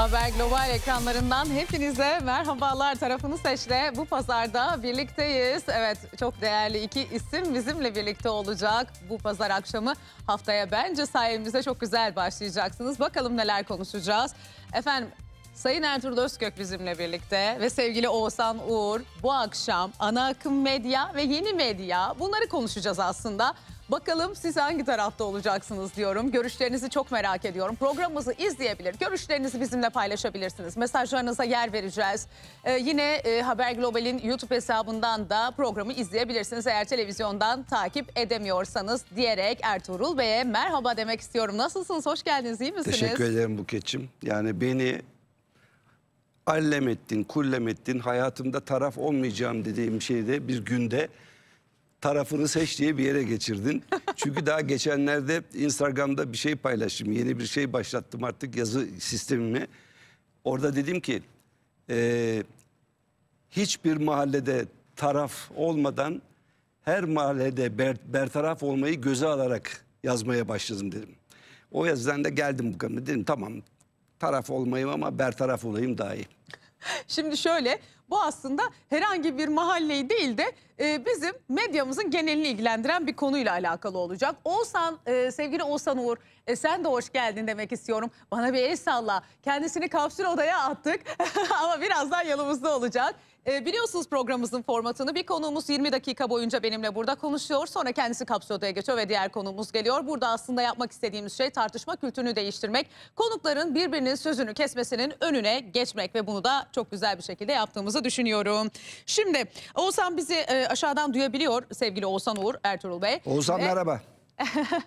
Haber Global ekranlarından hepinize merhabalar tarafını seçle. Bu pazarda birlikteyiz. Evet çok değerli iki isim bizimle birlikte olacak. Bu pazar akşamı haftaya bence sayemizde çok güzel başlayacaksınız. Bakalım neler konuşacağız. Efendim Sayın Ertuğrul Özkök bizimle birlikte ve sevgili Oğuzhan Uğur bu akşam ana akım medya ve yeni medya bunları konuşacağız aslında. Bakalım siz hangi tarafta olacaksınız diyorum. Görüşlerinizi çok merak ediyorum. Programımızı izleyebilir, görüşlerinizi bizimle paylaşabilirsiniz. Mesajlarınıza yer vereceğiz. Ee, yine e, Haber Global'in YouTube hesabından da programı izleyebilirsiniz. Eğer televizyondan takip edemiyorsanız diyerek Ertuğrul Bey'e merhaba demek istiyorum. Nasılsınız? Hoş geldiniz. iyi misiniz? Teşekkür ederim Buket'ciğim. Yani beni allem ettin, kullem ettin, hayatımda taraf olmayacağım dediğim şeyde bir günde tarafını seç diye bir yere geçirdin. Çünkü daha geçenlerde Instagram'da bir şey paylaştım. Yeni bir şey başlattım artık yazı sistemimi. Orada dedim ki e, hiçbir mahallede taraf olmadan her mahallede ber, bertaraf olmayı göze alarak yazmaya başladım dedim. O yazıdan da geldim bu konuda. Dedim tamam taraf olmayayım ama bertaraf olayım daha iyi. Şimdi şöyle bu aslında herhangi bir mahalleyi değil de e, bizim medyamızın genelini ilgilendiren bir konuyla alakalı olacak. Oğuzhan, e, sevgili Oğuzhan Uğur e, sen de hoş geldin demek istiyorum. Bana bir el salla. Kendisini kapsül odaya attık ama birazdan yanımızda olacak. E, biliyorsunuz programımızın formatını. Bir konuğumuz 20 dakika boyunca benimle burada konuşuyor. Sonra kendisi kapsülodaya geçiyor ve diğer konuğumuz geliyor. Burada aslında yapmak istediğimiz şey tartışma kültürünü değiştirmek. Konukların birbirinin sözünü kesmesinin önüne geçmek ve bunu da çok güzel bir şekilde yaptığımızı düşünüyorum. Şimdi Oğuzhan bizi e, aşağıdan duyabiliyor sevgili Oğuzhan Uğur Ertuğrul Bey. Oğuzhan e, merhaba.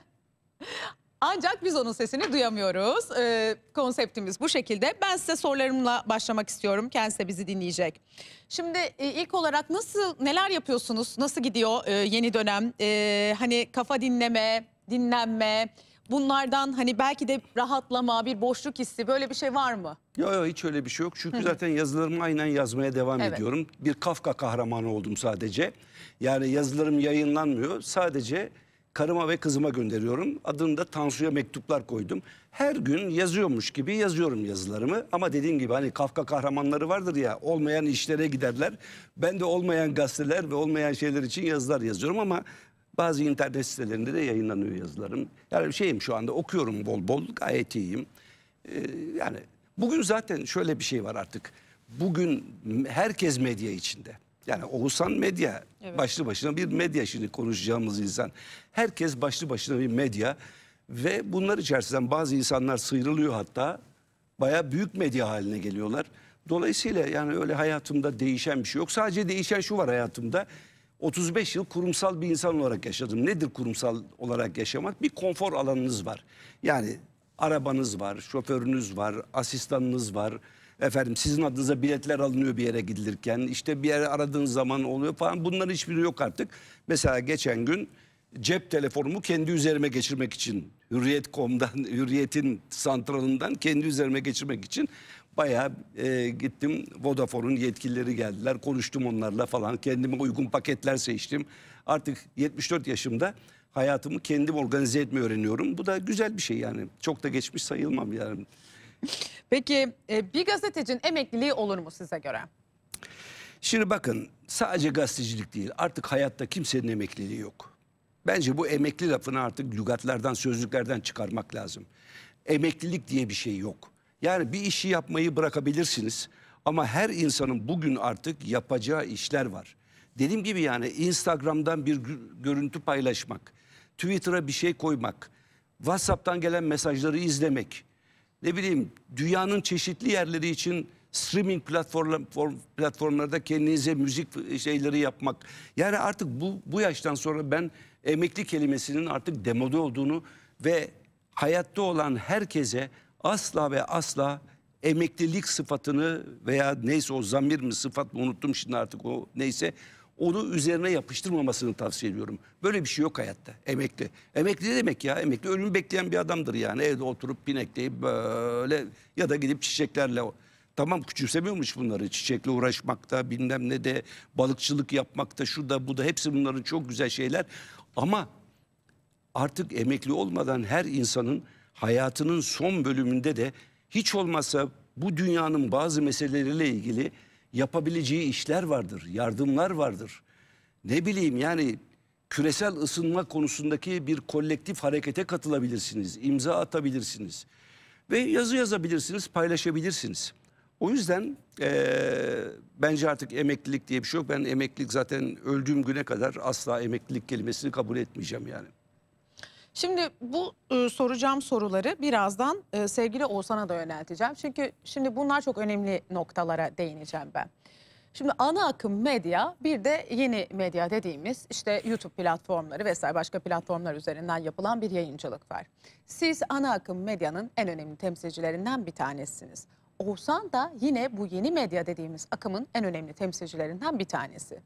Ancak biz onun sesini duyamıyoruz. Ee, konseptimiz bu şekilde. Ben size sorularımla başlamak istiyorum. Kendisi de bizi dinleyecek. Şimdi e, ilk olarak nasıl neler yapıyorsunuz? Nasıl gidiyor e, yeni dönem? E, hani kafa dinleme, dinlenme, bunlardan hani belki de rahatlama, bir boşluk hissi böyle bir şey var mı? Yok yok hiç öyle bir şey yok. Çünkü Hı -hı. zaten yazılarımı aynen yazmaya devam evet. ediyorum. Bir Kafka kahramanı oldum sadece. Yani yazılarım yayınlanmıyor. Sadece karıma ve kızıma gönderiyorum. Adında Tansu'ya mektuplar koydum. Her gün yazıyormuş gibi yazıyorum yazılarımı. Ama dediğim gibi hani Kafka kahramanları vardır ya olmayan işlere giderler. Ben de olmayan gazeteler ve olmayan şeyler için yazılar yazıyorum ama bazı internet sitelerinde de yayınlanıyor yazılarım. Yani şeyim şu anda okuyorum bol bol gayet iyiyim. Ee, yani bugün zaten şöyle bir şey var artık. Bugün herkes medya içinde. Yani Oğuzhan medya evet. başlı başına bir medya şimdi konuşacağımız insan. Herkes başlı başına bir medya ve bunlar içerisinden bazı insanlar sıyrılıyor hatta. Baya büyük medya haline geliyorlar. Dolayısıyla yani öyle hayatımda değişen bir şey yok. Sadece değişen şu var hayatımda. 35 yıl kurumsal bir insan olarak yaşadım. Nedir kurumsal olarak yaşamak? Bir konfor alanınız var. Yani arabanız var, şoförünüz var, asistanınız var Efendim sizin adınıza biletler alınıyor bir yere gidilirken. işte bir yere aradığınız zaman oluyor falan. Bunların hiçbiri yok artık. Mesela geçen gün cep telefonumu kendi üzerime geçirmek için Hürriyet.com'dan, Hürriyet'in santralından kendi üzerime geçirmek için bayağı e, gittim Vodafone'un yetkilileri geldiler. Konuştum onlarla falan. Kendime uygun paketler seçtim. Artık 74 yaşımda hayatımı kendim organize etmeyi öğreniyorum. Bu da güzel bir şey yani. Çok da geçmiş sayılmam yani. Peki e, bir gazetecinin emekliliği olur mu size göre? Şimdi bakın sadece gazetecilik değil artık hayatta kimsenin emekliliği yok. Bence bu emekli lafını artık lügatlardan, sözlüklerden çıkarmak lazım. Emeklilik diye bir şey yok. Yani bir işi yapmayı bırakabilirsiniz ama her insanın bugün artık yapacağı işler var. Dediğim gibi yani Instagram'dan bir görüntü paylaşmak, Twitter'a bir şey koymak, WhatsApp'tan gelen mesajları izlemek, ne bileyim dünyanın çeşitli yerleri için streaming platform, platformlarda kendinize müzik şeyleri yapmak. Yani artık bu, bu yaştan sonra ben emekli kelimesinin artık demode olduğunu ve hayatta olan herkese asla ve asla emeklilik sıfatını veya neyse o zamir mi sıfat mı unuttum şimdi artık o neyse onu üzerine yapıştırmamasını tavsiye ediyorum. Böyle bir şey yok hayatta emekli. Emekli ne demek ya? Emekli ölümü bekleyen bir adamdır yani. Evde oturup pinekleyip böyle ya da gidip çiçeklerle Tamam küçümsemiyormuş bunları. Çiçekle uğraşmakta, bilmem ne de balıkçılık yapmakta, şu da bu da hepsi bunların çok güzel şeyler. Ama artık emekli olmadan her insanın hayatının son bölümünde de hiç olmazsa bu dünyanın bazı meseleleriyle ilgili yapabileceği işler vardır, yardımlar vardır. Ne bileyim yani küresel ısınma konusundaki bir kolektif harekete katılabilirsiniz, imza atabilirsiniz ve yazı yazabilirsiniz, paylaşabilirsiniz. O yüzden e, bence artık emeklilik diye bir şey yok. Ben emeklilik zaten öldüğüm güne kadar asla emeklilik kelimesini kabul etmeyeceğim yani. Şimdi bu e, soracağım soruları birazdan e, sevgili Oğuzhan'a da yönelteceğim. Çünkü şimdi bunlar çok önemli noktalara değineceğim ben. Şimdi ana akım medya bir de yeni medya dediğimiz işte YouTube platformları vesaire başka platformlar üzerinden yapılan bir yayıncılık var. Siz ana akım medyanın en önemli temsilcilerinden bir tanesiniz. Oğuzhan da yine bu yeni medya dediğimiz akımın en önemli temsilcilerinden bir tanesi.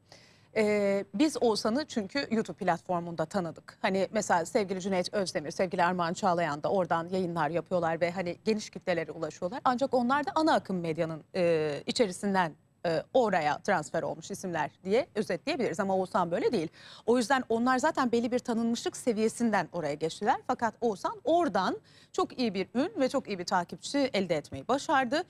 Ee, biz Oğuzhan'ı çünkü YouTube platformunda tanıdık. Hani mesela sevgili Cüneyt Özdemir, sevgili Armağan Çağlayan da oradan yayınlar yapıyorlar ve hani geniş kitlelere ulaşıyorlar. Ancak onlar da ana akım medyanın e, içerisinden e, oraya transfer olmuş isimler diye özetleyebiliriz ama Oğuzhan böyle değil. O yüzden onlar zaten belli bir tanınmışlık seviyesinden oraya geçtiler. Fakat Oğuzhan oradan çok iyi bir ün ve çok iyi bir takipçi elde etmeyi başardı.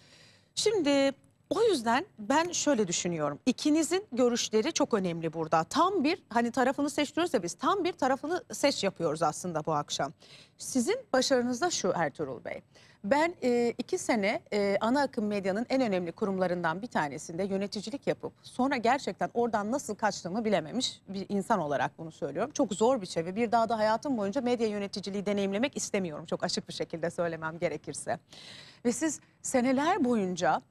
Şimdi o yüzden ben şöyle düşünüyorum. İkinizin görüşleri çok önemli burada. Tam bir hani tarafını seçiyoruz ya biz tam bir tarafını seç yapıyoruz aslında bu akşam. Sizin başarınız da şu Ertuğrul Bey. Ben e, iki sene e, ana akım medyanın en önemli kurumlarından bir tanesinde yöneticilik yapıp sonra gerçekten oradan nasıl kaçtığımı bilememiş bir insan olarak bunu söylüyorum. Çok zor bir şey ve bir daha da hayatım boyunca medya yöneticiliği deneyimlemek istemiyorum. Çok açık bir şekilde söylemem gerekirse. Ve siz seneler boyunca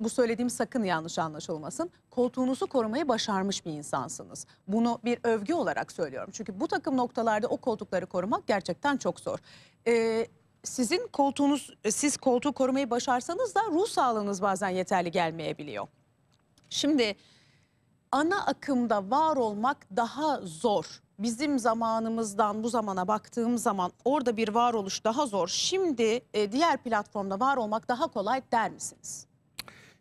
bu söylediğim sakın yanlış anlaşılmasın. Koltuğunuzu korumayı başarmış bir insansınız. Bunu bir övgü olarak söylüyorum. Çünkü bu takım noktalarda o koltukları korumak gerçekten çok zor. Ee, sizin koltuğunuz, siz koltuğu korumayı başarsanız da ruh sağlığınız bazen yeterli gelmeyebiliyor. Şimdi ana akımda var olmak daha zor. Bizim zamanımızdan bu zamana baktığım zaman orada bir varoluş daha zor. Şimdi e, diğer platformda var olmak daha kolay der misiniz?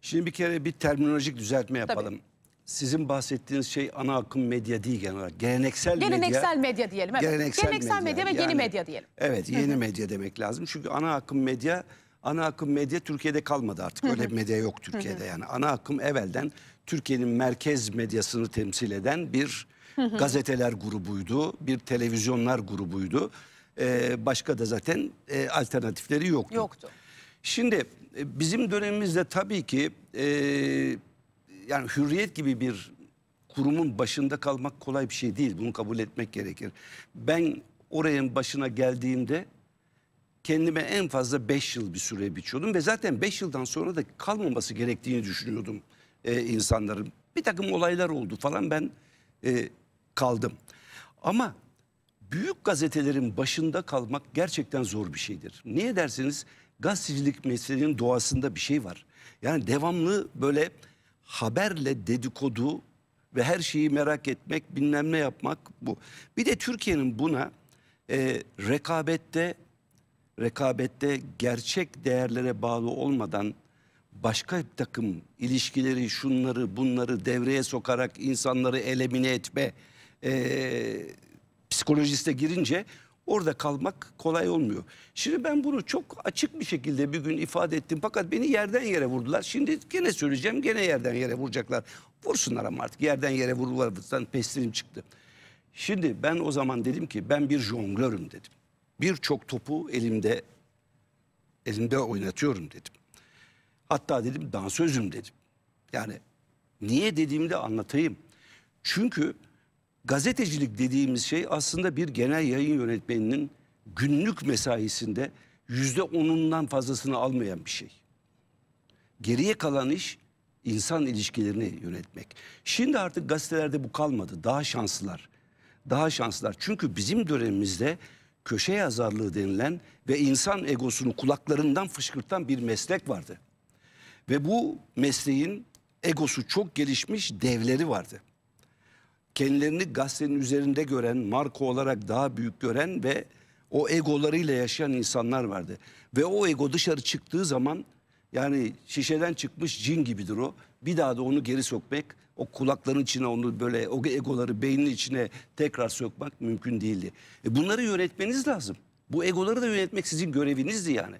Şimdi bir kere bir terminolojik düzeltme yapalım. Tabii sizin bahsettiğiniz şey ana akım medya değil genel olarak. Geleneksel, geleneksel medya, medya diyelim. Geleneksel, geleneksel medya, medya ve yani, yeni medya diyelim. Evet yeni medya demek lazım. Çünkü ana akım medya ana akım medya Türkiye'de kalmadı artık. Öyle bir medya yok Türkiye'de yani. Ana akım evvelden Türkiye'nin merkez medyasını temsil eden bir gazeteler grubuydu. Bir televizyonlar grubuydu. Ee, başka da zaten e, alternatifleri yoktu. Yoktu. Şimdi e, bizim dönemimizde tabii ki... E, yani hürriyet gibi bir kurumun başında kalmak kolay bir şey değil. Bunu kabul etmek gerekir. Ben orayın başına geldiğimde kendime en fazla 5 yıl bir süre biçiyordum ve zaten 5 yıldan sonra da kalmaması gerektiğini düşünüyordum e, insanların. Bir takım olaylar oldu falan ben e, kaldım. Ama büyük gazetelerin başında kalmak gerçekten zor bir şeydir. Niye dersiniz? gazetecilik mesleğinin doğasında bir şey var. Yani devamlı böyle haberle dedikodu ve her şeyi merak etmek, bilmem ne yapmak bu. Bir de Türkiye'nin buna e, rekabette rekabette gerçek değerlere bağlı olmadan başka bir takım ilişkileri, şunları, bunları devreye sokarak insanları elemine etme e, psikolojisine girince Orada kalmak kolay olmuyor. Şimdi ben bunu çok açık bir şekilde bir gün ifade ettim. Fakat beni yerden yere vurdular. Şimdi gene söyleyeceğim gene yerden yere vuracaklar. Vursunlar ama artık yerden yere vurdular. Sen pestilim çıktı. Şimdi ben o zaman dedim ki ben bir jonglörüm dedim. Birçok topu elimde elimde oynatıyorum dedim. Hatta dedim dansözüm dedim. Yani niye dediğimi de anlatayım. Çünkü gazetecilik dediğimiz şey aslında bir genel yayın yönetmeninin günlük mesaisinde yüzde onundan fazlasını almayan bir şey. Geriye kalan iş insan ilişkilerini yönetmek. Şimdi artık gazetelerde bu kalmadı. Daha şanslılar. Daha şanslılar. Çünkü bizim dönemimizde köşe yazarlığı denilen ve insan egosunu kulaklarından fışkırtan bir meslek vardı. Ve bu mesleğin egosu çok gelişmiş devleri vardı kendilerini gazetenin üzerinde gören, marka olarak daha büyük gören ve o egolarıyla yaşayan insanlar vardı. Ve o ego dışarı çıktığı zaman yani şişeden çıkmış cin gibidir o. Bir daha da onu geri sokmak, o kulakların içine onu böyle o egoları beynin içine tekrar sokmak mümkün değildi. E bunları yönetmeniz lazım. Bu egoları da yönetmek sizin görevinizdi yani.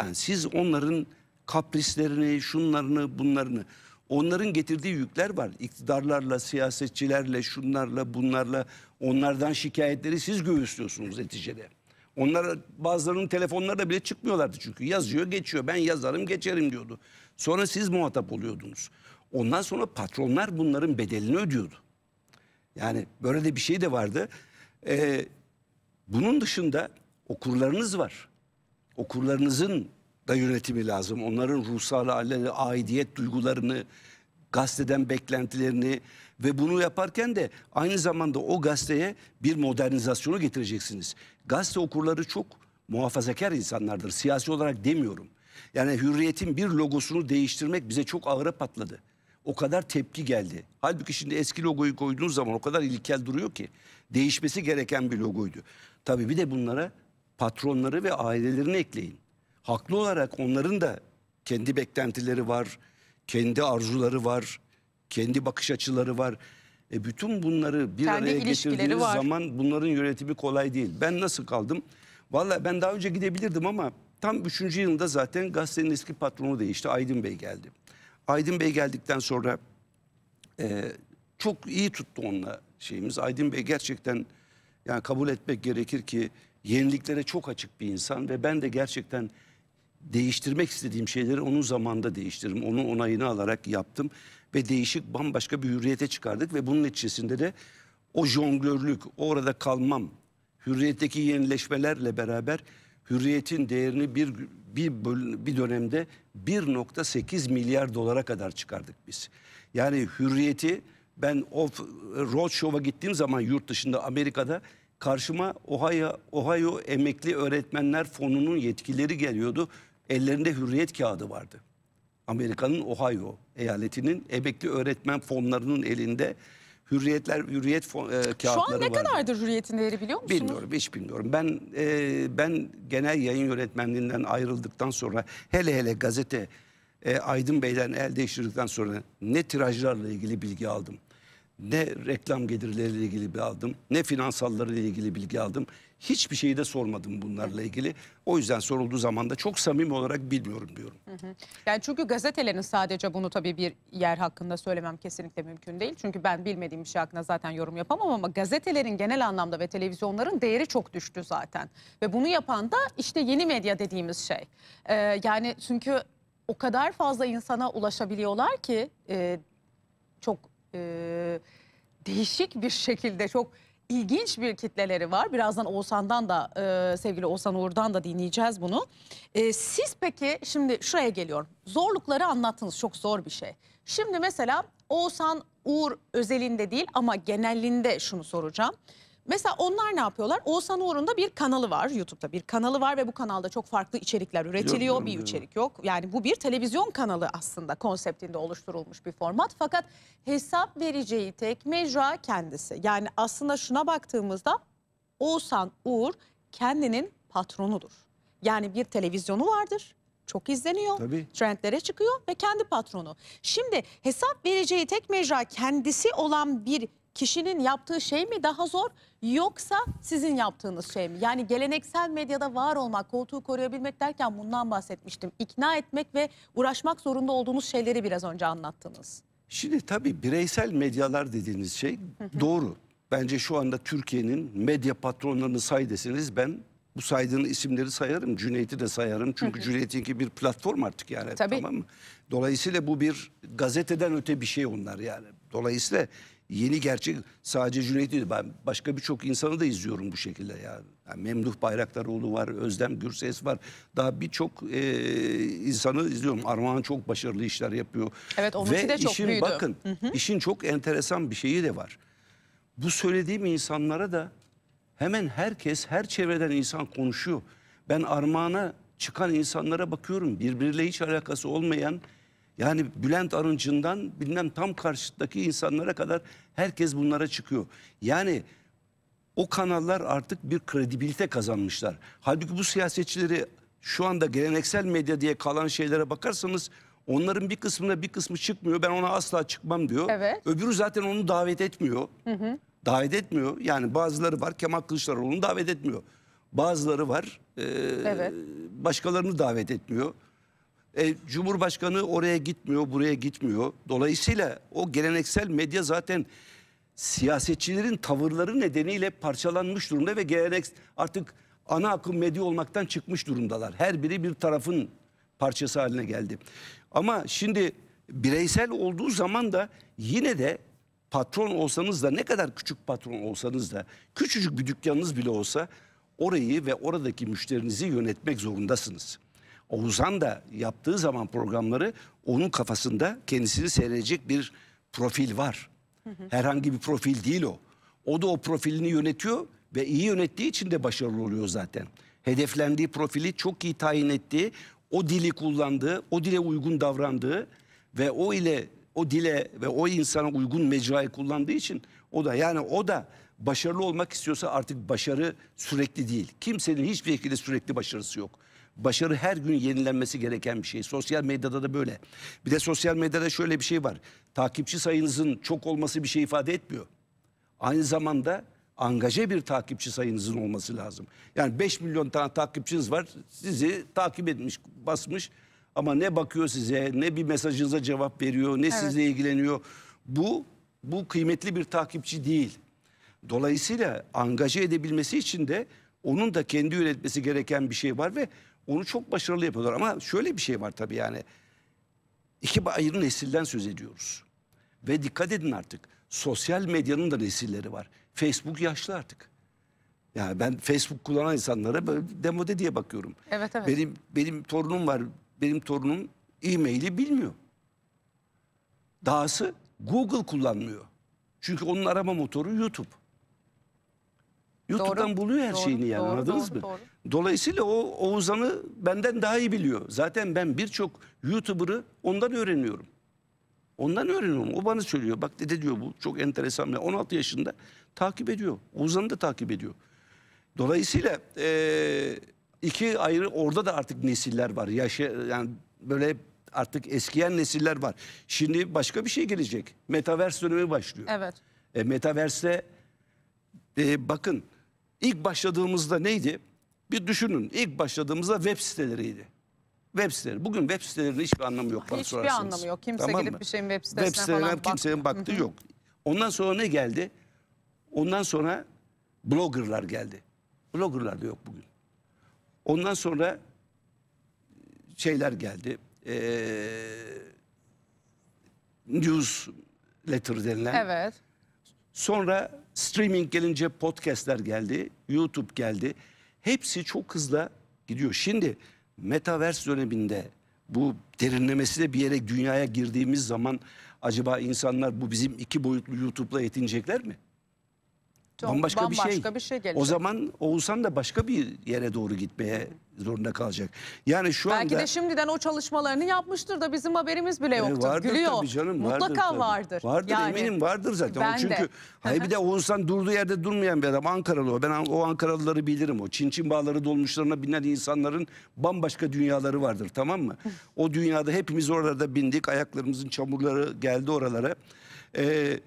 Yani siz onların kaprislerini, şunlarını, bunlarını Onların getirdiği yükler var. İktidarlarla, siyasetçilerle, şunlarla, bunlarla onlardan şikayetleri siz göğüslüyorsunuz neticede. Onlar bazılarının telefonlarına bile çıkmıyorlardı çünkü. Yazıyor, geçiyor. Ben yazarım, geçerim diyordu. Sonra siz muhatap oluyordunuz. Ondan sonra patronlar bunların bedelini ödüyordu. Yani böyle de bir şey de vardı. Ee, bunun dışında okurlarınız var. Okurlarınızın da yönetimi lazım. Onların ruhsal halleri, aidiyet duygularını, gazeteden beklentilerini ve bunu yaparken de aynı zamanda o gazeteye bir modernizasyonu getireceksiniz. Gazete okurları çok muhafazakar insanlardır. Siyasi olarak demiyorum. Yani hürriyetin bir logosunu değiştirmek bize çok ağıra patladı. O kadar tepki geldi. Halbuki şimdi eski logoyu koyduğunuz zaman o kadar ilkel duruyor ki. Değişmesi gereken bir logoydu. Tabii bir de bunlara patronları ve ailelerini ekleyin haklı olarak onların da kendi beklentileri var, kendi arzuları var, kendi bakış açıları var. E bütün bunları bir kendi araya getirdiğiniz var. zaman bunların yönetimi kolay değil. Ben nasıl kaldım? Valla ben daha önce gidebilirdim ama tam 3. yılında zaten gazetenin eski patronu değişti. Aydın Bey geldi. Aydın Bey geldikten sonra e, çok iyi tuttu onunla şeyimiz. Aydın Bey gerçekten yani kabul etmek gerekir ki yeniliklere çok açık bir insan ve ben de gerçekten değiştirmek istediğim şeyleri onun zamanda değiştirdim. Onun onayını alarak yaptım ve değişik bambaşka bir hürriyete çıkardık ve bunun içerisinde de o jonglörlük, orada kalmam, hürriyetteki yenileşmelerle beraber hürriyetin değerini bir bir bir dönemde 1.8 milyar dolara kadar çıkardık biz. Yani hürriyeti ben of showa gittiğim zaman yurt dışında Amerika'da karşıma Ohio, Ohio Emekli Öğretmenler Fonu'nun yetkileri geliyordu ellerinde hürriyet kağıdı vardı. Amerika'nın Ohio eyaletinin emekli öğretmen fonlarının elinde hürriyetler hürriyet fon, e, kağıtları vardı. Şu an ne vardı. kadardır hürriyetin değeri biliyor musunuz? Bilmiyorum hiç bilmiyorum. Ben e, ben genel yayın yönetmenliğinden ayrıldıktan sonra hele hele gazete e, Aydın Bey'den el değiştirdikten sonra ne tirajlarla ilgili bilgi aldım. Ne reklam gelirleriyle ilgili bir aldım. Ne finansallarıyla ilgili bilgi aldım. Hiçbir şeyi de sormadım bunlarla ilgili. O yüzden sorulduğu zaman da çok samimi olarak bilmiyorum diyorum. Yani çünkü gazetelerin sadece bunu tabii bir yer hakkında söylemem kesinlikle mümkün değil. Çünkü ben bilmediğim bir şey hakkında zaten yorum yapamam ama gazetelerin genel anlamda ve televizyonların değeri çok düştü zaten. Ve bunu yapan da işte yeni medya dediğimiz şey. Ee, yani çünkü o kadar fazla insana ulaşabiliyorlar ki e, çok e, değişik bir şekilde çok ilginç bir kitleleri var. Birazdan Oğuzhan'dan da e, sevgili Oğuzhan Uğur'dan da dinleyeceğiz bunu. E, siz peki şimdi şuraya geliyorum. Zorlukları anlattınız çok zor bir şey. Şimdi mesela Oğuzhan Uğur özelinde değil ama genelinde şunu soracağım. Mesela onlar ne yapıyorlar? Oğuzhan Uğur'un da bir kanalı var YouTube'da bir kanalı var ve bu kanalda çok farklı içerikler üretiliyor. Yok, bir yok. içerik yok. Yani bu bir televizyon kanalı aslında konseptinde oluşturulmuş bir format. Fakat hesap vereceği tek mecra kendisi. Yani aslında şuna baktığımızda Oğuzhan Uğur kendinin patronudur. Yani bir televizyonu vardır çok izleniyor. Tabii. Trendlere çıkıyor ve kendi patronu. Şimdi hesap vereceği tek mecra kendisi olan bir kişinin yaptığı şey mi daha zor yoksa sizin yaptığınız şey mi? Yani geleneksel medyada var olmak, koltuğu koruyabilmek derken bundan bahsetmiştim. İkna etmek ve uğraşmak zorunda olduğunuz şeyleri biraz önce anlattınız. Şimdi tabii bireysel medyalar dediğiniz şey doğru. Bence şu anda Türkiye'nin medya patronlarını say deseniz ben bu saydığın isimleri sayarım. Cüneyt'i de sayarım. Çünkü Cüneyt'inki bir platform artık yani. Tabii. Tamam mı? Dolayısıyla bu bir gazeteden öte bir şey onlar yani. Dolayısıyla yeni gerçek sadece Cüneyt değil ben başka birçok insanı da izliyorum bu şekilde ya. Yani Memduh Bayraktaroğlu var, Özlem Gürses var. Daha birçok e, insanı izliyorum. Armağan çok başarılı işler yapıyor. Evet Ve de çok işin, büyüdü. Bakın hı hı. işin çok enteresan bir şeyi de var. Bu söylediğim insanlara da hemen herkes her çevreden insan konuşuyor. Ben Armağan'a çıkan insanlara bakıyorum birbiriyle hiç alakası olmayan yani Bülent Arınç'ından bilmem tam karşıdaki insanlara kadar herkes bunlara çıkıyor. Yani o kanallar artık bir kredibilite kazanmışlar. Halbuki bu siyasetçileri şu anda geleneksel medya diye kalan şeylere bakarsanız onların bir kısmına bir kısmı çıkmıyor. Ben ona asla çıkmam diyor. Evet. Öbürü zaten onu davet etmiyor. Hı hı. Davet etmiyor. Yani bazıları var Kemal Kılıçdaroğlu'nu davet etmiyor. Bazıları var e, evet. başkalarını davet etmiyor. E, Cumhurbaşkanı oraya gitmiyor, buraya gitmiyor. Dolayısıyla o geleneksel medya zaten siyasetçilerin tavırları nedeniyle parçalanmış durumda ve gelenek artık ana akım medya olmaktan çıkmış durumdalar. Her biri bir tarafın parçası haline geldi. Ama şimdi bireysel olduğu zaman da yine de patron olsanız da ne kadar küçük patron olsanız da küçücük bir dükkanınız bile olsa orayı ve oradaki müşterinizi yönetmek zorundasınız. Oğuzhan da yaptığı zaman programları onun kafasında kendisini seyredecek bir profil var. Herhangi bir profil değil o. O da o profilini yönetiyor ve iyi yönettiği için de başarılı oluyor zaten. Hedeflendiği profili çok iyi tayin ettiği, o dili kullandığı, o dile uygun davrandığı ve o ile o dile ve o insana uygun mecrayı kullandığı için o da yani o da başarılı olmak istiyorsa artık başarı sürekli değil. Kimsenin hiçbir şekilde sürekli başarısı yok. Başarı her gün yenilenmesi gereken bir şey. Sosyal medyada da böyle. Bir de sosyal medyada şöyle bir şey var. Takipçi sayınızın çok olması bir şey ifade etmiyor. Aynı zamanda angaje bir takipçi sayınızın olması lazım. Yani 5 milyon tane takipçiniz var. Sizi takip etmiş, basmış ama ne bakıyor size, ne bir mesajınıza cevap veriyor, ne evet. sizle ilgileniyor. Bu bu kıymetli bir takipçi değil. Dolayısıyla angaje edebilmesi için de onun da kendi üretmesi gereken bir şey var ve onu çok başarılı yapıyorlar ama şöyle bir şey var tabii yani. İki ayrı nesilden söz ediyoruz. Ve dikkat edin artık. Sosyal medyanın da nesilleri var. Facebook yaşlı artık. Yani ben Facebook kullanan insanlara böyle demode diye bakıyorum. Evet evet. Benim benim torunum var. Benim torunum e-mail'i bilmiyor. Dahası Google kullanmıyor. Çünkü onun arama motoru YouTube. YouTube'dan doğru, buluyor her doğru, şeyini yani doğru, anladınız doğru, mı? Doğru. Dolayısıyla o Oğuzhan'ı benden daha iyi biliyor. Zaten ben birçok YouTuber'ı ondan öğreniyorum. Ondan öğreniyorum. O bana söylüyor. Bak dede diyor bu çok enteresan. 16 yaşında takip ediyor. Oğuzhan'ı da takip ediyor. Dolayısıyla e, iki ayrı orada da artık nesiller var. Yaşa yani böyle artık eskiyen nesiller var. Şimdi başka bir şey gelecek. Metaverse dönemi başlıyor. Evet. E, Metaverse'de e, bakın ilk başladığımızda neydi? Bir düşünün ilk başladığımızda web siteleriydi. Web siteleri. Bugün web sitelerinin hiçbir anlamı yok bana hiçbir sorarsanız. Hiçbir anlamı yok. Kimse tamam gidip bir şeyin web sitesine web sitelerine falan kimsenin baktığı yok. Ondan sonra ne geldi? Ondan sonra bloggerlar geldi. Bloggerlar da yok bugün. Ondan sonra şeyler geldi. Ee, letter denilen. Evet. Sonra streaming gelince podcastler geldi. YouTube geldi. Hepsi çok hızla gidiyor. Şimdi metaverse döneminde bu derinlemesine bir yere dünyaya girdiğimiz zaman acaba insanlar bu bizim iki boyutlu YouTube'la yetinecekler mi? bambaşka, bambaşka bir şey. Bir şey gelecek. O zaman Oğuzhan da başka bir yere doğru gitmeye zorunda kalacak. Yani şu Belki anda... Belki de şimdiden o çalışmalarını yapmıştır da bizim haberimiz bile e, yoktur. E vardır Gülüyor. tabii canım. Mutlaka vardır. Tabii. vardır. Vardır yani, eminim vardır zaten. Ben çünkü de. hayır bir de Oğuzhan durduğu yerde durmayan bir adam Ankaralı o. Ben o Ankaralıları bilirim o. Çin Çin bağları dolmuşlarına binen insanların bambaşka dünyaları vardır tamam mı? o dünyada hepimiz orada bindik. Ayaklarımızın çamurları geldi oralara. Eee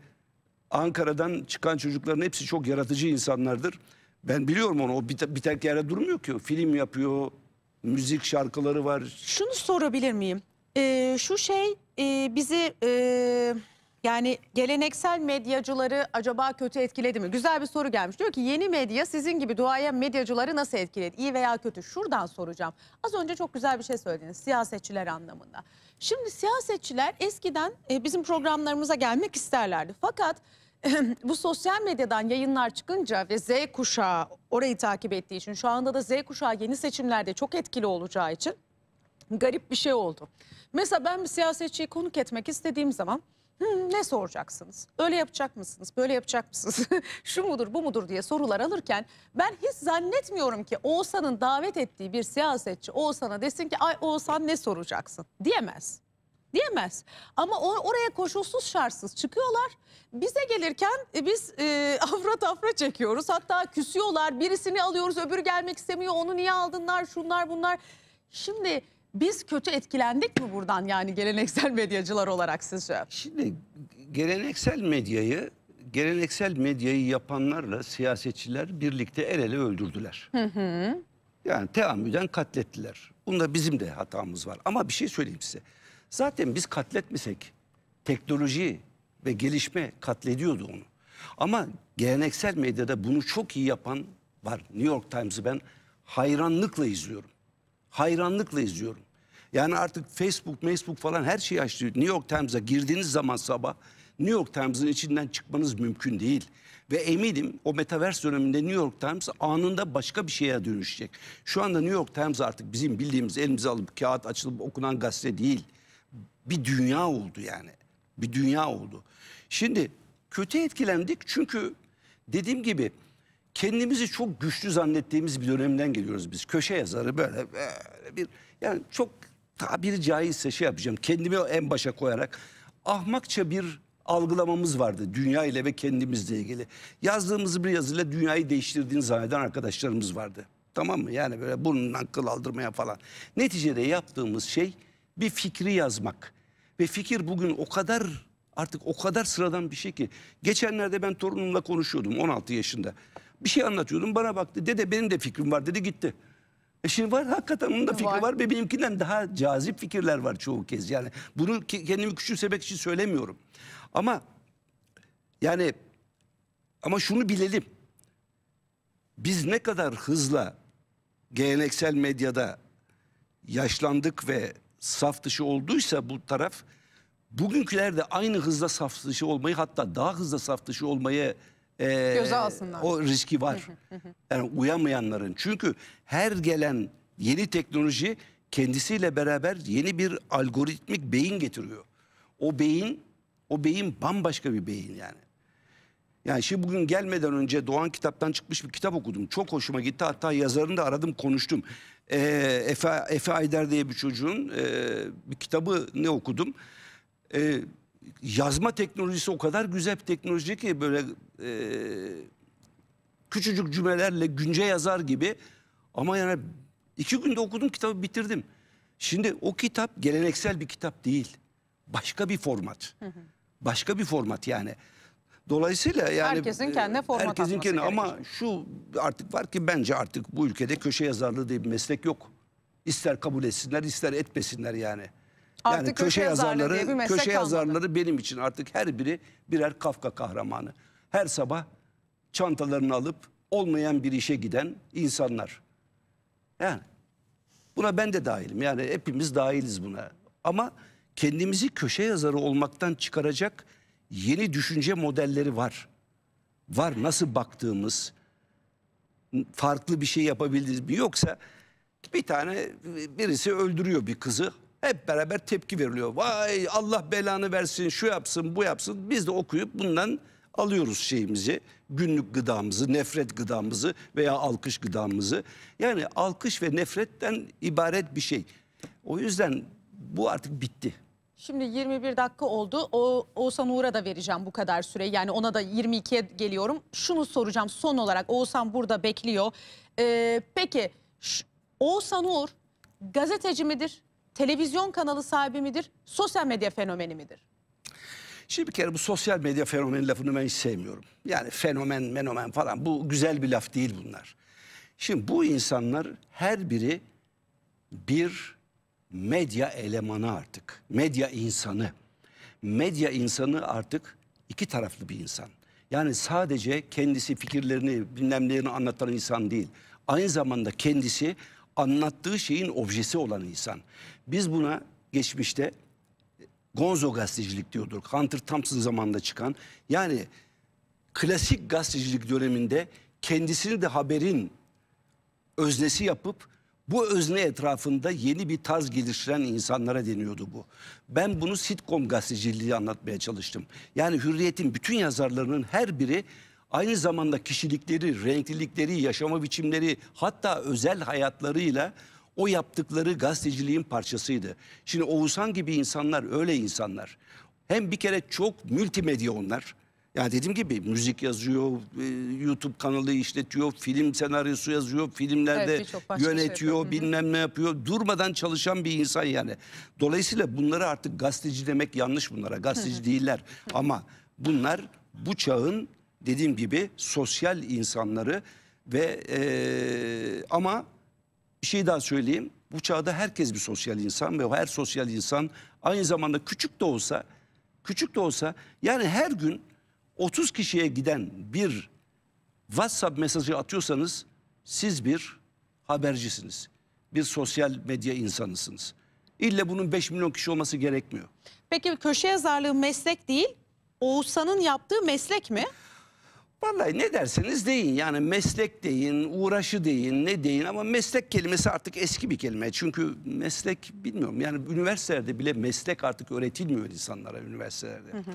Ankara'dan çıkan çocukların hepsi çok yaratıcı insanlardır. Ben biliyorum onu. O bir, bir tek yere durmuyor ki. Film yapıyor, müzik şarkıları var. Şunu sorabilir miyim? Ee, şu şey e, bizi e, yani geleneksel medyacıları acaba kötü etkiledi mi? Güzel bir soru gelmiş. Diyor ki yeni medya sizin gibi duayen medyacıları nasıl etkiledi? İyi veya kötü? Şuradan soracağım. Az önce çok güzel bir şey söylediniz siyasetçiler anlamında. Şimdi siyasetçiler eskiden e, bizim programlarımıza gelmek isterlerdi. Fakat bu sosyal medyadan yayınlar çıkınca ve Z kuşağı orayı takip ettiği için şu anda da Z kuşağı yeni seçimlerde çok etkili olacağı için garip bir şey oldu. Mesela ben bir siyasetçiyi konuk etmek istediğim zaman Hmm, ne soracaksınız? Öyle yapacak mısınız? Böyle yapacak mısınız? Şu mudur bu mudur diye sorular alırken ben hiç zannetmiyorum ki Oğuzhan'ın davet ettiği bir siyasetçi Oğuzhan'a desin ki ay Oğuzhan ne soracaksın diyemez. Diyemez. Ama o, oraya koşulsuz şartsız çıkıyorlar. Bize gelirken e, biz e, afra tafra çekiyoruz. Hatta küsüyorlar. Birisini alıyoruz öbürü gelmek istemiyor. Onu niye aldınlar şunlar bunlar. Şimdi biz kötü etkilendik mi buradan yani geleneksel medyacılar olarak sizce? Şimdi geleneksel medyayı geleneksel medyayı yapanlarla siyasetçiler birlikte el ele öldürdüler. Yani teamüden katlettiler. Bunda bizim de hatamız var. Ama bir şey söyleyeyim size. Zaten biz katletmesek teknoloji ve gelişme katlediyordu onu. Ama geleneksel medyada bunu çok iyi yapan var. New York Times'ı ben hayranlıkla izliyorum hayranlıkla izliyorum. Yani artık Facebook, Facebook falan her şeyi açtı. New York Times'a girdiğiniz zaman sabah New York Times'ın içinden çıkmanız mümkün değil. Ve eminim o metaverse döneminde New York Times anında başka bir şeye dönüşecek. Şu anda New York Times artık bizim bildiğimiz elimize alıp kağıt açılıp okunan gazete değil. Bir dünya oldu yani. Bir dünya oldu. Şimdi kötü etkilendik çünkü dediğim gibi kendimizi çok güçlü zannettiğimiz bir dönemden geliyoruz biz. Köşe yazarı böyle, böyle bir yani çok tabiri caizse şey yapacağım. Kendimi en başa koyarak ahmakça bir algılamamız vardı dünya ile ve kendimizle ilgili. Yazdığımız bir yazıyla dünyayı değiştirdiğini zanneden arkadaşlarımız vardı. Tamam mı? Yani böyle burnundan kıl aldırmaya falan. Neticede yaptığımız şey bir fikri yazmak. Ve fikir bugün o kadar artık o kadar sıradan bir şey ki. Geçenlerde ben torunumla konuşuyordum 16 yaşında. Bir şey anlatıyordum bana baktı. Dede benim de fikrim var dedi gitti. E şimdi var hakikaten onun da fikri var. var ve benimkinden daha cazip fikirler var çoğu kez. Yani bunu kendimi küçümsemek için söylemiyorum. Ama yani ama şunu bilelim. Biz ne kadar hızla geleneksel medyada yaşlandık ve saf dışı olduysa bu taraf bugünkülerde aynı hızla saf dışı olmayı hatta daha hızla saf dışı olmayı e, Göze ee, alsınlar. o riski var. yani uyamayanların. Çünkü her gelen yeni teknoloji kendisiyle beraber yeni bir algoritmik beyin getiriyor. O beyin, o beyin bambaşka bir beyin yani. Yani şimdi bugün gelmeden önce Doğan Kitap'tan çıkmış bir kitap okudum. Çok hoşuma gitti. Hatta yazarını da aradım, konuştum. Ee, Efe, Efe Ayder diye bir çocuğun e, bir kitabı ne okudum. Ee, yazma teknolojisi o kadar güzel bir teknoloji ki böyle e, küçücük cümlelerle günce yazar gibi. Ama yani iki günde okudum kitabı bitirdim. Şimdi o kitap geleneksel bir kitap değil. Başka bir format. Hı hı. Başka bir format yani. Dolayısıyla yani herkesin e, kendi format herkesin kendi gerekir. ama şu artık var ki bence artık bu ülkede köşe yazarlığı diye bir meslek yok. İster kabul etsinler, ister etmesinler yani. Artık yani köşe, köşe yazarları, diye bir meslek köşe kalmadı. yazarları benim için artık her biri birer Kafka kahramanı. Her sabah çantalarını alıp olmayan bir işe giden insanlar. Yani buna ben de dahilim. Yani hepimiz dahiliz buna. Ama kendimizi köşe yazarı olmaktan çıkaracak yeni düşünce modelleri var. Var nasıl baktığımız, farklı bir şey yapabiliriz mi? Yoksa bir tane birisi öldürüyor bir kızı hep beraber tepki veriliyor. Vay Allah belanı versin, şu yapsın, bu yapsın. Biz de okuyup bundan alıyoruz şeyimizi, günlük gıdamızı, nefret gıdamızı veya alkış gıdamızı. Yani alkış ve nefretten ibaret bir şey. O yüzden bu artık bitti. Şimdi 21 dakika oldu. O Oğuzhan Uğur'a da vereceğim bu kadar süreyi. Yani ona da 22'ye geliyorum. Şunu soracağım son olarak. Oğuzhan burada bekliyor. Ee, peki Oğuzhan Uğur gazeteci midir? televizyon kanalı sahibi midir? Sosyal medya fenomeni midir? Şimdi bir kere bu sosyal medya fenomeni lafını ben hiç sevmiyorum. Yani fenomen, menomen falan bu güzel bir laf değil bunlar. Şimdi bu insanlar her biri bir medya elemanı artık. Medya insanı. Medya insanı artık iki taraflı bir insan. Yani sadece kendisi fikirlerini bilmem anlatan insan değil. Aynı zamanda kendisi anlattığı şeyin objesi olan insan. Biz buna geçmişte e, Gonzo gazetecilik diyorduk. Hunter Thompson zamanında çıkan. Yani klasik gazetecilik döneminde kendisini de haberin öznesi yapıp bu özne etrafında yeni bir tarz geliştiren insanlara deniyordu bu. Ben bunu sitcom gazeteciliği anlatmaya çalıştım. Yani Hürriyet'in bütün yazarlarının her biri aynı zamanda kişilikleri, renklilikleri, yaşama biçimleri hatta özel hayatlarıyla o yaptıkları gazeteciliğin parçasıydı. Şimdi Oğuzhan gibi insanlar öyle insanlar. Hem bir kere çok multimedya onlar. Yani dediğim gibi müzik yazıyor, e, YouTube kanalı işletiyor, film senaryosu yazıyor, filmlerde evet, şey yönetiyor, şey bilmem ne yapıyor. Durmadan çalışan bir insan yani. Dolayısıyla bunları artık gazeteci demek yanlış bunlara. Gazeteci değiller ama bunlar bu çağın dediğim gibi sosyal insanları ve e, ama bir şey daha söyleyeyim. Bu çağda herkes bir sosyal insan ve her sosyal insan aynı zamanda küçük de olsa küçük de olsa yani her gün 30 kişiye giden bir WhatsApp mesajı atıyorsanız siz bir habercisiniz. Bir sosyal medya insanısınız. İlle bunun 5 milyon kişi olması gerekmiyor. Peki köşe yazarlığı meslek değil, Oğuzhan'ın yaptığı meslek mi? Vallahi ne derseniz deyin yani meslek deyin, uğraşı deyin, ne deyin ama meslek kelimesi artık eski bir kelime. Çünkü meslek bilmiyorum yani üniversitelerde bile meslek artık öğretilmiyor insanlara üniversitelerde. Hı hı.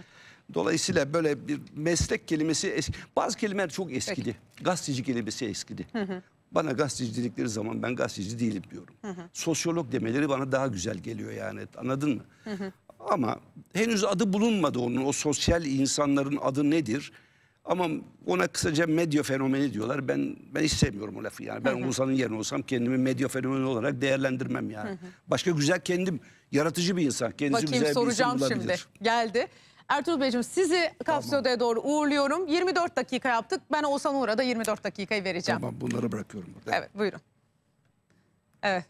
Dolayısıyla böyle bir meslek kelimesi eski. Bazı kelimeler çok eskidi. Peki. Gazeteci kelimesi eskidi. Hı hı. Bana gazeteci dedikleri zaman ben gazeteci değilim diyorum. Hı hı. Sosyolog demeleri bana daha güzel geliyor yani anladın mı? Hı hı. Ama henüz adı bulunmadı onun o sosyal insanların adı nedir? Ama ona kısaca medya fenomeni diyorlar. Ben ben hiç sevmiyorum o lafı yani. Ben Ulusal'ın yerine olsam kendimi medya fenomeni olarak değerlendirmem yani. Hı hı. Başka güzel kendim yaratıcı bir insan. Kendisi Bakayım güzel soracağım bir insan şimdi. Geldi. Ertuğrul Beyciğim sizi kafsiyoda tamam. doğru uğurluyorum. 24 dakika yaptık. Ben Oğuzhan Uğur'a da 24 dakikayı vereceğim. Tamam bunları bırakıyorum burada. Evet buyurun. Evet.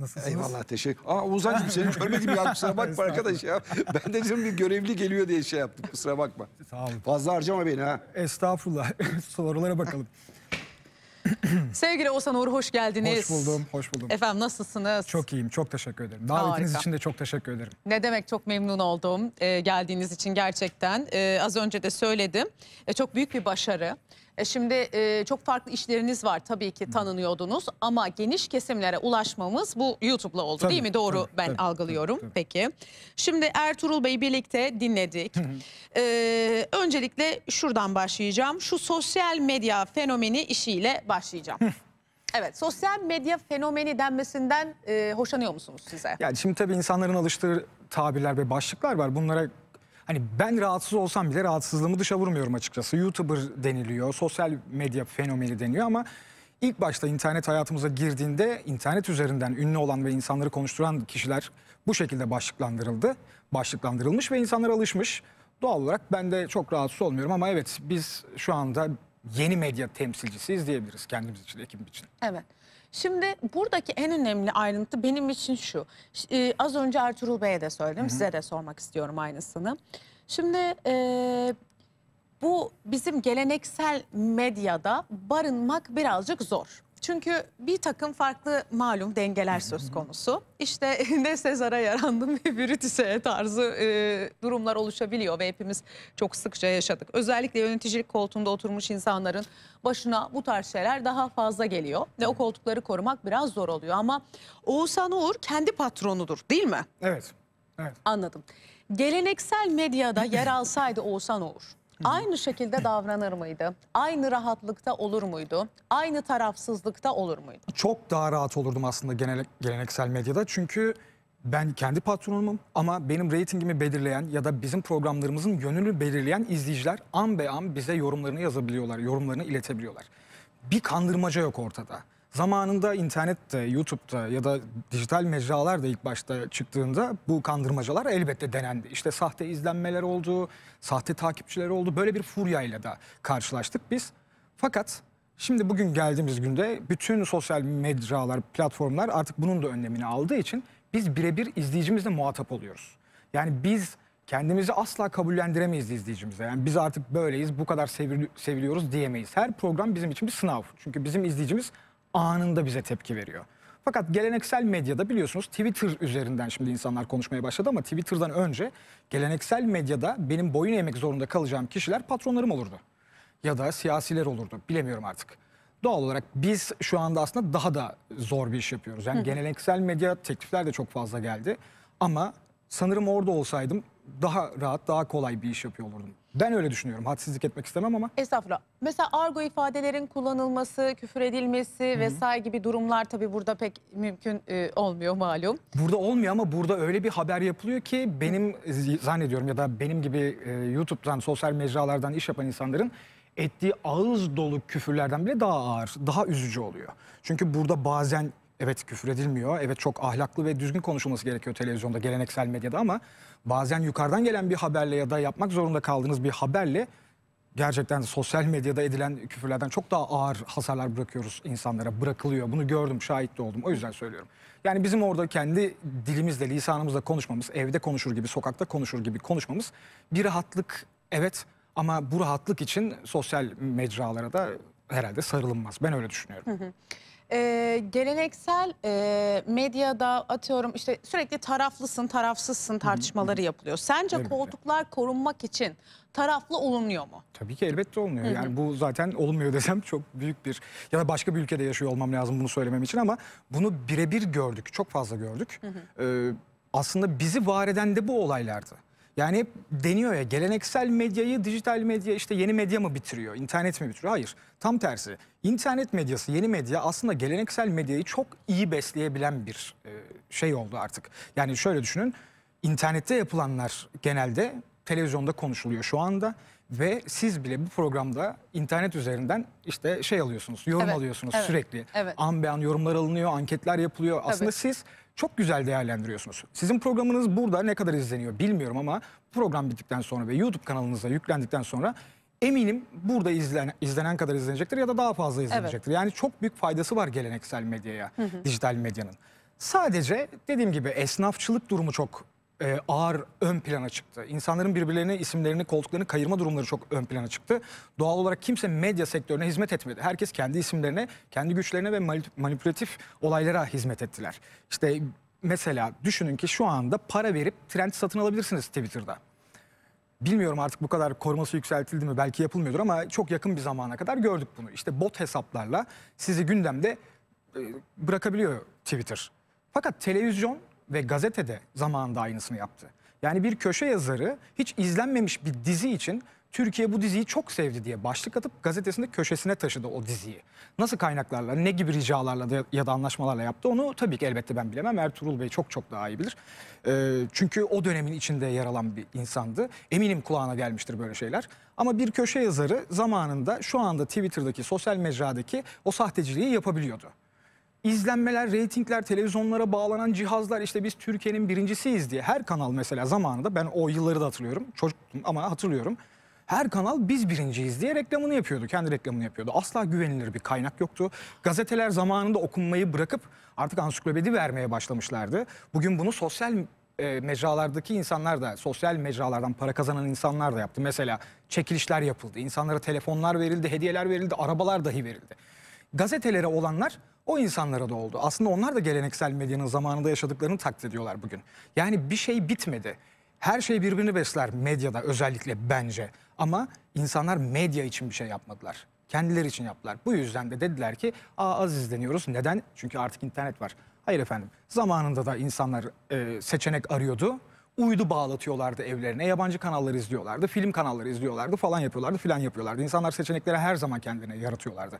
Nasılsınız? Eyvallah teşekkür. Aa Oğuzhan'cığım seni görmedim ya kusura bakma arkadaş ya. Ben de dedim bir görevli geliyor diye şey yaptım kusura bakma. Sağ olun. Fazla harcama beni ha. Estağfurullah. Sorulara bakalım. Sevgili Oğuzhan Uğur hoş geldiniz. Hoş buldum, hoş buldum. Efendim nasılsınız? Çok iyiyim, çok teşekkür ederim. Davetiniz Harika. için de çok teşekkür ederim. Ne demek çok memnun oldum e, geldiğiniz için gerçekten. E, az önce de söyledim. E, çok büyük bir başarı. E, şimdi e, çok farklı işleriniz var tabii ki tanınıyordunuz ama geniş kesimlere ulaşmamız bu YouTube'la oldu Tabii, değil mi? Doğru tabii, ben tabii, algılıyorum. tabii, tabii. Peki. Şimdi Ertuğrul Bey'i birlikte dinledik. Ee, öncelikle şuradan başlayacağım. Şu sosyal medya fenomeni işiyle başlayacağım. evet sosyal medya fenomeni denmesinden e, hoşlanıyor musunuz size? Yani şimdi tabii insanların alıştığı tabirler ve başlıklar var. Bunlara hani ben rahatsız olsam bile rahatsızlığımı dışa vurmuyorum açıkçası. YouTuber deniliyor, sosyal medya fenomeni deniyor ama ilk başta internet hayatımıza girdiğinde internet üzerinden ünlü olan ve insanları konuşturan kişiler bu şekilde başlıklandırıldı. Başlıklandırılmış ve insanlar alışmış. Doğal olarak ben de çok rahatsız olmuyorum ama evet biz şu anda yeni medya temsilcisiyiz diyebiliriz kendimiz için, ekibim için. Evet. Şimdi buradaki en önemli ayrıntı benim için şu. Ee, az önce Ertuğrul Bey'e de söyledim. Hı -hı. Size de sormak istiyorum aynısını. Şimdi e, bu bizim geleneksel medyada barınmak birazcık zor. Çünkü bir takım farklı malum dengeler söz konusu. İşte ne Sezar'a yarandım ne Brutus'e tarzı e, durumlar oluşabiliyor ve hepimiz çok sıkça yaşadık. Özellikle yöneticilik koltuğunda oturmuş insanların başına bu tarz şeyler daha fazla geliyor. Ve o koltukları korumak biraz zor oluyor ama Oğuzhan Uğur kendi patronudur değil mi? Evet. evet. Anladım. Geleneksel medyada yer alsaydı Oğuzhan Uğur aynı şekilde davranır mıydı? Aynı rahatlıkta olur muydu? Aynı tarafsızlıkta olur muydu? Çok daha rahat olurdum aslında genel, geleneksel medyada. Çünkü ben kendi patronumum ama benim reytingimi belirleyen ya da bizim programlarımızın yönünü belirleyen izleyiciler an be an bize yorumlarını yazabiliyorlar, yorumlarını iletebiliyorlar. Bir kandırmaca yok ortada. Zamanında internette, YouTube'da ya da dijital mecralar da ilk başta çıktığında bu kandırmacalar elbette denendi. İşte sahte izlenmeler oldu, sahte takipçiler oldu. Böyle bir furyayla da karşılaştık biz. Fakat şimdi bugün geldiğimiz günde bütün sosyal mecralar, platformlar artık bunun da önlemini aldığı için biz birebir izleyicimizle muhatap oluyoruz. Yani biz kendimizi asla kabullendiremeyiz izleyicimize. Yani biz artık böyleyiz, bu kadar seviliyoruz diyemeyiz. Her program bizim için bir sınav. Çünkü bizim izleyicimiz anında bize tepki veriyor. Fakat geleneksel medyada biliyorsunuz Twitter üzerinden şimdi insanlar konuşmaya başladı ama Twitter'dan önce geleneksel medyada benim boyun eğmek zorunda kalacağım kişiler patronlarım olurdu. Ya da siyasiler olurdu bilemiyorum artık. Doğal olarak biz şu anda aslında daha da zor bir iş yapıyoruz. Yani Hı. geleneksel medya teklifler de çok fazla geldi. Ama sanırım orada olsaydım daha rahat, daha kolay bir iş yapıyor olurdum. Ben öyle düşünüyorum. Hadsizlik etmek istemem ama. Estağfurullah. Mesela argo ifadelerin kullanılması, küfür edilmesi Hı -hı. vesaire gibi durumlar tabii burada pek mümkün e, olmuyor malum. Burada olmuyor ama burada öyle bir haber yapılıyor ki benim zannediyorum ya da benim gibi e, YouTube'dan, sosyal mecralardan iş yapan insanların ettiği ağız dolu küfürlerden bile daha ağır, daha üzücü oluyor. Çünkü burada bazen Evet küfür edilmiyor. Evet çok ahlaklı ve düzgün konuşulması gerekiyor televizyonda, geleneksel medyada ama bazen yukarıdan gelen bir haberle ya da yapmak zorunda kaldığınız bir haberle gerçekten sosyal medyada edilen küfürlerden çok daha ağır hasarlar bırakıyoruz insanlara. Bırakılıyor. Bunu gördüm, şahit de oldum. O yüzden söylüyorum. Yani bizim orada kendi dilimizle, lisanımızla konuşmamız, evde konuşur gibi, sokakta konuşur gibi konuşmamız bir rahatlık evet ama bu rahatlık için sosyal mecralara da herhalde sarılınmaz. Ben öyle düşünüyorum. Hı hı e, geleneksel e, medyada atıyorum işte sürekli taraflısın, tarafsızsın tartışmaları yapılıyor. Sence Elbette. koltuklar korunmak için taraflı olunuyor mu? Tabii ki elbette olmuyor. Hı hı. Yani bu zaten olmuyor desem çok büyük bir ya da başka bir ülkede yaşıyor olmam lazım bunu söylemem için ama bunu birebir gördük. Çok fazla gördük. Hı hı. Ee, aslında bizi var eden de bu olaylardı. Yani hep deniyor ya geleneksel medyayı dijital medya işte yeni medya mı bitiriyor, internet mi bitiriyor? Hayır tam tersi. İnternet medyası, yeni medya aslında geleneksel medyayı çok iyi besleyebilen bir e, şey oldu artık. Yani şöyle düşünün internette yapılanlar genelde televizyonda konuşuluyor şu anda ve siz bile bu programda internet üzerinden işte şey alıyorsunuz, yorum evet, alıyorsunuz evet, sürekli. Evet. An be an yorumlar alınıyor, anketler yapılıyor. Tabii. Aslında siz çok güzel değerlendiriyorsunuz. Sizin programınız burada ne kadar izleniyor bilmiyorum ama program bittikten sonra ve YouTube kanalınıza yüklendikten sonra eminim burada izlen, izlenen kadar izlenecektir ya da daha fazla izlenecektir. Evet. Yani çok büyük faydası var geleneksel medyaya, hı hı. dijital medyanın. Sadece dediğim gibi esnafçılık durumu çok e, ağır ön plana çıktı. İnsanların birbirlerine isimlerini, koltuklarını kayırma durumları çok ön plana çıktı. Doğal olarak kimse medya sektörüne hizmet etmedi. Herkes kendi isimlerine, kendi güçlerine ve manipülatif olaylara hizmet ettiler. İşte mesela düşünün ki şu anda para verip trend satın alabilirsiniz Twitter'da. Bilmiyorum artık bu kadar koruması yükseltildi mi belki yapılmıyordur ama çok yakın bir zamana kadar gördük bunu. İşte bot hesaplarla sizi gündemde e, bırakabiliyor Twitter. Fakat televizyon ve gazetede zamanında aynısını yaptı. Yani bir köşe yazarı hiç izlenmemiş bir dizi için Türkiye bu diziyi çok sevdi diye başlık atıp gazetesinde köşesine taşıdı o diziyi. Nasıl kaynaklarla, ne gibi ricalarla da, ya da anlaşmalarla yaptı onu tabii ki elbette ben bilemem. Ertuğrul Bey çok çok daha iyi bilir. Ee, çünkü o dönemin içinde yer alan bir insandı. Eminim kulağına gelmiştir böyle şeyler. Ama bir köşe yazarı zamanında şu anda Twitter'daki, sosyal mecradaki o sahteciliği yapabiliyordu izlenmeler, reytingler, televizyonlara bağlanan cihazlar işte biz Türkiye'nin birincisiyiz diye her kanal mesela zamanında ben o yılları da hatırlıyorum. Çocuktum ama hatırlıyorum. Her kanal biz birinciyiz diye reklamını yapıyordu. Kendi reklamını yapıyordu. Asla güvenilir bir kaynak yoktu. Gazeteler zamanında okunmayı bırakıp artık ansiklopedi vermeye başlamışlardı. Bugün bunu sosyal e, mecralardaki insanlar da sosyal mecralardan para kazanan insanlar da yaptı. Mesela çekilişler yapıldı. İnsanlara telefonlar verildi, hediyeler verildi, arabalar dahi verildi. Gazetelere olanlar o insanlara da oldu. Aslında onlar da geleneksel medyanın zamanında yaşadıklarını taklit ediyorlar bugün. Yani bir şey bitmedi. Her şey birbirini besler medyada özellikle bence. Ama insanlar medya için bir şey yapmadılar. Kendileri için yaptılar. Bu yüzden de dediler ki Aa, az izleniyoruz. Neden? Çünkü artık internet var. Hayır efendim zamanında da insanlar e, seçenek arıyordu. Uydu bağlatıyorlardı evlerine, yabancı kanalları izliyorlardı, film kanalları izliyorlardı falan yapıyorlardı filan yapıyorlardı. İnsanlar seçenekleri her zaman kendilerine yaratıyorlardı.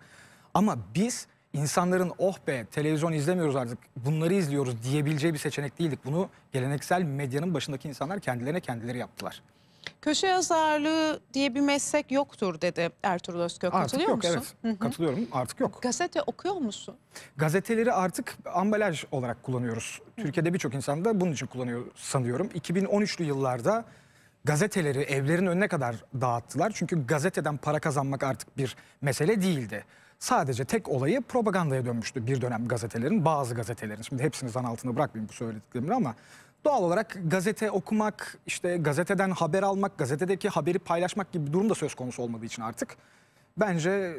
Ama biz insanların oh be televizyon izlemiyoruz artık bunları izliyoruz diyebileceği bir seçenek değildik. Bunu geleneksel medyanın başındaki insanlar kendilerine kendileri yaptılar. Köşe yazarlığı diye bir meslek yoktur dedi Ertuğrul Özkök. Artık Katılıyor yok musun? evet. Hı -hı. Katılıyorum artık yok. Gazete okuyor musun? Gazeteleri artık ambalaj olarak kullanıyoruz. Hı. Türkiye'de birçok insan da bunun için kullanıyor sanıyorum. 2013'lü yıllarda gazeteleri evlerin önüne kadar dağıttılar. Çünkü gazeteden para kazanmak artık bir mesele değildi sadece tek olayı propagandaya dönmüştü bir dönem gazetelerin, bazı gazetelerin. Şimdi hepsini zan altında bırakmayayım bu söylediklerimi ama doğal olarak gazete okumak, işte gazeteden haber almak, gazetedeki haberi paylaşmak gibi bir durum da söz konusu olmadığı için artık bence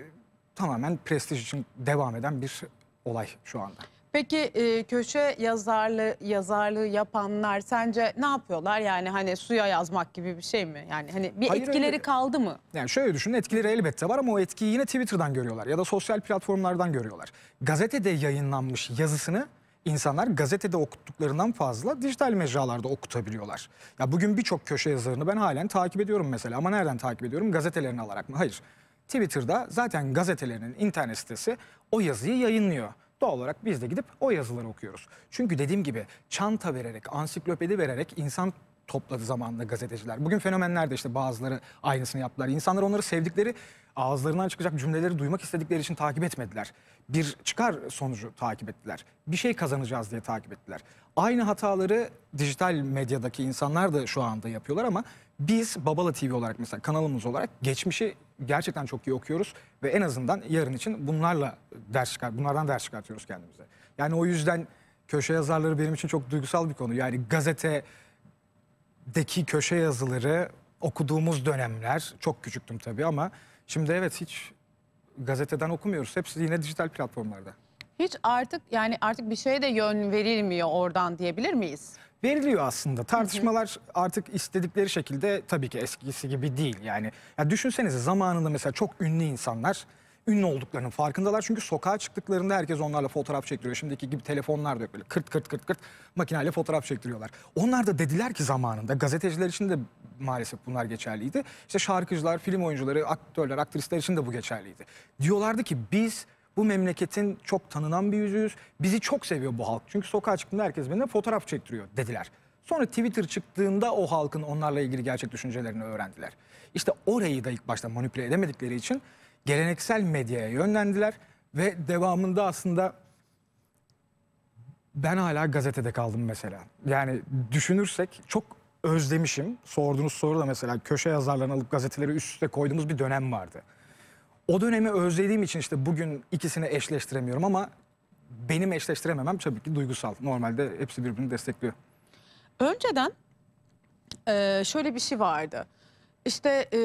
tamamen prestij için devam eden bir olay şu anda. Peki e, köşe yazarlığı yazarlığı yapanlar sence ne yapıyorlar? Yani hani suya yazmak gibi bir şey mi? Yani hani bir Hayır, etkileri öyle. kaldı mı? Yani şöyle düşünün etkileri elbette var ama o etkiyi yine Twitter'dan görüyorlar ya da sosyal platformlardan görüyorlar. Gazetede yayınlanmış yazısını insanlar gazetede okuttuklarından fazla dijital mecralarda okutabiliyorlar. Ya bugün birçok köşe yazarını ben halen takip ediyorum mesela ama nereden takip ediyorum? Gazetelerini alarak mı? Hayır. Twitter'da zaten gazetelerinin internet sitesi o yazıyı yayınlıyor. Doğal olarak biz de gidip o yazıları okuyoruz. Çünkü dediğim gibi çanta vererek, ansiklopedi vererek insan topladı zamanında gazeteciler. Bugün fenomenler de işte bazıları aynısını yaptılar. İnsanlar onları sevdikleri, ağızlarından çıkacak cümleleri duymak istedikleri için takip etmediler. Bir çıkar sonucu takip ettiler. Bir şey kazanacağız diye takip ettiler. Aynı hataları dijital medyadaki insanlar da şu anda yapıyorlar ama biz Babala TV olarak mesela kanalımız olarak geçmişi gerçekten çok iyi okuyoruz ve en azından yarın için bunlarla ders çıkar, bunlardan ders çıkartıyoruz kendimize. Yani o yüzden köşe yazarları benim için çok duygusal bir konu. Yani gazetedeki köşe yazıları okuduğumuz dönemler çok küçüktüm tabii ama şimdi evet hiç gazeteden okumuyoruz. Hepsi yine dijital platformlarda. Hiç artık yani artık bir şeye de yön verilmiyor oradan diyebilir miyiz? veriliyor aslında. Tartışmalar hı hı. artık istedikleri şekilde tabii ki eskisi gibi değil. Yani ya düşünsenize zamanında mesela çok ünlü insanlar ünlü olduklarının farkındalar. Çünkü sokağa çıktıklarında herkes onlarla fotoğraf çektiriyor. Şimdiki gibi telefonlar da yok böyle kırt kırt kırt kırt makineyle fotoğraf çektiriyorlar. Onlar da dediler ki zamanında gazeteciler için de maalesef bunlar geçerliydi. İşte şarkıcılar, film oyuncuları, aktörler, aktrisler için de bu geçerliydi. Diyorlardı ki biz bu memleketin çok tanınan bir yüzüyüz. Bizi çok seviyor bu halk. Çünkü sokağa çıktığında herkes benimle fotoğraf çektiriyor dediler. Sonra Twitter çıktığında o halkın onlarla ilgili gerçek düşüncelerini öğrendiler. İşte orayı da ilk başta manipüle edemedikleri için geleneksel medyaya yönlendiler ve devamında aslında ben hala gazetede kaldım mesela. Yani düşünürsek çok özlemişim. Sorduğunuz soru da mesela köşe yazarlarını alıp gazeteleri üst üste koyduğumuz bir dönem vardı. O dönemi özlediğim için işte bugün ikisini eşleştiremiyorum ama benim eşleştirememem tabii ki duygusal. Normalde hepsi birbirini destekliyor. Önceden şöyle bir şey vardı. İşte e,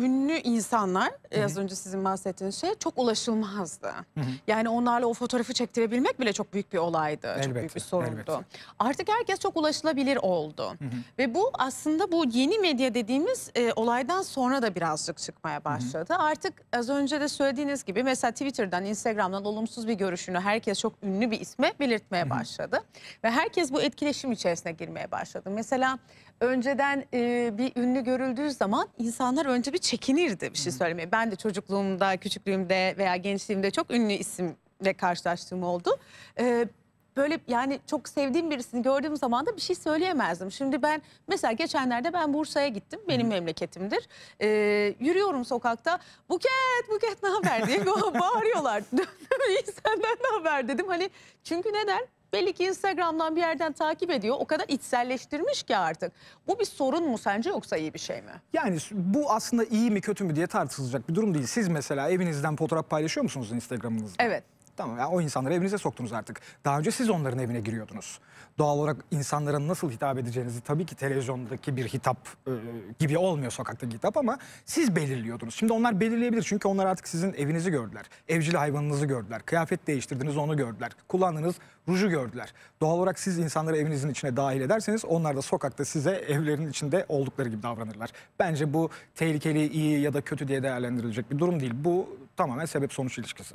ünlü insanlar Hı-hı. az önce sizin bahsettiğiniz şey çok ulaşılmazdı. Hı-hı. Yani onlarla o fotoğrafı çektirebilmek bile çok büyük bir olaydı. Elbette, çok büyük bir sorundu. Elbette. Artık herkes çok ulaşılabilir oldu. Hı-hı. Ve bu aslında bu yeni medya dediğimiz e, olaydan sonra da birazcık çıkmaya başladı. Hı-hı. Artık az önce de söylediğiniz gibi mesela Twitter'dan, Instagram'dan olumsuz bir görüşünü herkes çok ünlü bir isme belirtmeye Hı-hı. başladı. Ve herkes bu etkileşim içerisine girmeye başladı. Mesela önceden e, bir ünlü görüldüğü zaman insanlar önce bir çekinirdi bir şey söylemeye. Ben de çocukluğumda, küçüklüğümde veya gençliğimde çok ünlü isimle karşılaştığım oldu. E, böyle yani çok sevdiğim birisini gördüğüm zaman da bir şey söyleyemezdim. Şimdi ben mesela geçenlerde ben Bursa'ya gittim. Benim memleketimdir. Ee, yürüyorum sokakta. Buket, Buket ne haber diye bağırıyorlar. İyi senden ne haber dedim. Hani çünkü neden? Belli ki Instagram'dan bir yerden takip ediyor. O kadar içselleştirmiş ki artık. Bu bir sorun mu sence yoksa iyi bir şey mi? Yani bu aslında iyi mi kötü mü diye tartışılacak bir durum değil. Siz mesela evinizden fotoğraf paylaşıyor musunuz Instagram'ınızda? Evet. Tamam yani o insanları evinize soktunuz artık. Daha önce siz onların evine giriyordunuz doğal olarak insanlara nasıl hitap edeceğinizi tabii ki televizyondaki bir hitap e, gibi olmuyor sokakta hitap ama siz belirliyordunuz. Şimdi onlar belirleyebilir çünkü onlar artık sizin evinizi gördüler. Evcil hayvanınızı gördüler. Kıyafet değiştirdiniz onu gördüler. Kullandığınız ruju gördüler. Doğal olarak siz insanları evinizin içine dahil ederseniz onlar da sokakta size evlerin içinde oldukları gibi davranırlar. Bence bu tehlikeli iyi ya da kötü diye değerlendirilecek bir durum değil. Bu tamamen sebep sonuç ilişkisi.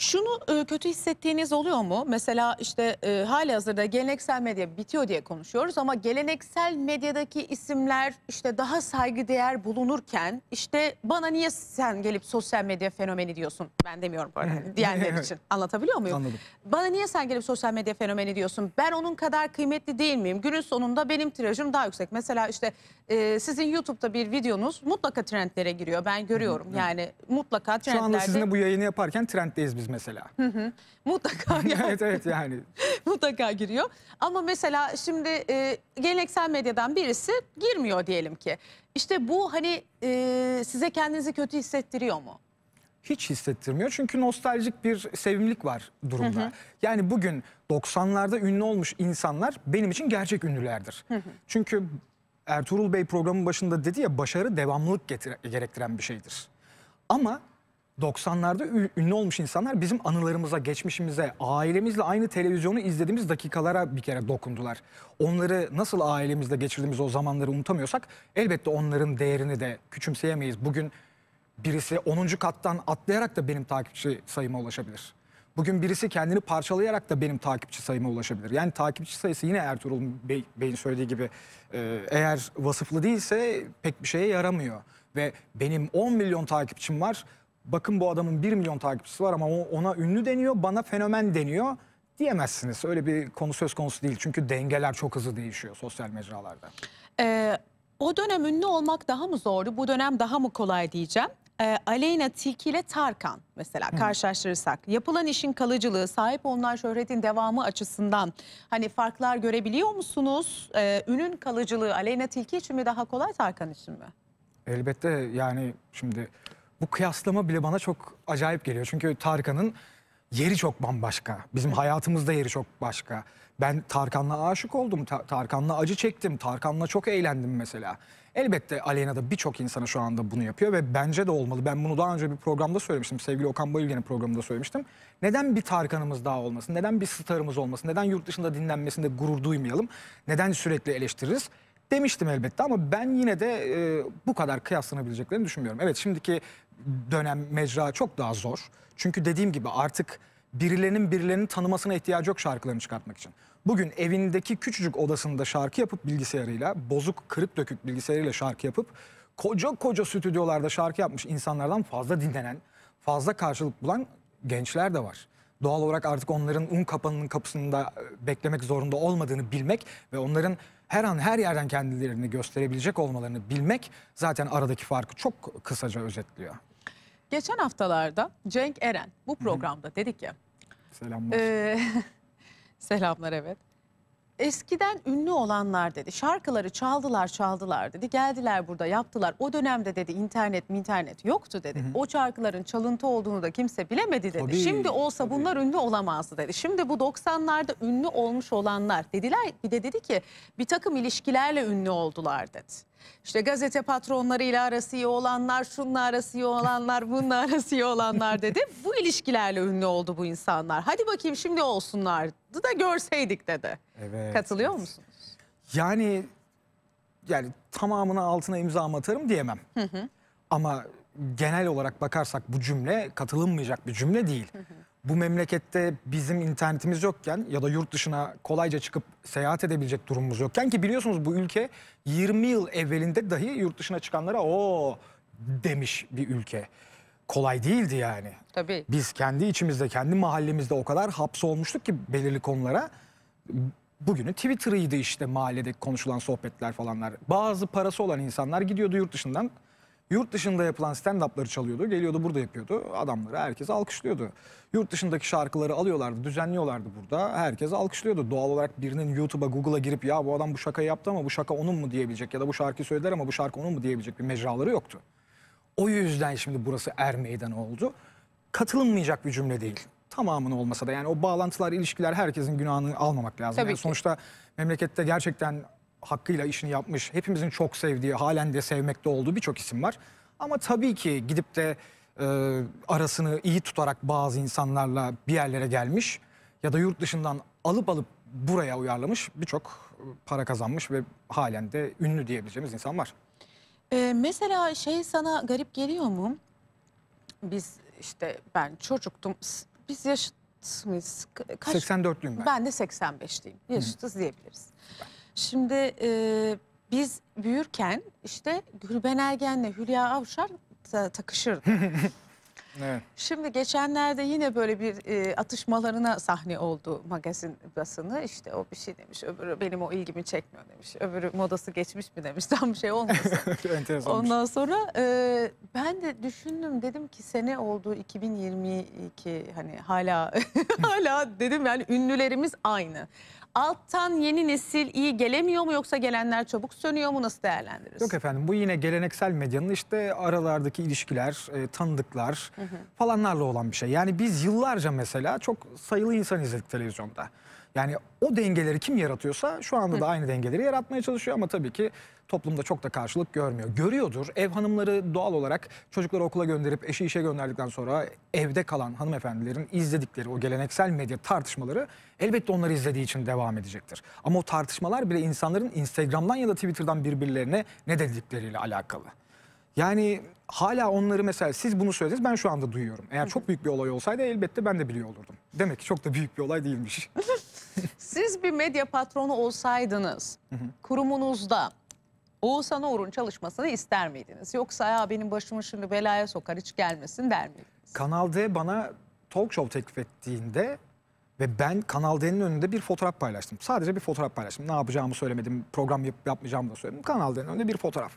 Şunu e, kötü hissettiğiniz oluyor mu? Mesela işte e, hali hazırda geleneksel medya bitiyor diye konuşuyoruz ama geleneksel medyadaki isimler işte daha saygıdeğer bulunurken işte bana niye sen gelip sosyal medya fenomeni diyorsun? Ben demiyorum bu arada diyenler için. Anlatabiliyor muyum? Anladım. Bana niye sen gelip sosyal medya fenomeni diyorsun? Ben onun kadar kıymetli değil miyim? Günün sonunda benim tirajım daha yüksek. Mesela işte e, sizin YouTube'da bir videonuz mutlaka trendlere giriyor. Ben görüyorum yani mutlaka trendlerde. Şu anda sizinle bu yayını yaparken trenddeyiz biz mesela. Hı hı. Mutlaka. Yani. evet evet yani. Mutlaka giriyor. Ama mesela şimdi e, geleneksel medyadan birisi girmiyor diyelim ki. İşte bu hani e, size kendinizi kötü hissettiriyor mu? Hiç hissettirmiyor çünkü nostaljik bir sevimlik var durumda. Hı hı. Yani bugün 90'larda ünlü olmuş insanlar benim için gerçek ünlülerdir. Hı hı. Çünkü Ertuğrul Bey programın başında dedi ya başarı devamlılık gerektiren bir şeydir. Ama 90'larda ünlü olmuş insanlar bizim anılarımıza, geçmişimize, ailemizle aynı televizyonu izlediğimiz dakikalara bir kere dokundular. Onları nasıl ailemizle geçirdiğimiz o zamanları unutamıyorsak elbette onların değerini de küçümseyemeyiz. Bugün birisi 10. kattan atlayarak da benim takipçi sayıma ulaşabilir. Bugün birisi kendini parçalayarak da benim takipçi sayıma ulaşabilir. Yani takipçi sayısı yine Ertuğrul Bey, Bey'in söylediği gibi e, eğer vasıflı değilse pek bir şeye yaramıyor. Ve benim 10 milyon takipçim var bakın bu adamın 1 milyon takipçisi var ama ona ünlü deniyor, bana fenomen deniyor diyemezsiniz. Öyle bir konu söz konusu değil. Çünkü dengeler çok hızlı değişiyor sosyal mecralarda. Ee, o dönem ünlü olmak daha mı zordu, bu dönem daha mı kolay diyeceğim. Ee, Aleyna Tilki ile Tarkan mesela Hı. karşılaştırırsak yapılan işin kalıcılığı, sahip olunan şöhretin devamı açısından hani farklar görebiliyor musunuz? Ee, ünün kalıcılığı Aleyna Tilki için mi daha kolay Tarkan için mi? Elbette yani şimdi bu kıyaslama bile bana çok acayip geliyor. Çünkü Tarkan'ın yeri çok bambaşka. Bizim hayatımızda yeri çok başka. Ben Tarkan'la aşık oldum. Ta Tarkan'la acı çektim. Tarkan'la çok eğlendim mesela. Elbette Aleyna da birçok insana şu anda bunu yapıyor ve bence de olmalı. Ben bunu daha önce bir programda söylemiştim. Sevgili Okan Bayülgen'in programında söylemiştim. Neden bir Tarkan'ımız daha olmasın? Neden bir starımız olmasın? Neden yurt dışında dinlenmesinde gurur duymayalım? Neden sürekli eleştiririz? demiştim elbette ama ben yine de e, bu kadar kıyaslanabileceklerini düşünmüyorum. Evet şimdiki dönem mecra çok daha zor. Çünkü dediğim gibi artık birilerinin birilerinin tanımasına ihtiyacı yok şarkılarını çıkartmak için. Bugün evindeki küçücük odasında şarkı yapıp bilgisayarıyla, bozuk kırık dökük bilgisayarıyla şarkı yapıp koca koca stüdyolarda şarkı yapmış insanlardan fazla dinlenen, fazla karşılık bulan gençler de var. Doğal olarak artık onların un kapanının kapısında e, beklemek zorunda olmadığını bilmek ve onların her an her yerden kendilerini gösterebilecek olmalarını bilmek zaten aradaki farkı çok kısaca özetliyor. Geçen haftalarda Cenk Eren bu programda dedi ki. Selamlar. E, selamlar evet. Eskiden ünlü olanlar dedi şarkıları çaldılar çaldılar dedi geldiler burada yaptılar o dönemde dedi internet mi internet yoktu dedi. Hı hı. O şarkıların çalıntı olduğunu da kimse bilemedi dedi. Tabii, Şimdi olsa tabii. bunlar ünlü olamazdı dedi. Şimdi bu 90'larda ünlü olmuş olanlar dediler bir de dedi ki bir takım ilişkilerle ünlü oldular dedi. İşte gazete patronlarıyla arası iyi olanlar, şunla arası iyi olanlar, bununla arası iyi olanlar dedi. Bu ilişkilerle ünlü oldu bu insanlar. Hadi bakayım şimdi olsunlardı da görseydik dedi. Evet. Katılıyor musunuz? Yani yani tamamını altına imza atarım diyemem. Hı hı. Ama genel olarak bakarsak bu cümle katılınmayacak bir cümle değil. Hı hı bu memlekette bizim internetimiz yokken ya da yurt dışına kolayca çıkıp seyahat edebilecek durumumuz yokken ki biliyorsunuz bu ülke 20 yıl evvelinde dahi yurt dışına çıkanlara o demiş bir ülke. Kolay değildi yani. Tabii. Biz kendi içimizde, kendi mahallemizde o kadar hapsolmuştuk ki belirli konulara. Bugünün Twitter'ıydı işte mahallede konuşulan sohbetler falanlar. Bazı parası olan insanlar gidiyordu yurt dışından Yurt dışında yapılan stand-up'ları çalıyordu. Geliyordu burada yapıyordu. Adamları herkes alkışlıyordu. Yurt dışındaki şarkıları alıyorlardı, düzenliyorlardı burada. Herkes alkışlıyordu. Doğal olarak birinin YouTube'a, Google'a girip ya bu adam bu şakayı yaptı ama bu şaka onun mu diyebilecek ya da bu şarkıyı söylediler ama bu şarkı onun mu diyebilecek bir mecraları yoktu. O yüzden şimdi burası er meydan oldu. Katılınmayacak bir cümle değil. Tamamını olmasa da yani o bağlantılar, ilişkiler herkesin günahını almamak lazım. yani sonuçta memlekette gerçekten hakkıyla işini yapmış, hepimizin çok sevdiği, halen de sevmekte olduğu birçok isim var. Ama tabii ki gidip de e, arasını iyi tutarak bazı insanlarla bir yerlere gelmiş ya da yurt dışından alıp alıp buraya uyarlamış birçok e, para kazanmış ve halen de ünlü diyebileceğimiz insan var. Ee, mesela şey sana garip geliyor mu? Biz işte ben çocuktum. Biz yaşıt mıyız? Kaç? 84'lüyüm ben. Ben de 85'liyim. Yaşıtız Hı. diyebiliriz. Süper. Şimdi e, biz büyürken işte Gülben Ergen'le Hülya Avşar ta takışırdı. Evet. Şimdi geçenlerde yine böyle bir e, atışmalarına sahne oldu magazin basını. İşte o bir şey demiş, öbürü benim o ilgimi çekmiyor demiş. Öbürü modası geçmiş mi demiş, tam bir şey olmaz. Ondan sonra e, ben de düşündüm dedim ki sene oldu 2022 hani hala hala dedim yani ünlülerimiz aynı. Alttan yeni nesil iyi gelemiyor mu yoksa gelenler çabuk sönüyor mu nasıl değerlendiririz? Yok efendim bu yine geleneksel medyanın işte aralardaki ilişkiler, e, tanıdıklar hı hı. falanlarla olan bir şey. Yani biz yıllarca mesela çok sayılı insan izledik televizyonda. Yani o dengeleri kim yaratıyorsa şu anda da aynı dengeleri yaratmaya çalışıyor ama tabii ki toplumda çok da karşılık görmüyor. Görüyordur. Ev hanımları doğal olarak çocukları okula gönderip eşi işe gönderdikten sonra evde kalan hanımefendilerin izledikleri o geleneksel medya tartışmaları elbette onları izlediği için devam edecektir. Ama o tartışmalar bile insanların Instagram'dan ya da Twitter'dan birbirlerine ne dedikleriyle alakalı. Yani hala onları mesela siz bunu söylediniz ben şu anda duyuyorum. Eğer çok büyük bir olay olsaydı elbette ben de biliyor olurdum. Demek ki çok da büyük bir olay değilmiş. Siz bir medya patronu olsaydınız kurumunuzda Oğuzhan Uğur'un çalışmasını ister miydiniz? Yoksa ya benim başımı şimdi belaya sokar hiç gelmesin der miydiniz? Kanal D bana talk show teklif ettiğinde ve ben Kanal D'nin önünde bir fotoğraf paylaştım. Sadece bir fotoğraf paylaştım. Ne yapacağımı söylemedim, program yapmayacağımı da söyledim. Kanal D'nin önünde bir fotoğraf.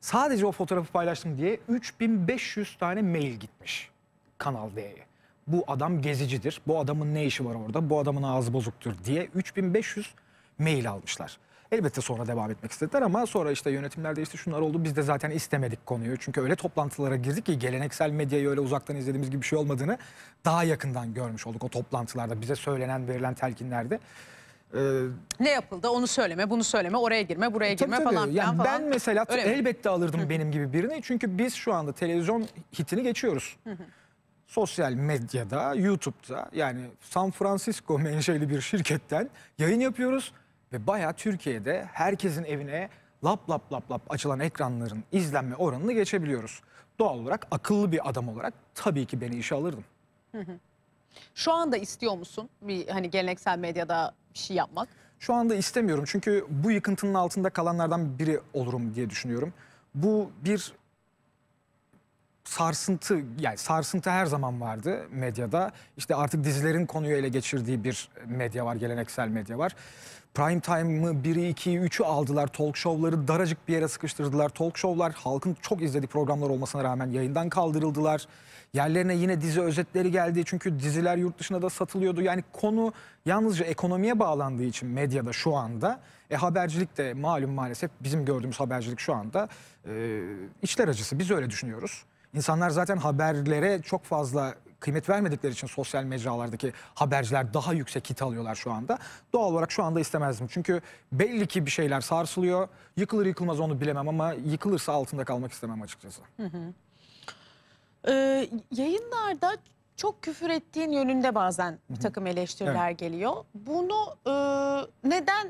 Sadece o fotoğrafı paylaştım diye 3500 tane mail gitmiş Kanal D'ye. Bu adam gezicidir, bu adamın ne işi var orada, bu adamın ağzı bozuktur diye 3500 mail almışlar. Elbette sonra devam etmek istediler ama sonra işte yönetimler değişti şunlar oldu. Biz de zaten istemedik konuyu. Çünkü öyle toplantılara girdik ki geleneksel medyayı öyle uzaktan izlediğimiz gibi bir şey olmadığını daha yakından görmüş olduk o toplantılarda. Bize söylenen verilen telkinlerde. E, ne yapıldı onu söyleme bunu söyleme oraya girme buraya e, girme tabii, falan Yani falan. Ben mesela Öyle elbette mi? alırdım Hı. benim gibi birini çünkü biz şu anda televizyon hitini geçiyoruz. Hı. Sosyal medyada, YouTube'da yani San Francisco menşeli bir şirketten yayın yapıyoruz. Ve baya Türkiye'de herkesin evine lap lap lap lap açılan ekranların izlenme oranını geçebiliyoruz. Doğal olarak akıllı bir adam olarak tabii ki beni işe alırdım. hı. Şu anda istiyor musun bir hani geleneksel medyada bir şey yapmak? Şu anda istemiyorum çünkü bu yıkıntının altında kalanlardan biri olurum diye düşünüyorum. Bu bir sarsıntı yani sarsıntı her zaman vardı medyada. İşte artık dizilerin konuyu ele geçirdiği bir medya var, geleneksel medya var. Prime time'ı 1'i, 2'yi, 3'ü aldılar. Talk show'ları daracık bir yere sıkıştırdılar. Talk show'lar halkın çok izlediği programlar olmasına rağmen yayından kaldırıldılar. Yerlerine yine dizi özetleri geldi. Çünkü diziler yurt dışına da satılıyordu. Yani konu yalnızca ekonomiye bağlandığı için medyada şu anda. E, habercilik de malum maalesef bizim gördüğümüz habercilik şu anda e, içler acısı. Biz öyle düşünüyoruz. İnsanlar zaten haberlere çok fazla kıymet vermedikleri için sosyal mecralardaki haberciler daha yüksek hit alıyorlar şu anda. Doğal olarak şu anda istemezdim. Çünkü belli ki bir şeyler sarsılıyor. Yıkılır yıkılmaz onu bilemem ama yıkılırsa altında kalmak istemem açıkçası. Hı hı. Ee, yayınlarda çok küfür ettiğin yönünde bazen bir takım eleştiriler evet. geliyor. Bunu e, neden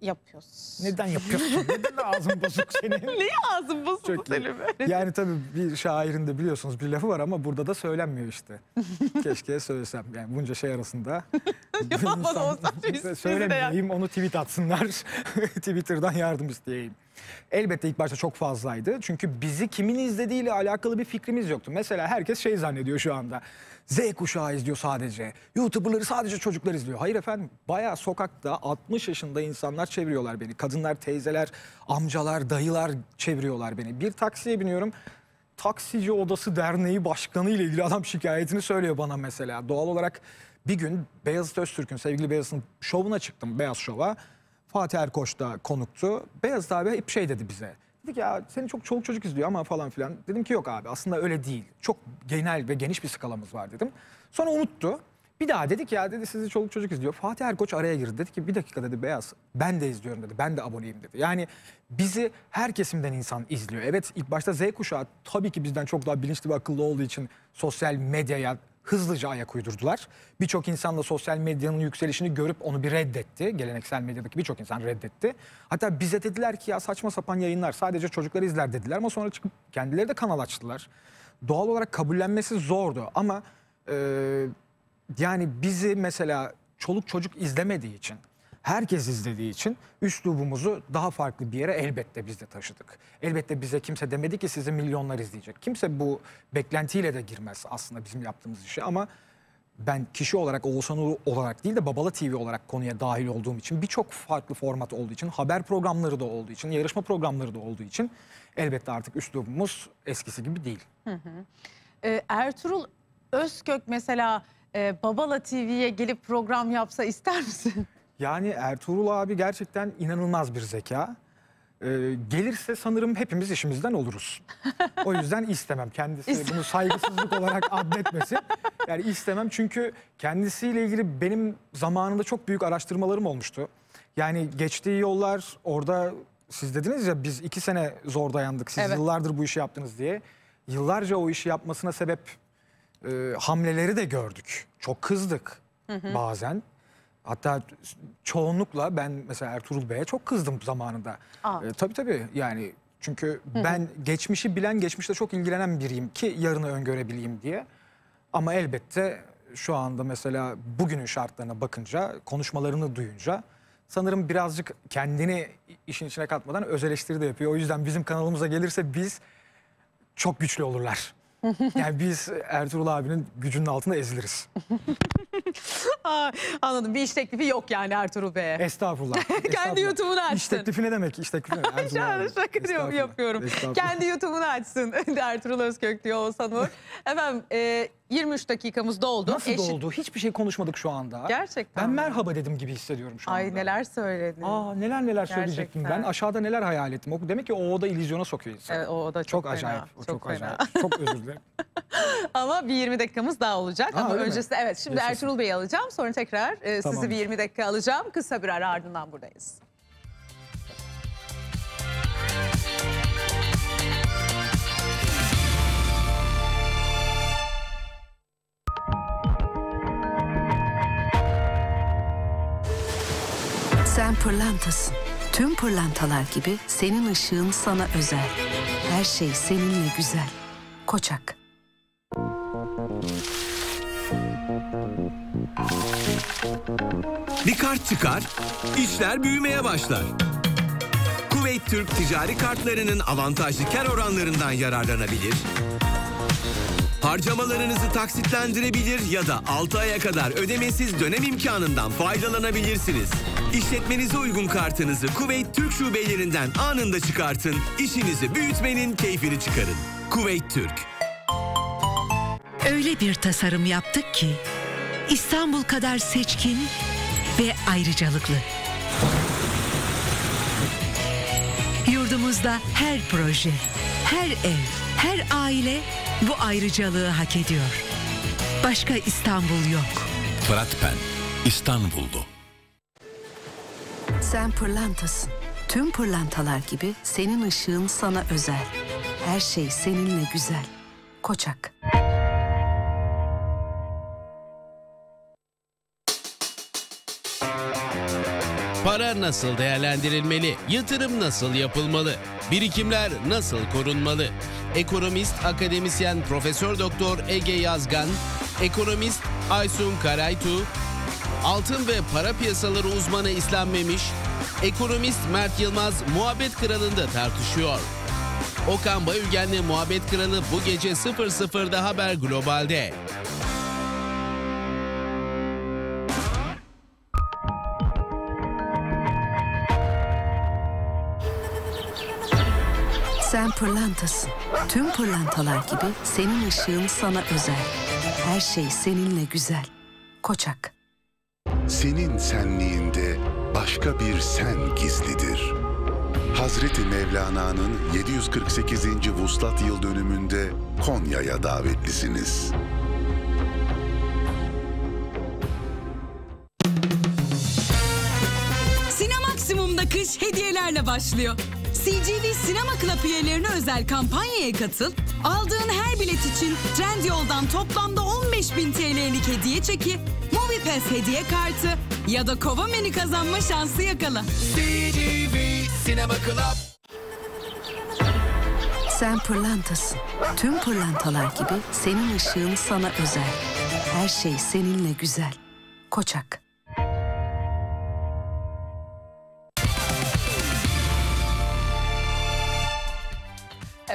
Yapıyoruz. Neden yapıyorsun? Neden ağzın bozuk senin? Niye ağzın bozuk Çok senin? Yani tabii bir şairin de biliyorsunuz bir lafı var ama burada da söylenmiyor işte. Keşke söylesem. Yani bunca şey arasında. Yapamadı olsa şey söylemeyeyim onu tweet atsınlar. Twitter'dan yardım isteyeyim. Elbette ilk başta çok fazlaydı. Çünkü bizi kimin izlediğiyle alakalı bir fikrimiz yoktu. Mesela herkes şey zannediyor şu anda. Z kuşağı izliyor sadece. YouTuber'ları sadece çocuklar izliyor. Hayır efendim bayağı sokakta 60 yaşında insanlar çeviriyorlar beni. Kadınlar, teyzeler, amcalar, dayılar çeviriyorlar beni. Bir taksiye biniyorum. Taksici Odası Derneği Başkanı ile ilgili adam şikayetini söylüyor bana mesela. Doğal olarak bir gün Beyazıt Öztürk'ün, sevgili Beyazıt'ın şovuna çıktım, Beyaz Şov'a. Fatih Erkoç da konuktu. Beyazıt abi hep şey dedi bize. Dedi ki ya seni çok çoluk çocuk izliyor ama falan filan. Dedim ki yok abi aslında öyle değil. Çok genel ve geniş bir skalamız var dedim. Sonra unuttu. Bir daha dedi ki ya dedi sizi çoluk çocuk izliyor. Fatih Erkoç araya girdi. Dedi ki bir dakika dedi Beyaz ben de izliyorum dedi. Ben de aboneyim dedi. Yani bizi her kesimden insan izliyor. Evet ilk başta Z kuşağı tabii ki bizden çok daha bilinçli ve akıllı olduğu için sosyal medyaya hızlıca ayak uydurdular. Birçok insan da sosyal medyanın yükselişini görüp onu bir reddetti. Geleneksel medyadaki birçok insan reddetti. Hatta bize dediler ki ya saçma sapan yayınlar sadece çocukları izler dediler ama sonra çıkıp kendileri de kanal açtılar. Doğal olarak kabullenmesi zordu ama e, yani bizi mesela çoluk çocuk izlemediği için herkes izlediği için üslubumuzu daha farklı bir yere elbette biz de taşıdık. Elbette bize kimse demedi ki sizi milyonlar izleyecek. Kimse bu beklentiyle de girmez aslında bizim yaptığımız işi ama ben kişi olarak Oğuzhan Uğur olarak değil de Babala TV olarak konuya dahil olduğum için birçok farklı format olduğu için haber programları da olduğu için yarışma programları da olduğu için elbette artık üslubumuz eskisi gibi değil. Hı hı. Ee, Ertuğrul Özkök mesela e, Babala TV'ye gelip program yapsa ister misin? Yani Ertuğrul abi gerçekten inanılmaz bir zeka. Ee, gelirse sanırım hepimiz işimizden oluruz. O yüzden istemem kendisi bunu saygısızlık olarak adletmesin. Yani istemem çünkü kendisiyle ilgili benim zamanında çok büyük araştırmalarım olmuştu. Yani geçtiği yollar orada siz dediniz ya biz iki sene zor dayandık. Siz Evet. yıllardır bu işi yaptınız diye. Yıllarca o işi yapmasına sebep e, hamleleri de gördük. Çok kızdık bazen. Hatta çoğunlukla ben mesela Ertuğrul Bey'e çok kızdım zamanında. Aa. E, tabii tabii yani çünkü ben geçmişi bilen, geçmişte çok ilgilenen biriyim ki yarını öngörebileyim diye. Ama elbette şu anda mesela bugünün şartlarına bakınca, konuşmalarını duyunca sanırım birazcık kendini işin içine katmadan öz de yapıyor. O yüzden bizim kanalımıza gelirse biz çok güçlü olurlar. yani biz Ertuğrul abinin gücünün altında eziliriz. Aa, anladım. Bir iş teklifi yok yani Ertuğrul Bey'e. Estağfurullah. Kendi YouTube'unu açsın. İş teklifi ne demek? İş teklifi ne? şaka diyorum, yapıyorum. Kendi YouTube'unu açsın. Ertuğrul Özkök diyor Oğuzhan Uğur. Efendim e, 23 dakikamız doldu. Nasıl Eşit... doldu? Hiçbir şey konuşmadık şu anda. Gerçekten Ben merhaba dedim gibi hissediyorum şu anda. Ay neler söyledin. Aa neler neler Gerçekten. söyleyecektim ben. Aşağıda neler hayal ettim. Demek ki o oda illüzyona sokuyor insanı. Evet o oda çok, çok fena. acayip. O çok, çok fena. acayip. çok özür dilerim. Ama bir 20 dakikamız daha olacak. Aa, Ama öncesinde mi? evet şimdi Ertuğrul Erol Bey'i alacağım. Sonra tekrar e, tamam. sizi bir 20 dakika alacağım. Kısa bir ara ardından buradayız. Sen pırlantasın. Tüm pırlantalar gibi senin ışığın sana özel. Her şey seninle güzel. Koçak. Bir kart çıkar, işler büyümeye başlar. Kuveyt Türk ticari kartlarının avantajlı kar oranlarından yararlanabilir. Harcamalarınızı taksitlendirebilir ya da 6 aya kadar ödemesiz dönem imkanından faydalanabilirsiniz. İşletmenize uygun kartınızı Kuveyt Türk şubelerinden anında çıkartın. işinizi büyütmenin keyfini çıkarın. Kuveyt Türk. Öyle bir tasarım yaptık ki İstanbul kadar seçkin ve ayrıcalıklı. Yurdumuzda her proje, her ev, her aile bu ayrıcalığı hak ediyor. Başka İstanbul yok. Fırat Ben, İstanbul'du. Sen pırlantasın. Tüm pırlantalar gibi senin ışığın sana özel. Her şey seninle güzel. Koçak. Para nasıl değerlendirilmeli? Yatırım nasıl yapılmalı? Birikimler nasıl korunmalı? Ekonomist, akademisyen Profesör Doktor Ege Yazgan, ekonomist Aysun Karaytu, altın ve para piyasaları uzmanı İslam Memiş, ekonomist Mert Yılmaz muhabbet kralında tartışıyor. Okan Bayülgen'le Muhabbet Kralı bu gece 00'da Haber Global'de. Sen pırlantasın. Tüm pırlantalar gibi senin ışığın sana özel. Her şey seninle güzel. Koçak. Senin senliğinde başka bir sen gizlidir. Hazreti Mevlana'nın 748. Vuslat yıl dönümünde Konya'ya davetlisiniz. Sinemaksimum'da kış hediyelerle başlıyor. CGV Sinema Club üyelerine özel kampanyaya katıl. Aldığın her bilet için Trendyol'dan toplamda 15 bin TL'lik hediye çeki, MoviePass hediye kartı ya da kova menü kazanma şansı yakala. CGV Sinema Club Sen pırlantasın. Tüm pırlantalar gibi senin ışığın sana özel. Her şey seninle güzel. Koçak.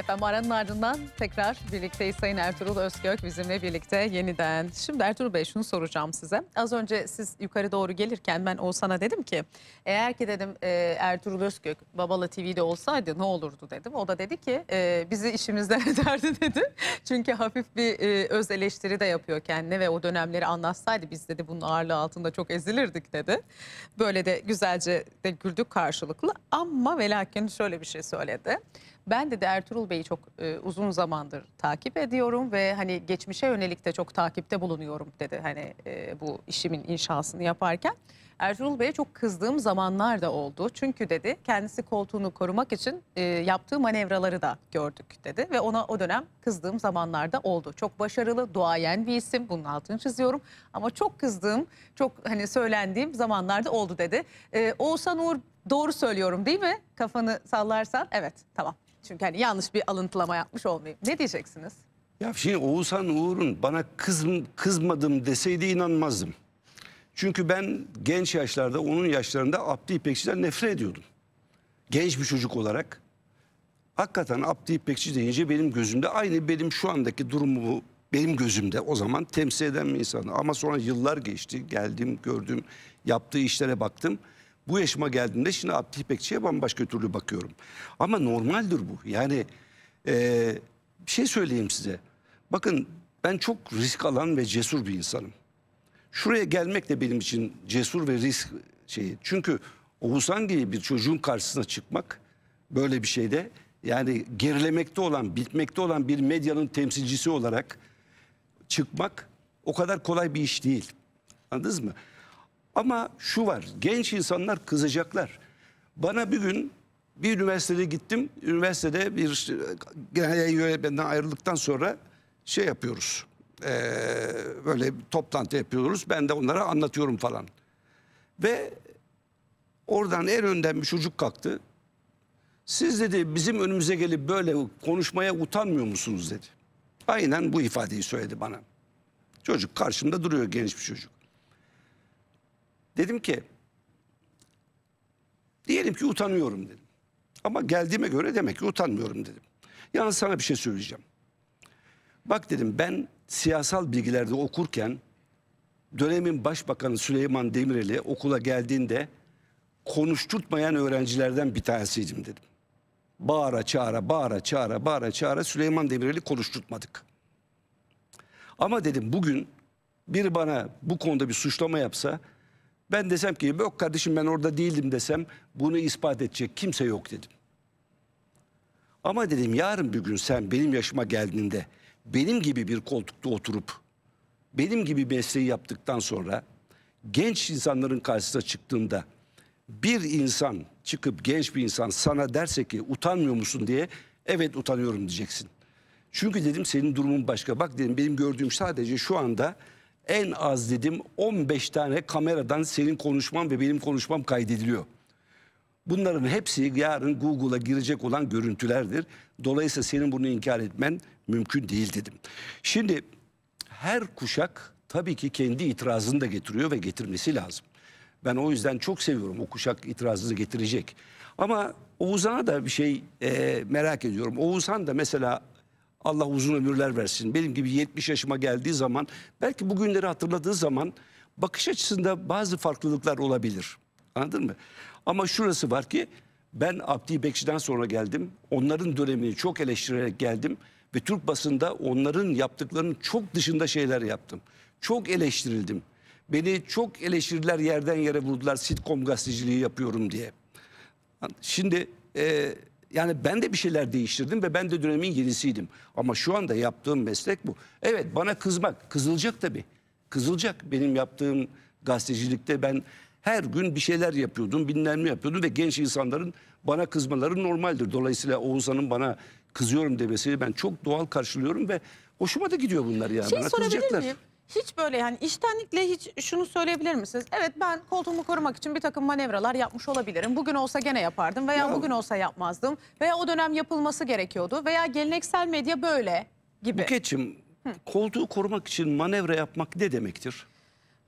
Efendim aranın ardından tekrar birlikteyiz Sayın Ertuğrul Özgök bizimle birlikte yeniden. Şimdi Ertuğrul Bey şunu soracağım size. Az önce siz yukarı doğru gelirken ben Oğuzhan'a dedim ki eğer ki dedim e, Ertuğrul Özgök Babala TV'de olsaydı ne olurdu dedim. O da dedi ki e, bizi işimizden ederdi dedi. Çünkü hafif bir e, öz eleştiri de yapıyor kendine ve o dönemleri anlatsaydı biz dedi bunun ağırlığı altında çok ezilirdik dedi. Böyle de güzelce de güldük karşılıklı ama ve lakin şöyle bir şey söyledi. Ben de, de Ertuğrul Bey'i çok e, uzun zamandır takip ediyorum ve hani geçmişe yönelik de çok takipte bulunuyorum dedi hani e, bu işimin inşasını yaparken. Ertuğrul Bey'e çok kızdığım zamanlar da oldu. Çünkü dedi kendisi koltuğunu korumak için e, yaptığı manevraları da gördük dedi. Ve ona o dönem kızdığım zamanlarda oldu. Çok başarılı, duayen bir isim. Bunun altını çiziyorum. Ama çok kızdığım, çok hani söylendiğim zamanlarda oldu dedi. E, Oğuzhan Uğur doğru söylüyorum değil mi? Kafanı sallarsan. Evet tamam. Çünkü hani yanlış bir alıntılama yapmış olmayayım. Ne diyeceksiniz? Ya şimdi Oğuzhan Uğur'un bana kız, kızmadım deseydi inanmazdım. Çünkü ben genç yaşlarda, onun yaşlarında Abdi İpekçi'den nefret ediyordum. Genç bir çocuk olarak. Hakikaten Abdi İpekçi deyince benim gözümde aynı benim şu andaki durumu benim gözümde o zaman temsil eden bir insandı. Ama sonra yıllar geçti, geldim, gördüm, yaptığı işlere baktım. Bu yaşıma geldiğimde şimdi Abdülh İpekçi'ye bambaşka türlü bakıyorum. Ama normaldir bu. Yani e, bir şey söyleyeyim size. Bakın ben çok risk alan ve cesur bir insanım. Şuraya gelmek de benim için cesur ve risk şeyi. Çünkü Oğuzhan gibi bir çocuğun karşısına çıkmak böyle bir şeyde yani gerilemekte olan, bitmekte olan bir medyanın temsilcisi olarak çıkmak o kadar kolay bir iş değil. Anladınız mı? Ama şu var genç insanlar kızacaklar. Bana bir gün bir üniversitede gittim. Üniversitede bir genel yayın yönetmeninden ayrıldıktan sonra şey yapıyoruz. E, böyle toplantı yapıyoruz. Ben de onlara anlatıyorum falan. Ve oradan en önden bir çocuk kalktı. Siz dedi bizim önümüze gelip böyle konuşmaya utanmıyor musunuz dedi. Aynen bu ifadeyi söyledi bana. Çocuk karşımda duruyor genç bir çocuk. Dedim ki diyelim ki utanıyorum dedim. Ama geldiğime göre demek ki utanmıyorum dedim. Yalnız sana bir şey söyleyeceğim. Bak dedim ben siyasal bilgilerde okurken dönemin başbakanı Süleyman Demirel'i okula geldiğinde konuşturtmayan öğrencilerden bir tanesiydim dedim. Bağıra çağıra, bağıra çağıra, bağıra çağıra Süleyman Demirel'i konuşturtmadık. Ama dedim bugün bir bana bu konuda bir suçlama yapsa ben desem ki yok kardeşim ben orada değildim desem bunu ispat edecek kimse yok dedim. Ama dedim yarın bir gün sen benim yaşıma geldiğinde benim gibi bir koltukta oturup benim gibi mesleği yaptıktan sonra genç insanların karşısına çıktığında bir insan çıkıp genç bir insan sana derse ki utanmıyor musun diye evet utanıyorum diyeceksin. Çünkü dedim senin durumun başka. Bak dedim benim gördüğüm sadece şu anda en az dedim 15 tane kameradan senin konuşman ve benim konuşmam kaydediliyor. Bunların hepsi yarın Google'a girecek olan görüntülerdir. Dolayısıyla senin bunu inkar etmen mümkün değil dedim. Şimdi her kuşak tabii ki kendi itirazını da getiriyor ve getirmesi lazım. Ben o yüzden çok seviyorum o kuşak itirazını getirecek. Ama Oğuzhan'a da bir şey e, merak ediyorum. Oğuzhan da mesela Allah uzun ömürler versin. Benim gibi 70 yaşıma geldiği zaman belki bugünleri hatırladığı zaman bakış açısında bazı farklılıklar olabilir. Anladın mı? Ama şurası var ki ben Abdi Bekçi'den sonra geldim. Onların dönemini çok eleştirerek geldim. Ve Türk basında onların yaptıklarının çok dışında şeyler yaptım. Çok eleştirildim. Beni çok eleştiriler yerden yere vurdular sitcom gazeteciliği yapıyorum diye. Şimdi e, yani ben de bir şeyler değiştirdim ve ben de dönemin yenisiydim. Ama şu anda yaptığım meslek bu. Evet bana kızmak, kızılacak tabii. Kızılacak benim yaptığım gazetecilikte ben her gün bir şeyler yapıyordum, bilmem yapıyordum ve genç insanların bana kızmaları normaldir. Dolayısıyla Oğuzhan'ın bana kızıyorum demesini ben çok doğal karşılıyorum ve hoşuma da gidiyor bunlar yani. Şey bana sorabilir kızacaklar. miyim? hiç böyle yani iştenlikle hiç şunu söyleyebilir misiniz? Evet ben koltuğumu korumak için bir takım manevralar yapmış olabilirim. Bugün olsa gene yapardım veya ya. bugün olsa yapmazdım. Veya o dönem yapılması gerekiyordu veya geleneksel medya böyle gibi. Bukeç'im koltuğu korumak için manevra yapmak ne demektir?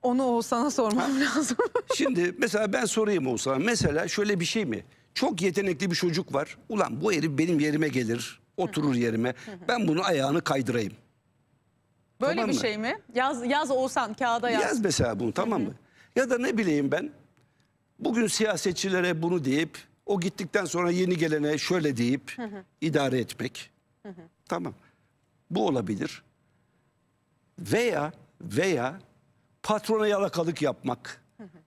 Onu Oğuzhan'a sormam ha. lazım. Şimdi mesela ben sorayım Oğuzhan'a. Mesela şöyle bir şey mi? Çok yetenekli bir çocuk var. Ulan bu herif benim yerime gelir. Oturur yerime. Ben bunu ayağını kaydırayım. Böyle tamam bir mı? şey mi? Yaz yaz olsan kağıda yaz. Yaz mesela bunu tamam mı? Ya da ne bileyim ben bugün siyasetçilere bunu deyip o gittikten sonra yeni gelene şöyle deyip idare etmek. Tamam. Bu olabilir. Veya veya patrona yalakalık yapmak.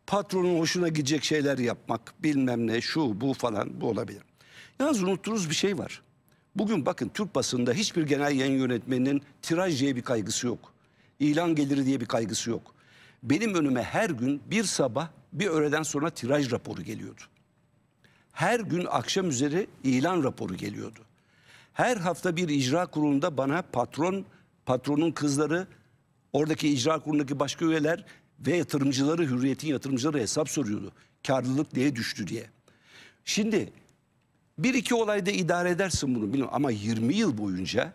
Patronun hoşuna gidecek şeyler yapmak bilmem ne şu bu falan bu olabilir. Yalnız unuttuğunuz bir şey var. Bugün bakın Türk basında hiçbir genel yayın yönetmeninin tiraj diye bir kaygısı yok. İlan geliri diye bir kaygısı yok. Benim önüme her gün bir sabah bir öğleden sonra tiraj raporu geliyordu. Her gün akşam üzeri ilan raporu geliyordu. Her hafta bir icra kurulunda bana patron, patronun kızları, oradaki icra kurulundaki başka üyeler ve yatırımcıları, hürriyetin yatırımcıları hesap soruyordu. Karlılık diye düştü diye. Şimdi bir iki olayda idare edersin bunu bilmiyorum ama 20 yıl boyunca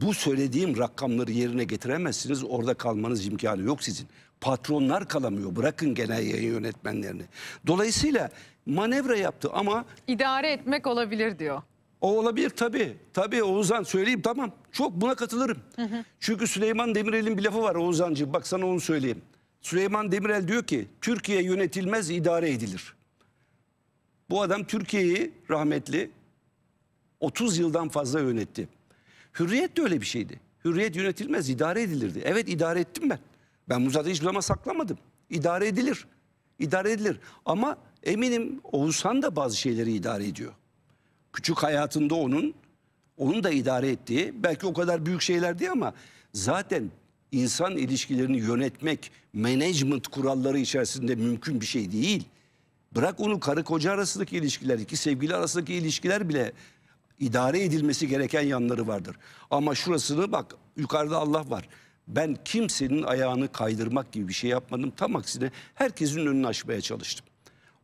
bu söylediğim rakamları yerine getiremezsiniz. Orada kalmanız imkanı yok sizin. Patronlar kalamıyor. Bırakın genel yayın yönetmenlerini. Dolayısıyla manevra yaptı ama... idare etmek olabilir diyor. O olabilir tabii. Tabii Oğuzhan söyleyeyim tamam. Çok buna katılırım. Hı hı. Çünkü Süleyman Demirel'in bir lafı var Oğuzhan'cığım. Bak sana onu söyleyeyim. Süleyman Demirel diyor ki Türkiye yönetilmez idare edilir. Bu adam Türkiye'yi rahmetli 30 yıldan fazla yönetti. Hürriyet de öyle bir şeydi. Hürriyet yönetilmez, idare edilirdi. Evet idare ettim ben. Ben Muzat'ı hiçbir zaman saklamadım. İdare edilir. İdare edilir. Ama eminim Oğuzhan da bazı şeyleri idare ediyor. Küçük hayatında onun, onun da idare ettiği, belki o kadar büyük şeyler değil ama zaten insan ilişkilerini yönetmek management kuralları içerisinde mümkün bir şey değil. Bırak onun karı koca arasındaki ilişkiler, iki sevgili arasındaki ilişkiler bile idare edilmesi gereken yanları vardır. Ama şurasını bak yukarıda Allah var. Ben kimsenin ayağını kaydırmak gibi bir şey yapmadım. Tam aksine herkesin önünü açmaya çalıştım.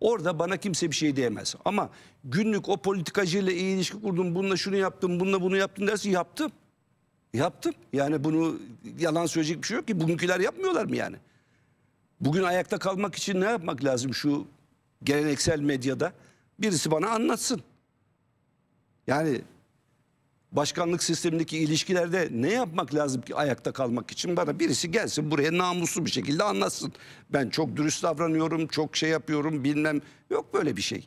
Orada bana kimse bir şey diyemez. Ama günlük o politikacıyla iyi ilişki kurdum, bununla şunu yaptım, bununla bunu yaptım derse yaptım. Yaptım. Yani bunu yalan söyleyecek bir şey yok ki. Bugünküler yapmıyorlar mı yani? Bugün ayakta kalmak için ne yapmak lazım? Şu geleneksel medyada birisi bana anlatsın. Yani başkanlık sistemindeki ilişkilerde ne yapmak lazım ki ayakta kalmak için bana birisi gelsin buraya namuslu bir şekilde anlatsın. Ben çok dürüst davranıyorum, çok şey yapıyorum bilmem yok böyle bir şey.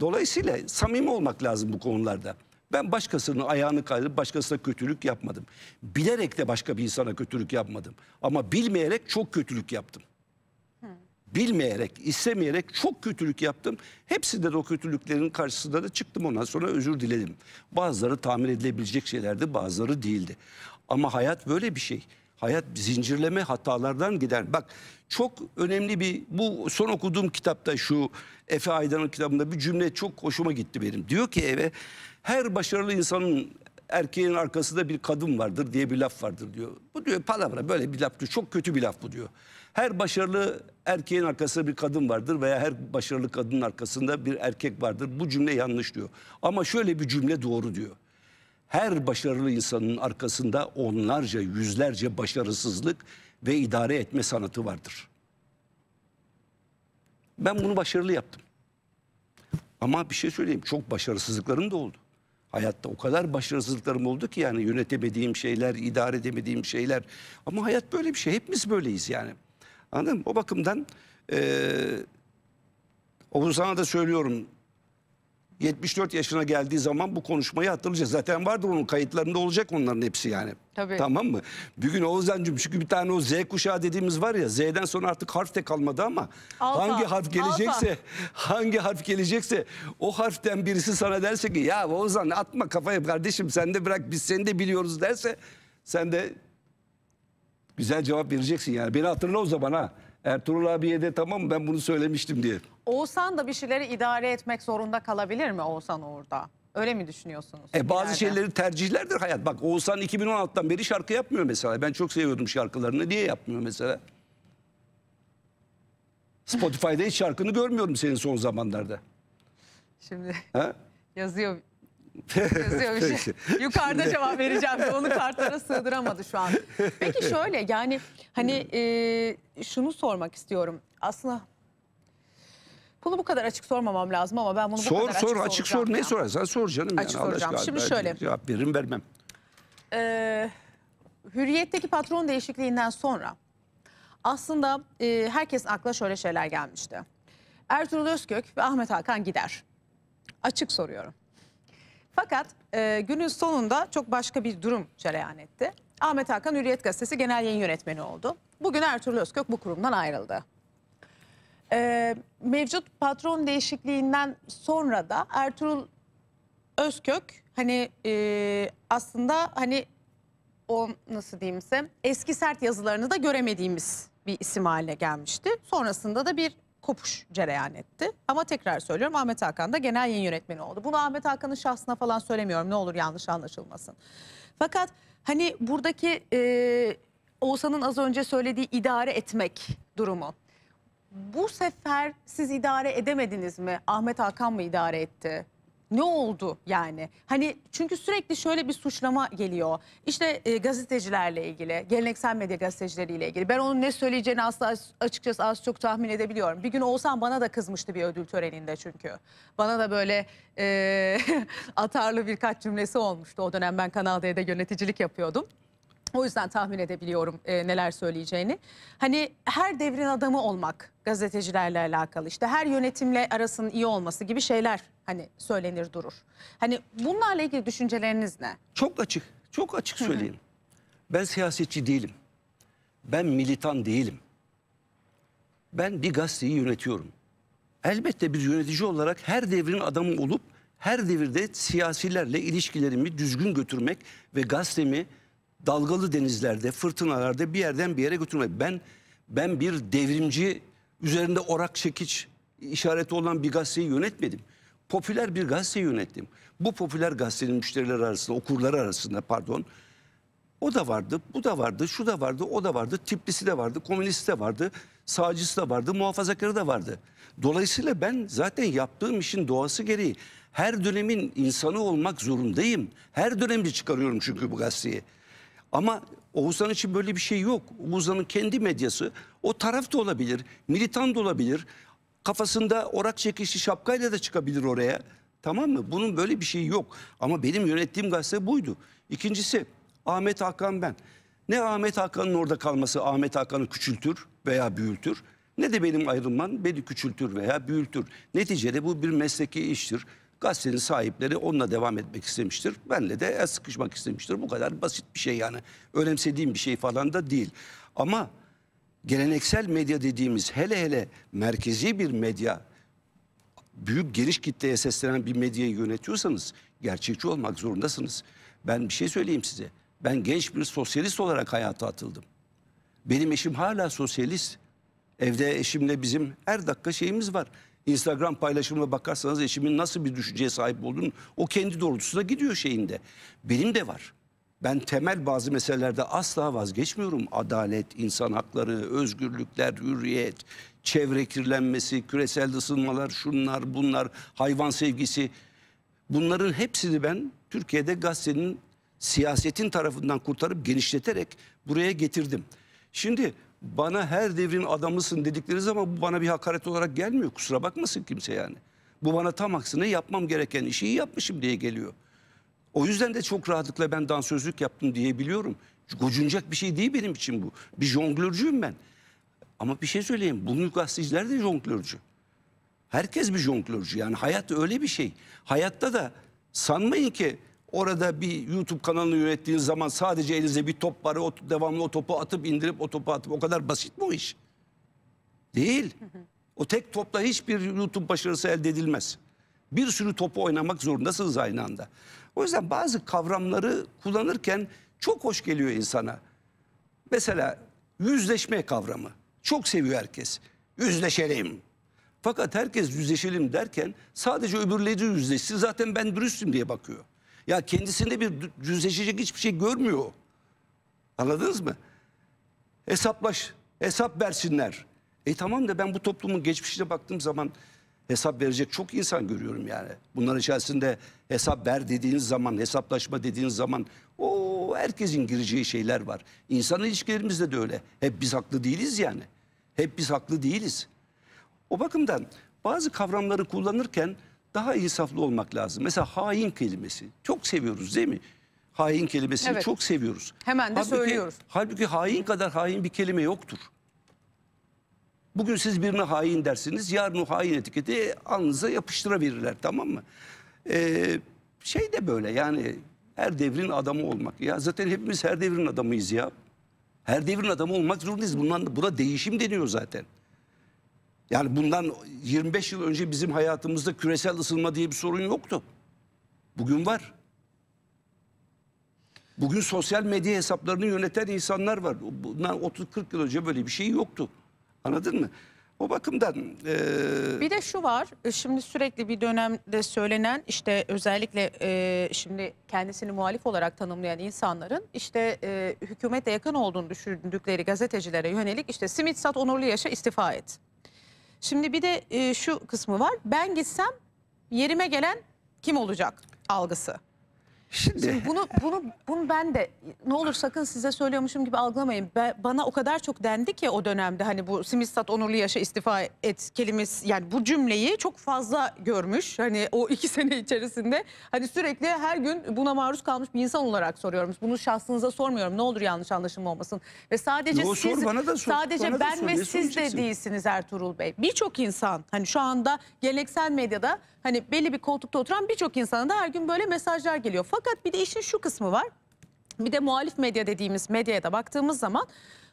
Dolayısıyla samimi olmak lazım bu konularda. Ben başkasının ayağını kaydırıp başkasına kötülük yapmadım. Bilerek de başka bir insana kötülük yapmadım. Ama bilmeyerek çok kötülük yaptım bilmeyerek, istemeyerek çok kötülük yaptım. Hepsi de o kötülüklerin karşısında da çıktım ondan sonra özür diledim. Bazıları tamir edilebilecek şeylerdi, bazıları değildi. Ama hayat böyle bir şey. Hayat zincirleme hatalardan gider. Bak çok önemli bir bu son okuduğum kitapta şu Efe Aydan'ın kitabında bir cümle çok hoşuma gitti benim. Diyor ki eve her başarılı insanın erkeğin arkasında bir kadın vardır diye bir laf vardır diyor. Bu diyor palavra böyle bir laf diyor. Çok kötü bir laf bu diyor. Her başarılı erkeğin arkasında bir kadın vardır veya her başarılı kadının arkasında bir erkek vardır. Bu cümle yanlış diyor. Ama şöyle bir cümle doğru diyor. Her başarılı insanın arkasında onlarca, yüzlerce başarısızlık ve idare etme sanatı vardır. Ben bunu başarılı yaptım. Ama bir şey söyleyeyim çok başarısızlıklarım da oldu. Hayatta o kadar başarısızlıklarım oldu ki yani yönetemediğim şeyler, idare edemediğim şeyler. Ama hayat böyle bir şey. Hepimiz böyleyiz yani. Anladın mı? O bakımdan e, Oğuzhan'a da söylüyorum 74 yaşına geldiği zaman bu konuşmayı hatırlayacak. Zaten vardır onun kayıtlarında olacak onların hepsi yani. Tabii. Tamam mı? Bir gün Oğuzhan'cığım çünkü bir tane o Z kuşağı dediğimiz var ya Z'den sonra artık harf de kalmadı ama alfa, hangi harf gelecekse alfa. hangi harf gelecekse o harften birisi sana derse ki ya Oğuzhan atma kafaya kardeşim sen de bırak biz seni de biliyoruz derse sen de güzel cevap vereceksin yani. Beni hatırla o zaman ha. Ertuğrul abiye de tamam ben bunu söylemiştim diye. Oğuzhan da bir şeyleri idare etmek zorunda kalabilir mi Oğuzhan orada? Öyle mi düşünüyorsunuz? E, bazı ileride? şeyleri tercihlerdir hayat. Bak Oğuzhan 2016'dan beri şarkı yapmıyor mesela. Ben çok seviyordum şarkılarını. Niye yapmıyor mesela? Spotify'da hiç şarkını görmüyorum senin son zamanlarda. Şimdi ha? yazıyor yazıyormuş. Şey. Yukarıda Şimdi... cevap vereceğim. Onu kartlara sığdıramadı şu an. Peki şöyle yani hani e, şunu sormak istiyorum. Aslında bunu bu kadar açık sormamam lazım ama ben bunu sor, bu kadar sor, açık, açık sor. Ya. Ne sorarsan sor canım. Açık yani. soracağım. Şimdi ben şöyle. Cevap veririm vermem. Ee, hürriyetteki patron değişikliğinden sonra aslında e, herkesin akla şöyle şeyler gelmişti. Ertuğrul Özkök ve Ahmet Hakan gider. Açık soruyorum. Fakat e, günün sonunda çok başka bir durum cereyan etti. Ahmet Hakan Hürriyet Gazetesi Genel Yayın Yönetmeni oldu. Bugün Ertuğrul Özkök bu kurumdan ayrıldı. E, mevcut patron değişikliğinden sonra da Ertuğrul Özkök hani e, aslında hani o nasıl diyeyimse eski sert yazılarını da göremediğimiz bir isim haline gelmişti. Sonrasında da bir kopuş cereyan etti. Ama tekrar söylüyorum Ahmet Hakan da genel yayın yönetmeni oldu. Bunu Ahmet Hakan'ın şahsına falan söylemiyorum ne olur yanlış anlaşılmasın. Fakat hani buradaki e, Oğuzhan'ın az önce söylediği idare etmek durumu. Bu sefer siz idare edemediniz mi? Ahmet Hakan mı idare etti? ne oldu yani? Hani çünkü sürekli şöyle bir suçlama geliyor. İşte e, gazetecilerle ilgili, geleneksel medya gazetecileriyle ilgili. Ben onun ne söyleyeceğini asla açıkçası az çok tahmin edebiliyorum. Bir gün Oğuzhan bana da kızmıştı bir ödül töreninde çünkü. Bana da böyle e, atarlı birkaç cümlesi olmuştu. O dönem ben Kanal D'de yöneticilik yapıyordum. O yüzden tahmin edebiliyorum e, neler söyleyeceğini. Hani her devrin adamı olmak gazetecilerle alakalı işte her yönetimle arasının iyi olması gibi şeyler hani söylenir durur. Hani bunlarla ilgili düşünceleriniz ne? Çok açık, çok açık söyleyeyim. ben siyasetçi değilim. Ben militan değilim. Ben bir gazeteyi yönetiyorum. Elbette bir yönetici olarak her devrin adamı olup her devirde siyasilerle ilişkilerimi düzgün götürmek ve gazetemi dalgalı denizlerde, fırtınalarda bir yerden bir yere götürmek. Ben ben bir devrimci üzerinde orak çekiç işareti olan bir gazeteyi yönetmedim. Popüler bir gazete yönettim. Bu popüler gazetenin müşteriler arasında, okurlar arasında pardon. O da vardı, bu da vardı, şu da vardı, o da vardı, tiplisi de vardı, komünist de vardı, sağcısı da vardı, muhafazakarı da vardı. Dolayısıyla ben zaten yaptığım işin doğası gereği her dönemin insanı olmak zorundayım. Her dönemde çıkarıyorum çünkü bu gazeteyi. Ama Oğuzhan için böyle bir şey yok. Oğuzhan'ın kendi medyası. O taraf da olabilir, militan da olabilir. Kafasında orak çekişli şapkayla da çıkabilir oraya. Tamam mı? Bunun böyle bir şeyi yok. Ama benim yönettiğim gazete buydu. İkincisi Ahmet Hakan ben. Ne Ahmet Hakan'ın orada kalması Ahmet Hakan'ı küçültür veya büyültür. Ne de benim ayrılman beni küçültür veya büyültür. Neticede bu bir mesleki iştir. Gazetenin sahipleri onunla devam etmek istemiştir. Benle de el sıkışmak istemiştir. Bu kadar basit bir şey yani. Önemsediğim bir şey falan da değil. Ama geleneksel medya dediğimiz hele hele merkezi bir medya büyük geniş kitleye seslenen bir medyayı yönetiyorsanız gerçekçi olmak zorundasınız. Ben bir şey söyleyeyim size. Ben genç bir sosyalist olarak hayata atıldım. Benim eşim hala sosyalist. Evde eşimle bizim her dakika şeyimiz var. Instagram paylaşımına bakarsanız eşimin nasıl bir düşünceye sahip olduğunu o kendi doğrultusuna gidiyor şeyinde. Benim de var. Ben temel bazı meselelerde asla vazgeçmiyorum. Adalet, insan hakları, özgürlükler, hürriyet, çevre kirlenmesi, küresel ısınmalar, şunlar bunlar, hayvan sevgisi. Bunların hepsini ben Türkiye'de gazetenin siyasetin tarafından kurtarıp genişleterek buraya getirdim. Şimdi bana her devrin adamısın dedikleri zaman bu bana bir hakaret olarak gelmiyor. Kusura bakmasın kimse yani. Bu bana tam aksine yapmam gereken işi yapmışım diye geliyor. O yüzden de çok rahatlıkla ben dansözlük yaptım diyebiliyorum. Gocunacak bir şey değil benim için bu. Bir jonglörcüyüm ben. Ama bir şey söyleyeyim. Bugün gazeteciler de jonglörcü. Herkes bir jonglörcü. Yani hayat öyle bir şey. Hayatta da sanmayın ki Orada bir YouTube kanalını yönettiğin zaman sadece elinize bir top var. O, devamlı o topu atıp indirip o topu atıp o kadar basit mi o iş? Değil. O tek topla hiçbir YouTube başarısı elde edilmez. Bir sürü topu oynamak zorundasınız aynı anda. O yüzden bazı kavramları kullanırken çok hoş geliyor insana. Mesela yüzleşme kavramı. Çok seviyor herkes. Yüzleşelim. Fakat herkes yüzleşelim derken sadece öbürleri yüzleşsin zaten ben dürüstüm diye bakıyor. Ya kendisinde bir cüzleşecek hiçbir şey görmüyor. Anladınız mı? Hesaplaş, hesap versinler. E tamam da ben bu toplumun geçmişine baktığım zaman hesap verecek çok insan görüyorum yani. Bunların içerisinde hesap ver dediğiniz zaman, hesaplaşma dediğiniz zaman o herkesin gireceği şeyler var. İnsan ilişkilerimizde de öyle. Hep biz haklı değiliz yani. Hep biz haklı değiliz. O bakımdan bazı kavramları kullanırken daha insaflı olmak lazım. Mesela hain kelimesi çok seviyoruz değil mi? Hain kelimesini evet. çok seviyoruz. Hemen de halbuki, söylüyoruz. Halbuki hain kadar hain bir kelime yoktur. Bugün siz birine hain dersiniz, yarın o hain etiketi alnınıza yapıştırabilirler tamam mı? Ee, şey de böyle yani her devrin adamı olmak. Ya zaten hepimiz her devrin adamıyız ya. Her devrin adamı olmak zorundayız. Bundan, buna değişim deniyor zaten. Yani bundan 25 yıl önce bizim hayatımızda küresel ısınma diye bir sorun yoktu. Bugün var. Bugün sosyal medya hesaplarını yöneten insanlar var. Bundan 30-40 yıl önce böyle bir şey yoktu. Anladın mı? O bakımdan... E... Bir de şu var, e, şimdi sürekli bir dönemde söylenen işte özellikle e, şimdi kendisini muhalif olarak tanımlayan insanların işte e, hükümete yakın olduğunu düşündükleri gazetecilere yönelik işte simit sat onurlu yaşa istifa et. Şimdi bir de e, şu kısmı var. Ben gitsem yerime gelen kim olacak algısı. Şimdi, Şimdi bunu bunu bunu ben de ne olur sakın size söylüyormuşum gibi algılamayın. Ben, bana o kadar çok dendi ki o dönemde hani bu Simistat Onurlu Yaşa istifa et kelimesi yani bu cümleyi çok fazla görmüş. Hani o iki sene içerisinde hani sürekli her gün buna maruz kalmış bir insan olarak soruyorum. Bunu şahsınıza sormuyorum. Ne olur yanlış anlaşılma olmasın. Ve sadece Yo, siz sor, bana da sor, sadece bana ben da sor, ve siz de değilsiniz Ertuğrul Bey. Birçok insan hani şu anda geleneksel medyada hani belli bir koltukta oturan birçok insana da her gün böyle mesajlar geliyor. Fakat bir de işin şu kısmı var. Bir de muhalif medya dediğimiz medyaya da baktığımız zaman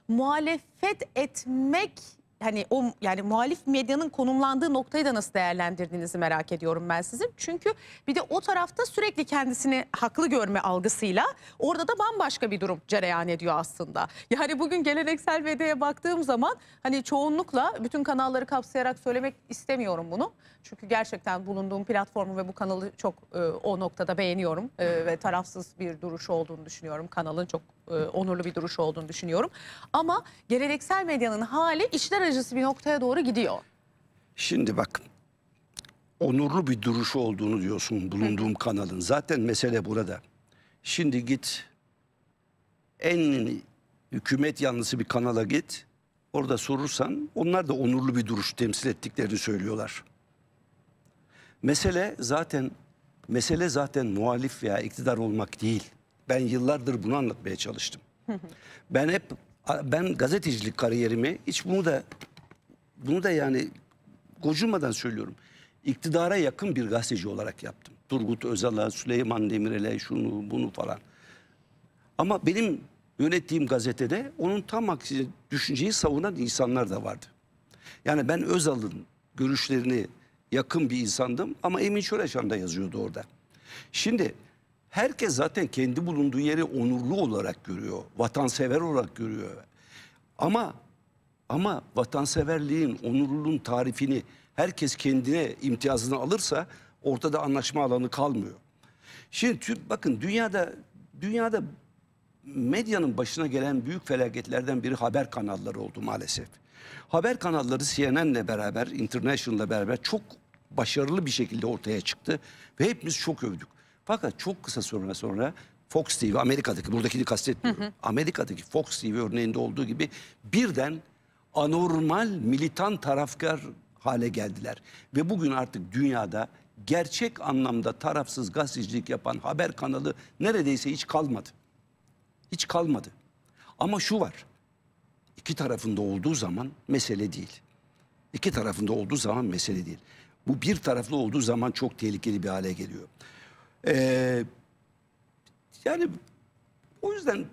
muhalefet etmek hani o yani muhalif medyanın konumlandığı noktayı da nasıl değerlendirdiğinizi merak ediyorum ben sizin. Çünkü bir de o tarafta sürekli kendisini haklı görme algısıyla orada da bambaşka bir durum cereyan ediyor aslında. Yani bugün geleneksel medyaya baktığım zaman hani çoğunlukla bütün kanalları kapsayarak söylemek istemiyorum bunu. Çünkü gerçekten bulunduğum platformu ve bu kanalı çok e, o noktada beğeniyorum e, ve tarafsız bir duruşu olduğunu düşünüyorum kanalın çok e, onurlu bir duruş olduğunu düşünüyorum. Ama geleneksel medyanın hali işler acısı bir noktaya doğru gidiyor. Şimdi bak onurlu bir duruş olduğunu diyorsun bulunduğum Hı. kanalın. Zaten mesele burada. Şimdi git en hükümet yanlısı bir kanala git. Orada sorursan onlar da onurlu bir duruş temsil ettiklerini söylüyorlar. Mesele zaten mesele zaten muhalif veya iktidar olmak değil. Ben yıllardır bunu anlatmaya çalıştım. ben hep ben gazetecilik kariyerimi hiç bunu da bunu da yani gocunmadan söylüyorum. İktidara yakın bir gazeteci olarak yaptım. Turgut Özal'a, Süleyman Demirel'e şunu bunu falan. Ama benim yönettiğim gazetede onun tam aksine düşünceyi savunan insanlar da vardı. Yani ben Özal'ın görüşlerini yakın bir insandım ama Emin Çoreşan da yazıyordu orada. Şimdi herkes zaten kendi bulunduğu yeri onurlu olarak görüyor. Vatansever olarak görüyor. Ama ama vatanseverliğin, onurluluğun tarifini herkes kendine imtiyazını alırsa ortada anlaşma alanı kalmıyor. Şimdi bakın dünyada dünyada medyanın başına gelen büyük felaketlerden biri haber kanalları oldu maalesef. Haber kanalları CNN'le beraber, International'la beraber çok başarılı bir şekilde ortaya çıktı ve hepimiz çok övdük. Fakat çok kısa sonra sonra Fox TV Amerika'daki buradakini kastetmiyorum. Hı hı. Amerika'daki Fox TV örneğinde olduğu gibi birden anormal militan tarafkar hale geldiler. Ve bugün artık dünyada gerçek anlamda tarafsız gazetecilik yapan haber kanalı neredeyse hiç kalmadı. Hiç kalmadı. Ama şu var. İki tarafında olduğu zaman mesele değil. İki tarafında olduğu zaman mesele değil. Bu bir taraflı olduğu zaman çok tehlikeli bir hale geliyor. Ee, yani o yüzden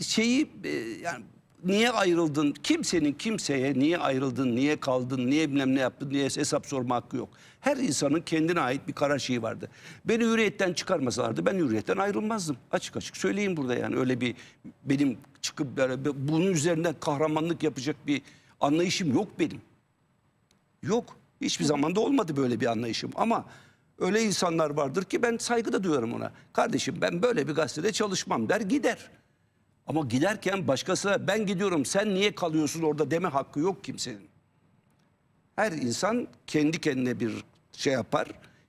şeyi e, yani niye ayrıldın? Kimsenin kimseye niye ayrıldın, niye kaldın, niye bilmem ne yaptın diye hesap sorma hakkı yok. Her insanın kendine ait bir karar şeyi vardı. Beni hürriyetten çıkarmasalardı ben hürriyetten ayrılmazdım. Açık açık söyleyeyim burada yani öyle bir benim çıkıp böyle bunun üzerinden kahramanlık yapacak bir anlayışım yok benim. Yok. Hiçbir zamanda olmadı böyle bir anlayışım ama Öyle insanlar vardır ki ben saygı da duyarım ona. Kardeşim ben böyle bir gazetede çalışmam der gider. Ama giderken başkasına ben gidiyorum sen niye kalıyorsun orada deme hakkı yok kimsenin. Her insan kendi kendine bir şey yapar.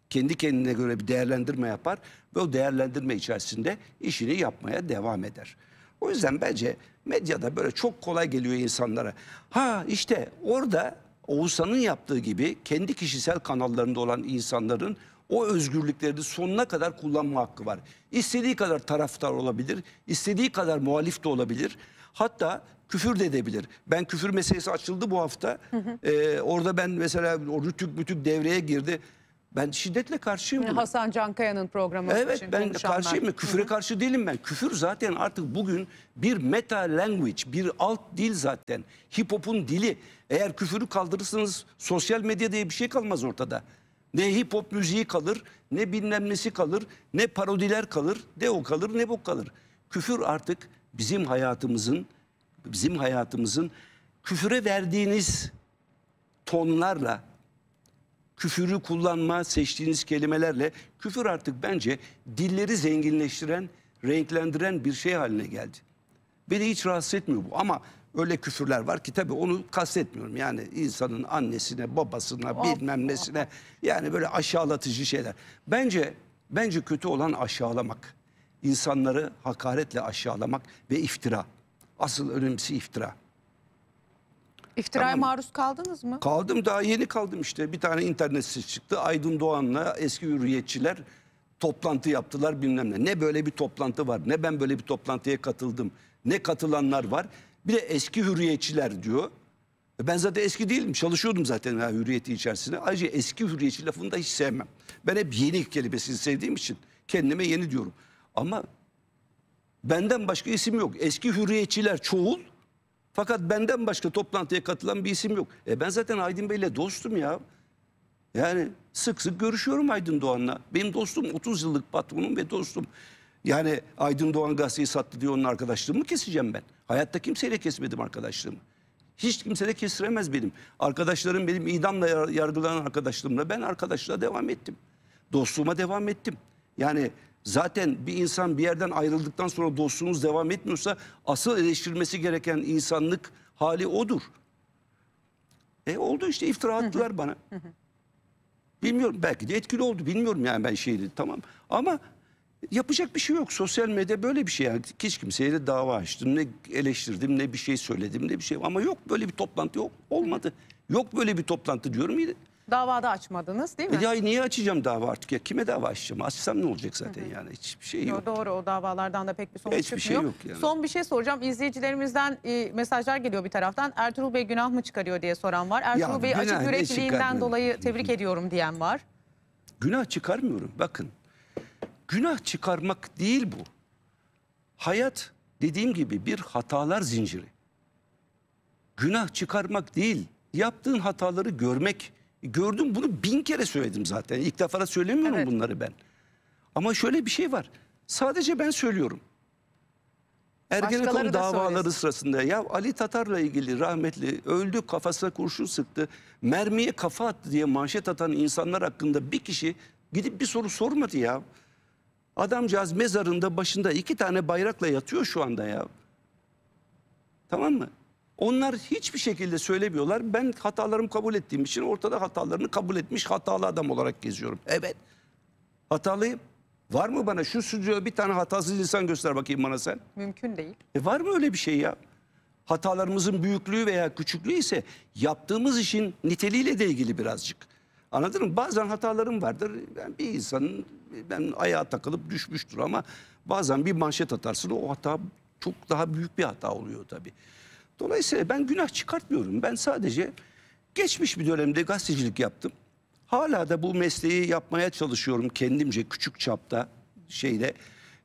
Kendi kendine göre bir değerlendirme yapar. Ve o değerlendirme içerisinde işini yapmaya devam eder. O yüzden bence medyada böyle çok kolay geliyor insanlara. Ha işte orada Oğuzhan'ın yaptığı gibi kendi kişisel kanallarında olan insanların o özgürlüklerini sonuna kadar kullanma hakkı var. İstediği kadar taraftar olabilir, istediği kadar muhalif de olabilir. Hatta küfür de edebilir. Ben küfür meselesi açıldı bu hafta. Hı hı. Ee, orada ben mesela o rütük bütük devreye girdi. Ben şiddetle karşıyım. Yani Hasan Cankaya'nın programı Evet için ben karşıyım. Mı? Küfüre Hı -hı. karşı değilim ben. Küfür zaten artık bugün bir meta language, bir alt dil zaten. Hip hop'un dili. Eğer küfürü kaldırırsanız sosyal medya diye bir şey kalmaz ortada. Ne hip hop müziği kalır, ne bilmem kalır, ne parodiler kalır, ne o kalır, ne bu kalır. Küfür artık bizim hayatımızın, bizim hayatımızın küfüre verdiğiniz tonlarla, küfürü kullanma, seçtiğiniz kelimelerle küfür artık bence dilleri zenginleştiren, renklendiren bir şey haline geldi. Beni hiç rahatsız etmiyor bu ama Öyle küfürler var ki tabii onu kastetmiyorum. Yani insanın annesine, babasına, oh, bilmem nesine oh. yani böyle aşağılatıcı şeyler. Bence bence kötü olan aşağılamak. İnsanları hakaretle aşağılamak ve iftira. Asıl önemlisi iftira. İftiraya tamam. maruz kaldınız mı? Kaldım daha yeni kaldım işte. Bir tane internet sitesi çıktı. Aydın Doğan'la eski hürriyetçiler toplantı yaptılar bilmem ne. Ne böyle bir toplantı var ne ben böyle bir toplantıya katıldım. Ne katılanlar var. Bir de eski hürriyetçiler diyor. E, ben zaten eski değilim. Çalışıyordum zaten ha, hürriyeti içerisinde. Ayrıca eski hürriyetçi lafını da hiç sevmem. Ben hep yeni kelimesini sevdiğim için kendime yeni diyorum. Ama benden başka isim yok. Eski hürriyetçiler çoğul. Fakat benden başka toplantıya katılan bir isim yok. E ben zaten Aydın Bey'le dostum ya. Yani sık sık görüşüyorum Aydın Doğan'la. Benim dostum 30 yıllık patronum ve dostum. Yani Aydın Doğan gazeteyi sattı diye onun arkadaşlığımı keseceğim ben. Hayatta kimseyle kesmedim arkadaşlığımı. Hiç kimse de kestiremez benim. Arkadaşlarım benim idamla yargılanan arkadaşlarımla ben arkadaşlığa devam ettim. Dostluğuma devam ettim. Yani zaten bir insan bir yerden ayrıldıktan sonra dostluğunuz devam etmiyorsa asıl eleştirilmesi gereken insanlık hali odur. E oldu işte iftira attılar bana. Bilmiyorum belki de etkili oldu bilmiyorum yani ben şeydi tamam ama Yapacak bir şey yok. Sosyal medya böyle bir şey. Yani hiç kimseye de dava açtım, ne eleştirdim, ne bir şey söyledim, ne bir şey. Ama yok böyle bir toplantı yok. Olmadı. Yok böyle bir toplantı diyorum yine. Davada açmadınız değil e mi? E ya niye açacağım dava artık ya? Kime dava açacağım? Açsam ne olacak zaten Hı -hı. yani? Hiçbir şey yok. Doğru o davalardan da pek bir sonuç Hiçbir Şey yok yani. Son bir şey soracağım. İzleyicilerimizden e, mesajlar geliyor bir taraftan. Ertuğrul Bey günah mı çıkarıyor diye soran var. Ertuğrul Bey açık yürekliliğinden dolayı tebrik ediyorum diyen var. Günah çıkarmıyorum bakın. Günah çıkarmak değil bu. Hayat dediğim gibi bir hatalar zinciri. Günah çıkarmak değil, yaptığın hataları görmek. Gördüm bunu bin kere söyledim zaten. İlk defa söylemiyorum evet. bunları ben. Ama şöyle bir şey var. Sadece ben söylüyorum. Ergenekon da davaları söylesin. sırasında ya Ali Tatar'la ilgili rahmetli öldü kafasına kurşun sıktı mermiye kafa attı diye manşet atan insanlar hakkında bir kişi gidip bir soru sormadı ya. Adamcağız mezarında başında iki tane bayrakla yatıyor şu anda ya. Tamam mı? Onlar hiçbir şekilde söylemiyorlar. Ben hatalarımı kabul ettiğim için ortada hatalarını kabul etmiş hatalı adam olarak geziyorum. Evet. Hatalıyım. Var mı bana şu stüdyoya bir tane hatasız insan göster bakayım bana sen? Mümkün değil. E var mı öyle bir şey ya? Hatalarımızın büyüklüğü veya küçüklüğü ise yaptığımız işin niteliğiyle de ilgili birazcık. Anladın mı? Bazen hatalarım vardır. Yani bir insanın ben ayağa takılıp düşmüştür ama bazen bir manşet atarsın o hata çok daha büyük bir hata oluyor tabii. Dolayısıyla ben günah çıkartmıyorum. Ben sadece geçmiş bir dönemde gazetecilik yaptım. Hala da bu mesleği yapmaya çalışıyorum kendimce küçük çapta şeyle.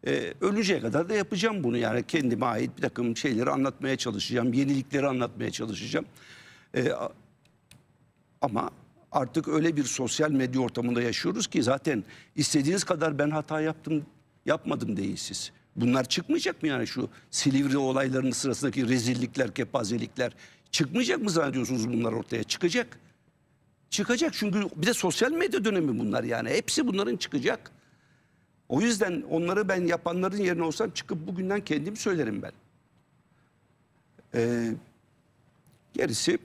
Ee, ölünceye kadar da yapacağım bunu yani kendime ait bir takım şeyleri anlatmaya çalışacağım. Yenilikleri anlatmaya çalışacağım. Ee, ama Artık öyle bir sosyal medya ortamında yaşıyoruz ki zaten istediğiniz kadar ben hata yaptım yapmadım deyin Bunlar çıkmayacak mı yani şu Silivri olaylarının sırasındaki rezillikler, kepazelikler çıkmayacak mı zannediyorsunuz bunlar ortaya? Çıkacak. Çıkacak çünkü bir de sosyal medya dönemi bunlar yani. Hepsi bunların çıkacak. O yüzden onları ben yapanların yerine olsam çıkıp bugünden kendim söylerim ben. Ee, gerisi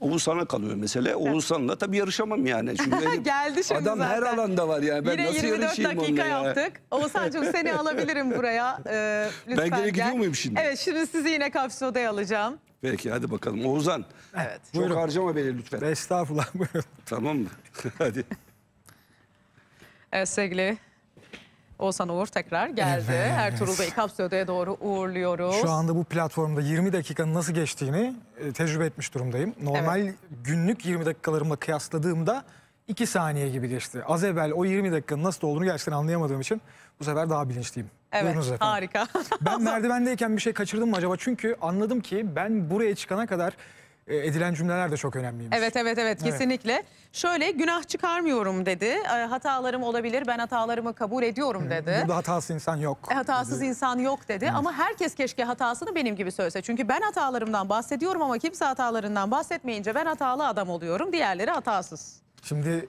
Oğuzhan'a kalıyor mesele. Evet. Oğuzhan'la tabii yarışamam yani. Çünkü Geldi şimdi adam zaten. her alanda var yani. Ben Yine nasıl 24 dakika yaptık. Ya? Oğuzhan'cığım seni alabilirim buraya. Ee, ben gene gidiyor muyum şimdi? Evet şimdi sizi yine Kampüs Oda'ya alacağım. Peki hadi bakalım. Oğuzhan. Evet. Çok buyurun. harcama beni lütfen. Estağfurullah buyurun. Tamam mı? hadi. Evet sevgili Oğuzhan Uğur tekrar geldi. Evet. Ertuğrul Bey Kapsöde'ye doğru uğurluyoruz. Şu anda bu platformda 20 dakikanın nasıl geçtiğini e, tecrübe etmiş durumdayım. Normal evet. günlük 20 dakikalarımla kıyasladığımda 2 saniye gibi geçti. Az evvel o 20 dakikanın nasıl olduğunu gerçekten anlayamadığım için bu sefer daha bilinçliyim. Evet Buyurunuz efendim. harika. ben merdivendeyken bir şey kaçırdım mı acaba? Çünkü anladım ki ben buraya çıkana kadar e, edilen cümleler de çok önemliymiş. Evet evet evet kesinlikle. Şöyle günah çıkarmıyorum dedi. E, Hatalarım olabilir ben hatalarımı kabul ediyorum dedi. Burada hatasız insan yok. E, Hatasız insan yok dedi ama herkes keşke hatasını benim gibi söylese. Çünkü ben hatalarımdan bahsediyorum ama kimse hatalarından bahsetmeyince ben hatalı adam oluyorum. Diğerleri hatasız. Şimdi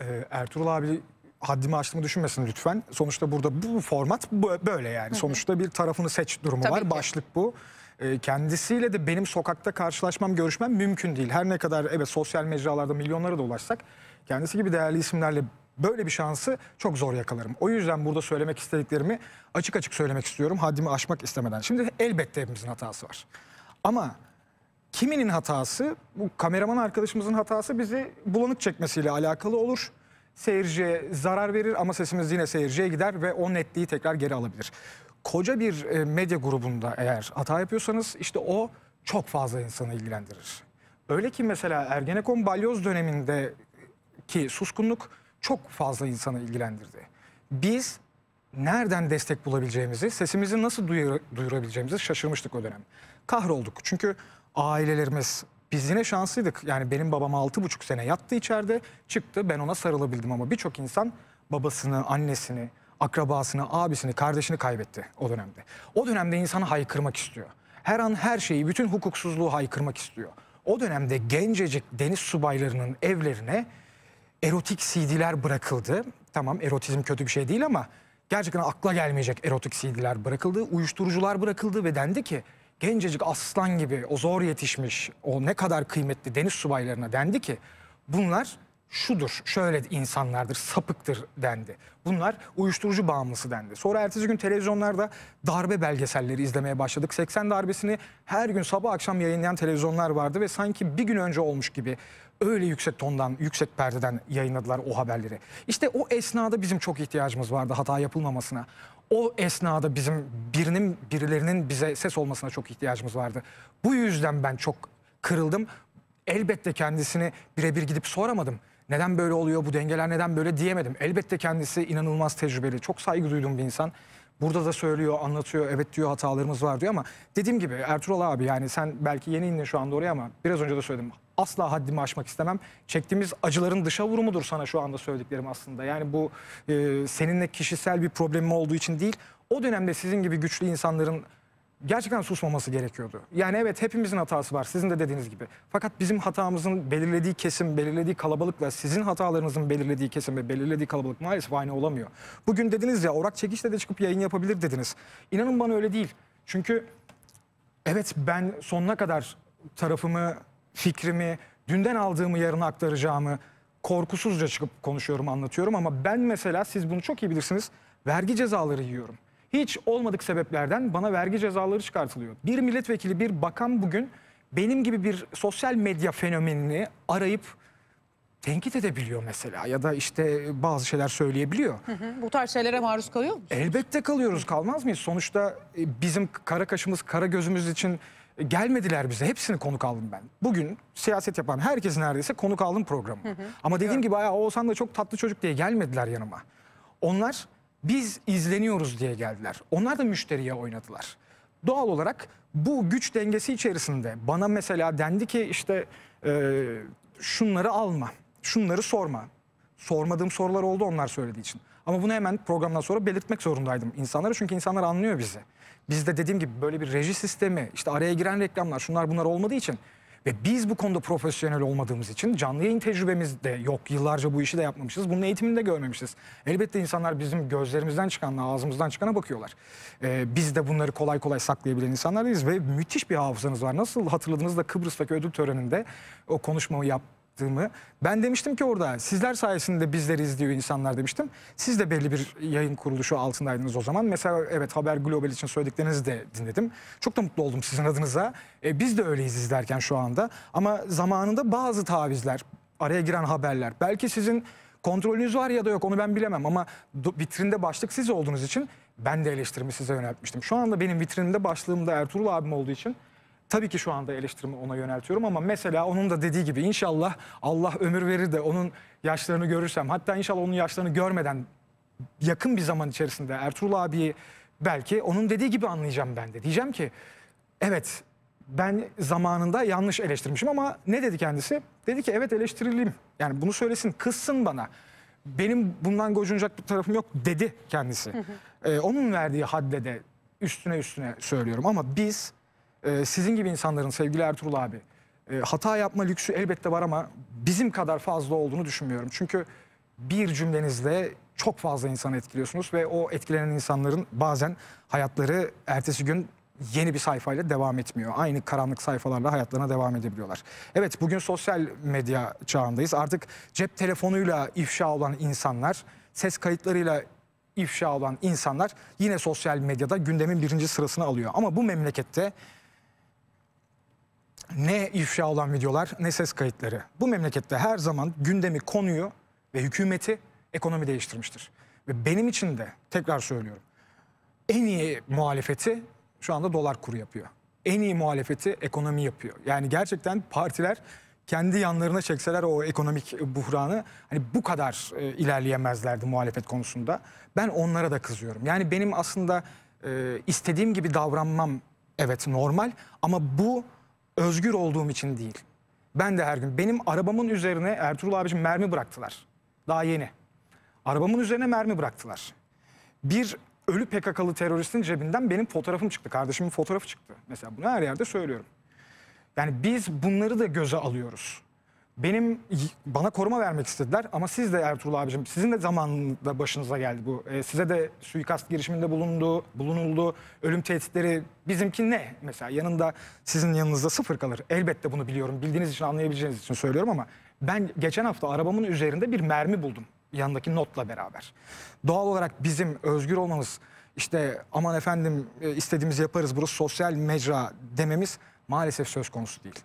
e, Ertuğrul abi haddimi aştığımı düşünmesin lütfen. Sonuçta burada bu format böyle yani. Sonuçta bir tarafını seç durumu Tabii var. ki. Başlık bu. Ee, kendisiyle de benim sokakta karşılaşmam, görüşmem mümkün değil. Her ne kadar evet sosyal mecralarda milyonlara dolaşsak, kendisi gibi değerli isimlerle böyle bir şansı çok zor yakalarım. O yüzden burada söylemek istediklerimi açık açık söylemek istiyorum. Haddimi aşmak istemeden. Şimdi elbette hepimizin hatası var. Ama kiminin hatası, bu kameraman arkadaşımızın hatası bizi bulanık çekmesiyle alakalı olur. Seyirciye zarar verir ama sesimiz yine seyirciye gider ve o netliği tekrar geri alabilir koca bir e, medya grubunda eğer hata yapıyorsanız işte o çok fazla insanı ilgilendirir. Öyle ki mesela Ergenekon balyoz dönemindeki suskunluk çok fazla insanı ilgilendirdi. Biz nereden destek bulabileceğimizi, sesimizi nasıl duyur duyurabileceğimizi şaşırmıştık o dönem. Kahrolduk çünkü ailelerimiz biz yine şanslıydık. Yani benim babam 6,5 sene yattı içeride çıktı ben ona sarılabildim ama birçok insan babasını, annesini, akrabasını, abisini, kardeşini kaybetti o dönemde. O dönemde insanı haykırmak istiyor. Her an her şeyi, bütün hukuksuzluğu haykırmak istiyor. O dönemde gencecik deniz subaylarının evlerine erotik CD'ler bırakıldı. Tamam erotizm kötü bir şey değil ama gerçekten akla gelmeyecek erotik CD'ler bırakıldı. Uyuşturucular bırakıldı ve dendi ki gencecik aslan gibi o zor yetişmiş, o ne kadar kıymetli deniz subaylarına dendi ki bunlar şudur, şöyle insanlardır, sapıktır dendi. Bunlar uyuşturucu bağımlısı dendi. Sonra ertesi gün televizyonlarda darbe belgeselleri izlemeye başladık. 80 darbesini her gün sabah akşam yayınlayan televizyonlar vardı ve sanki bir gün önce olmuş gibi öyle yüksek tondan, yüksek perdeden yayınladılar o haberleri. İşte o esnada bizim çok ihtiyacımız vardı hata yapılmamasına. O esnada bizim birinin birilerinin bize ses olmasına çok ihtiyacımız vardı. Bu yüzden ben çok kırıldım. Elbette kendisini birebir gidip soramadım neden böyle oluyor, bu dengeler neden böyle diyemedim. Elbette kendisi inanılmaz tecrübeli, çok saygı duyduğum bir insan. Burada da söylüyor, anlatıyor, evet diyor hatalarımız var diyor ama dediğim gibi Ertuğrul abi yani sen belki yeni indin şu anda oraya ama biraz önce de söyledim. Asla haddimi aşmak istemem. Çektiğimiz acıların dışa vurumudur sana şu anda söylediklerim aslında. Yani bu e, seninle kişisel bir problemim olduğu için değil. O dönemde sizin gibi güçlü insanların gerçekten susmaması gerekiyordu. Yani evet hepimizin hatası var sizin de dediğiniz gibi. Fakat bizim hatamızın belirlediği kesim, belirlediği kalabalıkla sizin hatalarınızın belirlediği kesim ve belirlediği kalabalık maalesef aynı olamıyor. Bugün dediniz ya Orak Çekiş'te de çıkıp yayın yapabilir dediniz. İnanın bana öyle değil. Çünkü evet ben sonuna kadar tarafımı, fikrimi, dünden aldığımı yarına aktaracağımı korkusuzca çıkıp konuşuyorum, anlatıyorum ama ben mesela siz bunu çok iyi bilirsiniz. Vergi cezaları yiyorum hiç olmadık sebeplerden bana vergi cezaları çıkartılıyor. Bir milletvekili, bir bakan bugün benim gibi bir sosyal medya fenomenini arayıp tenkit edebiliyor mesela ya da işte bazı şeyler söyleyebiliyor. Hı hı, bu tarz şeylere maruz kalıyor musunuz? Elbette kalıyoruz kalmaz mıyız? Sonuçta e, bizim kara kaşımız kara gözümüz için gelmediler bize. Hepsini konuk aldım ben. Bugün siyaset yapan herkes neredeyse konuk aldım programı. Hı hı. Ama dediğim evet. gibi Oğuzhan da çok tatlı çocuk diye gelmediler yanıma. Onlar biz izleniyoruz diye geldiler. Onlar da müşteriye oynadılar. Doğal olarak bu güç dengesi içerisinde bana mesela dendi ki işte e, şunları alma, şunları sorma. Sormadığım sorular oldu onlar söylediği için. Ama bunu hemen programdan sonra belirtmek zorundaydım insanlara çünkü insanlar anlıyor bizi. Bizde dediğim gibi böyle bir reji sistemi, işte araya giren reklamlar, şunlar bunlar olmadığı için ve biz bu konuda profesyonel olmadığımız için canlı yayın tecrübemiz de yok. Yıllarca bu işi de yapmamışız. Bunun eğitimini de görmemişiz. Elbette insanlar bizim gözlerimizden çıkanla ağzımızdan çıkana bakıyorlar. Ee, biz de bunları kolay kolay saklayabilen insanlar değiliz. Ve müthiş bir hafızanız var. Nasıl hatırladınız da Kıbrıs'taki ödül töreninde o konuşmayı yap, baktığımı. Ben demiştim ki orada sizler sayesinde bizleri izliyor insanlar demiştim. Siz de belli bir yayın kuruluşu altındaydınız o zaman. Mesela evet Haber Global için söylediklerinizi de dinledim. Çok da mutlu oldum sizin adınıza. E, biz de öyleyiz izlerken şu anda. Ama zamanında bazı tavizler, araya giren haberler. Belki sizin kontrolünüz var ya da yok onu ben bilemem ama vitrinde başlık siz olduğunuz için ben de eleştirimi size yöneltmiştim. Şu anda benim vitrinimde başlığım da Ertuğrul abim olduğu için Tabii ki şu anda eleştirimi ona yöneltiyorum ama mesela onun da dediği gibi inşallah Allah ömür verir de onun yaşlarını görürsem hatta inşallah onun yaşlarını görmeden yakın bir zaman içerisinde Ertuğrul abiyi belki onun dediği gibi anlayacağım ben de. Diyeceğim ki evet ben zamanında yanlış eleştirmişim ama ne dedi kendisi? Dedi ki evet eleştirileyim. Yani bunu söylesin, kızsın bana. Benim bundan gocunacak bir tarafım yok dedi kendisi. Ee, onun verdiği hadde de üstüne üstüne söylüyorum ama biz ee, sizin gibi insanların sevgili Ertuğrul abi e, hata yapma lüksü elbette var ama bizim kadar fazla olduğunu düşünmüyorum. Çünkü bir cümlenizle çok fazla insan etkiliyorsunuz ve o etkilenen insanların bazen hayatları ertesi gün yeni bir sayfayla devam etmiyor. Aynı karanlık sayfalarla hayatlarına devam edebiliyorlar. Evet bugün sosyal medya çağındayız. Artık cep telefonuyla ifşa olan insanlar, ses kayıtlarıyla ifşa olan insanlar yine sosyal medyada gündemin birinci sırasını alıyor. Ama bu memlekette ne ifşa olan videolar ne ses kayıtları. Bu memlekette her zaman gündemi, konuyu ve hükümeti ekonomi değiştirmiştir. Ve benim için de tekrar söylüyorum. En iyi muhalefeti şu anda dolar kuru yapıyor. En iyi muhalefeti ekonomi yapıyor. Yani gerçekten partiler kendi yanlarına çekseler o ekonomik buhranı hani bu kadar e, ilerleyemezlerdi muhalefet konusunda. Ben onlara da kızıyorum. Yani benim aslında e, istediğim gibi davranmam evet normal ama bu özgür olduğum için değil. Ben de her gün benim arabamın üzerine Ertuğrul abicim mermi bıraktılar. Daha yeni. Arabamın üzerine mermi bıraktılar. Bir ölü PKK'lı teröristin cebinden benim fotoğrafım çıktı. Kardeşimin fotoğrafı çıktı. Mesela bunu her yerde söylüyorum. Yani biz bunları da göze alıyoruz. Benim bana koruma vermek istediler ama siz de Ertuğrul abicim sizin de zamanında başınıza geldi bu. E, size de suikast girişiminde bulundu, bulunuldu. Ölüm tehditleri bizimki ne mesela yanında sizin yanınızda sıfır kalır. Elbette bunu biliyorum. Bildiğiniz için anlayabileceğiniz için söylüyorum ama ben geçen hafta arabamın üzerinde bir mermi buldum yanındaki notla beraber. Doğal olarak bizim özgür olmamız işte aman efendim e, istediğimizi yaparız burası sosyal mecra dememiz maalesef söz konusu değil.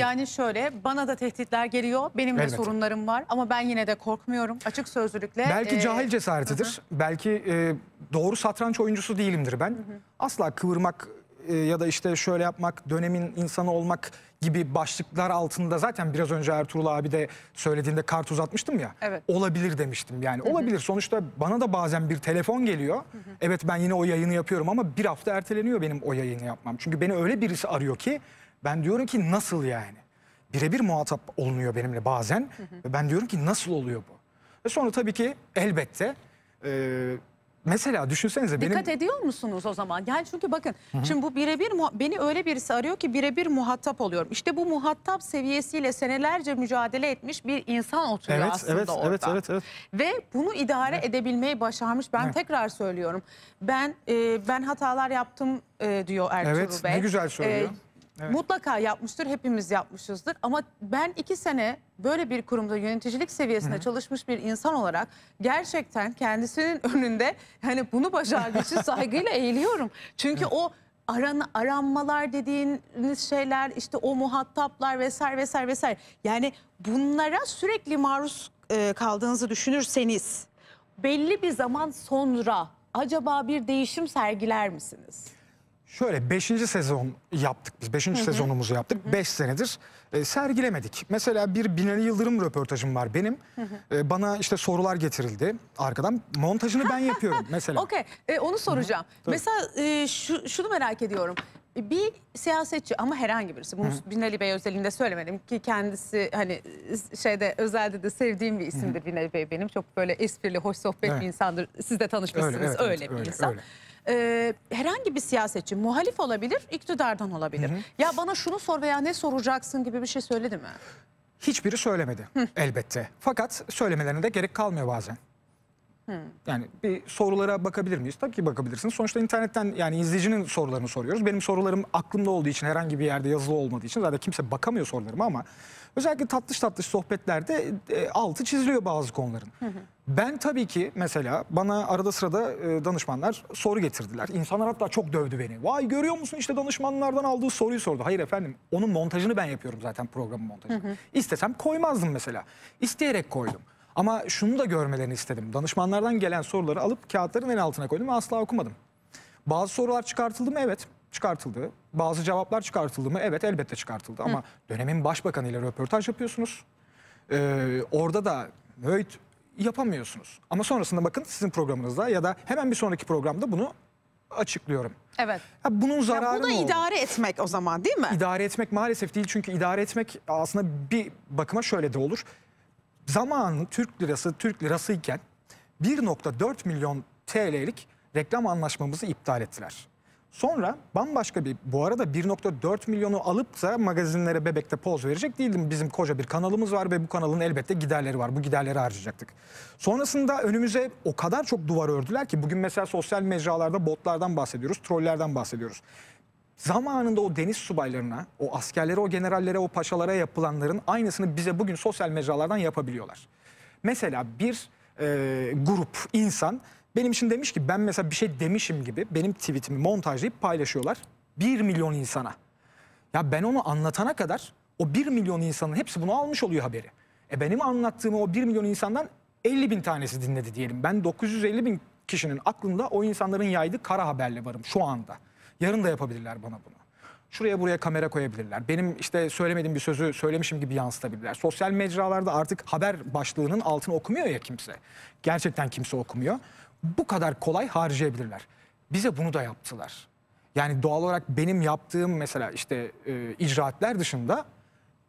Yani şöyle bana da tehditler geliyor. Benim de Elbette. sorunlarım var ama ben yine de korkmuyorum. Açık sözlülükle. Belki e, cahil cesaretidir. Hı. Belki e, doğru satranç oyuncusu değilimdir ben. Hı hı. Asla kıvırmak e, ya da işte şöyle yapmak, dönemin insanı olmak gibi başlıklar altında zaten biraz önce Ertuğrul abi de söylediğinde kart uzatmıştım ya. Evet. Olabilir demiştim yani. Hı hı. Olabilir. Sonuçta bana da bazen bir telefon geliyor. Hı hı. Evet ben yine o yayını yapıyorum ama bir hafta erteleniyor benim o yayını yapmam. Çünkü beni öyle birisi arıyor ki ben diyorum ki nasıl yani? Birebir muhatap olunuyor benimle bazen. Hı hı. Ve ben diyorum ki nasıl oluyor bu? Ve sonra tabii ki elbette... E, Mesela düşünsenize benim... Dikkat ediyor musunuz o zaman? Yani çünkü bakın Hı -hı. şimdi bu birebir beni öyle birisi arıyor ki birebir muhatap oluyorum. İşte bu muhatap seviyesiyle senelerce mücadele etmiş bir insan oturuyor evet, aslında evet, orada. Evet, evet, evet. Ve bunu idare evet. edebilmeyi başarmış. Ben evet. tekrar söylüyorum. Ben e, ben hatalar yaptım e, diyor Ertuğrul evet, Bey. Evet ne güzel söylüyor. E, Evet. Mutlaka yapmıştır, hepimiz yapmışızdır. Ama ben iki sene böyle bir kurumda yöneticilik seviyesinde Hı çalışmış bir insan olarak gerçekten kendisinin önünde hani bunu başardığı için saygıyla eğiliyorum. Çünkü evet. o aran aranmalar dediğiniz şeyler işte o muhataplar vesaire vesaire vesaire. Yani bunlara sürekli maruz e, kaldığınızı düşünürseniz belli bir zaman sonra acaba bir değişim sergiler misiniz? Şöyle 5. sezon yaptık biz. 5. sezonumuzu yaptık. 5 senedir e, sergilemedik. Mesela bir Binali Yıldırım röportajım var benim. E, bana işte sorular getirildi arkadan. Montajını ben yapıyorum mesela. Okey e, onu soracağım. Tabii. Mesela e, şu, şunu merak ediyorum. E, bir siyasetçi ama herhangi birisi. Bunu Binali Bey özelinde söylemedim ki kendisi hani şeyde özelde de sevdiğim bir isimdir Binali Bey benim. Çok böyle esprili, hoş sohbet Evet. bir insandır. Siz de tanışmışsınız öyle, evet, evet, bir öyle, insan. öyle e, herhangi bir siyasetçi muhalif olabilir, iktidardan olabilir. Hı hı. Ya bana şunu sor veya ne soracaksın gibi bir şey söyledi mi? Hiçbiri söylemedi hı. elbette. Fakat söylemelerine de gerek kalmıyor bazen. Hmm. Yani bir sorulara bakabilir miyiz? Tabii ki bakabilirsiniz. Sonuçta internetten yani izleyicinin sorularını soruyoruz. Benim sorularım aklımda olduğu için herhangi bir yerde yazılı olmadığı için zaten kimse bakamıyor sorularıma ama Özellikle tatlış tatlış sohbetlerde e, altı çiziliyor bazı konuların. Hı hı. Ben tabii ki mesela bana arada sırada e, danışmanlar soru getirdiler. İnsanlar hatta çok dövdü beni. Vay görüyor musun işte danışmanlardan aldığı soruyu sordu. Hayır efendim onun montajını ben yapıyorum zaten programın montajını. Hı hı. İstesem koymazdım mesela. İsteyerek koydum. Ama şunu da görmelerini istedim. Danışmanlardan gelen soruları alıp kağıtların en altına koydum ve asla okumadım. Bazı sorular çıkartıldı mı? Evet çıkartıldı. Bazı cevaplar çıkartıldı mı? Evet elbette çıkartıldı ama dönemin başbakanıyla röportaj yapıyorsunuz. Ee, orada da öğüt yapamıyorsunuz. Ama sonrasında bakın sizin programınızda ya da hemen bir sonraki programda bunu açıklıyorum. Evet. Ya bunun zararı ya bu da mı idare olur? etmek o zaman değil mi? İdare etmek maalesef değil çünkü idare etmek aslında bir bakıma şöyle de olur. Zamanı Türk lirası Türk lirası iken 1.4 milyon TL'lik reklam anlaşmamızı iptal ettiler. Sonra bambaşka bir, bu arada 1.4 milyonu alıp da magazinlere bebekte poz verecek değildim. Bizim koca bir kanalımız var ve bu kanalın elbette giderleri var. Bu giderleri harcayacaktık. Sonrasında önümüze o kadar çok duvar ördüler ki bugün mesela sosyal mecralarda botlardan bahsediyoruz, trollerden bahsediyoruz. Zamanında o deniz subaylarına, o askerlere, o generallere, o paşalara yapılanların aynısını bize bugün sosyal mecralardan yapabiliyorlar. Mesela bir e, grup insan benim için demiş ki ben mesela bir şey demişim gibi benim tweetimi montajlayıp paylaşıyorlar. 1 milyon insana. Ya ben onu anlatana kadar o 1 milyon insanın hepsi bunu almış oluyor haberi. E benim anlattığımı o 1 milyon insandan 50 bin tanesi dinledi diyelim. Ben 950 bin kişinin aklında o insanların yaydığı kara haberle varım şu anda. Yarın da yapabilirler bana bunu. Şuraya buraya kamera koyabilirler. Benim işte söylemediğim bir sözü söylemişim gibi yansıtabilirler. Sosyal mecralarda artık haber başlığının altını okumuyor ya kimse. Gerçekten kimse okumuyor bu kadar kolay harcayabilirler. Bize bunu da yaptılar. Yani doğal olarak benim yaptığım mesela işte e, icraatler dışında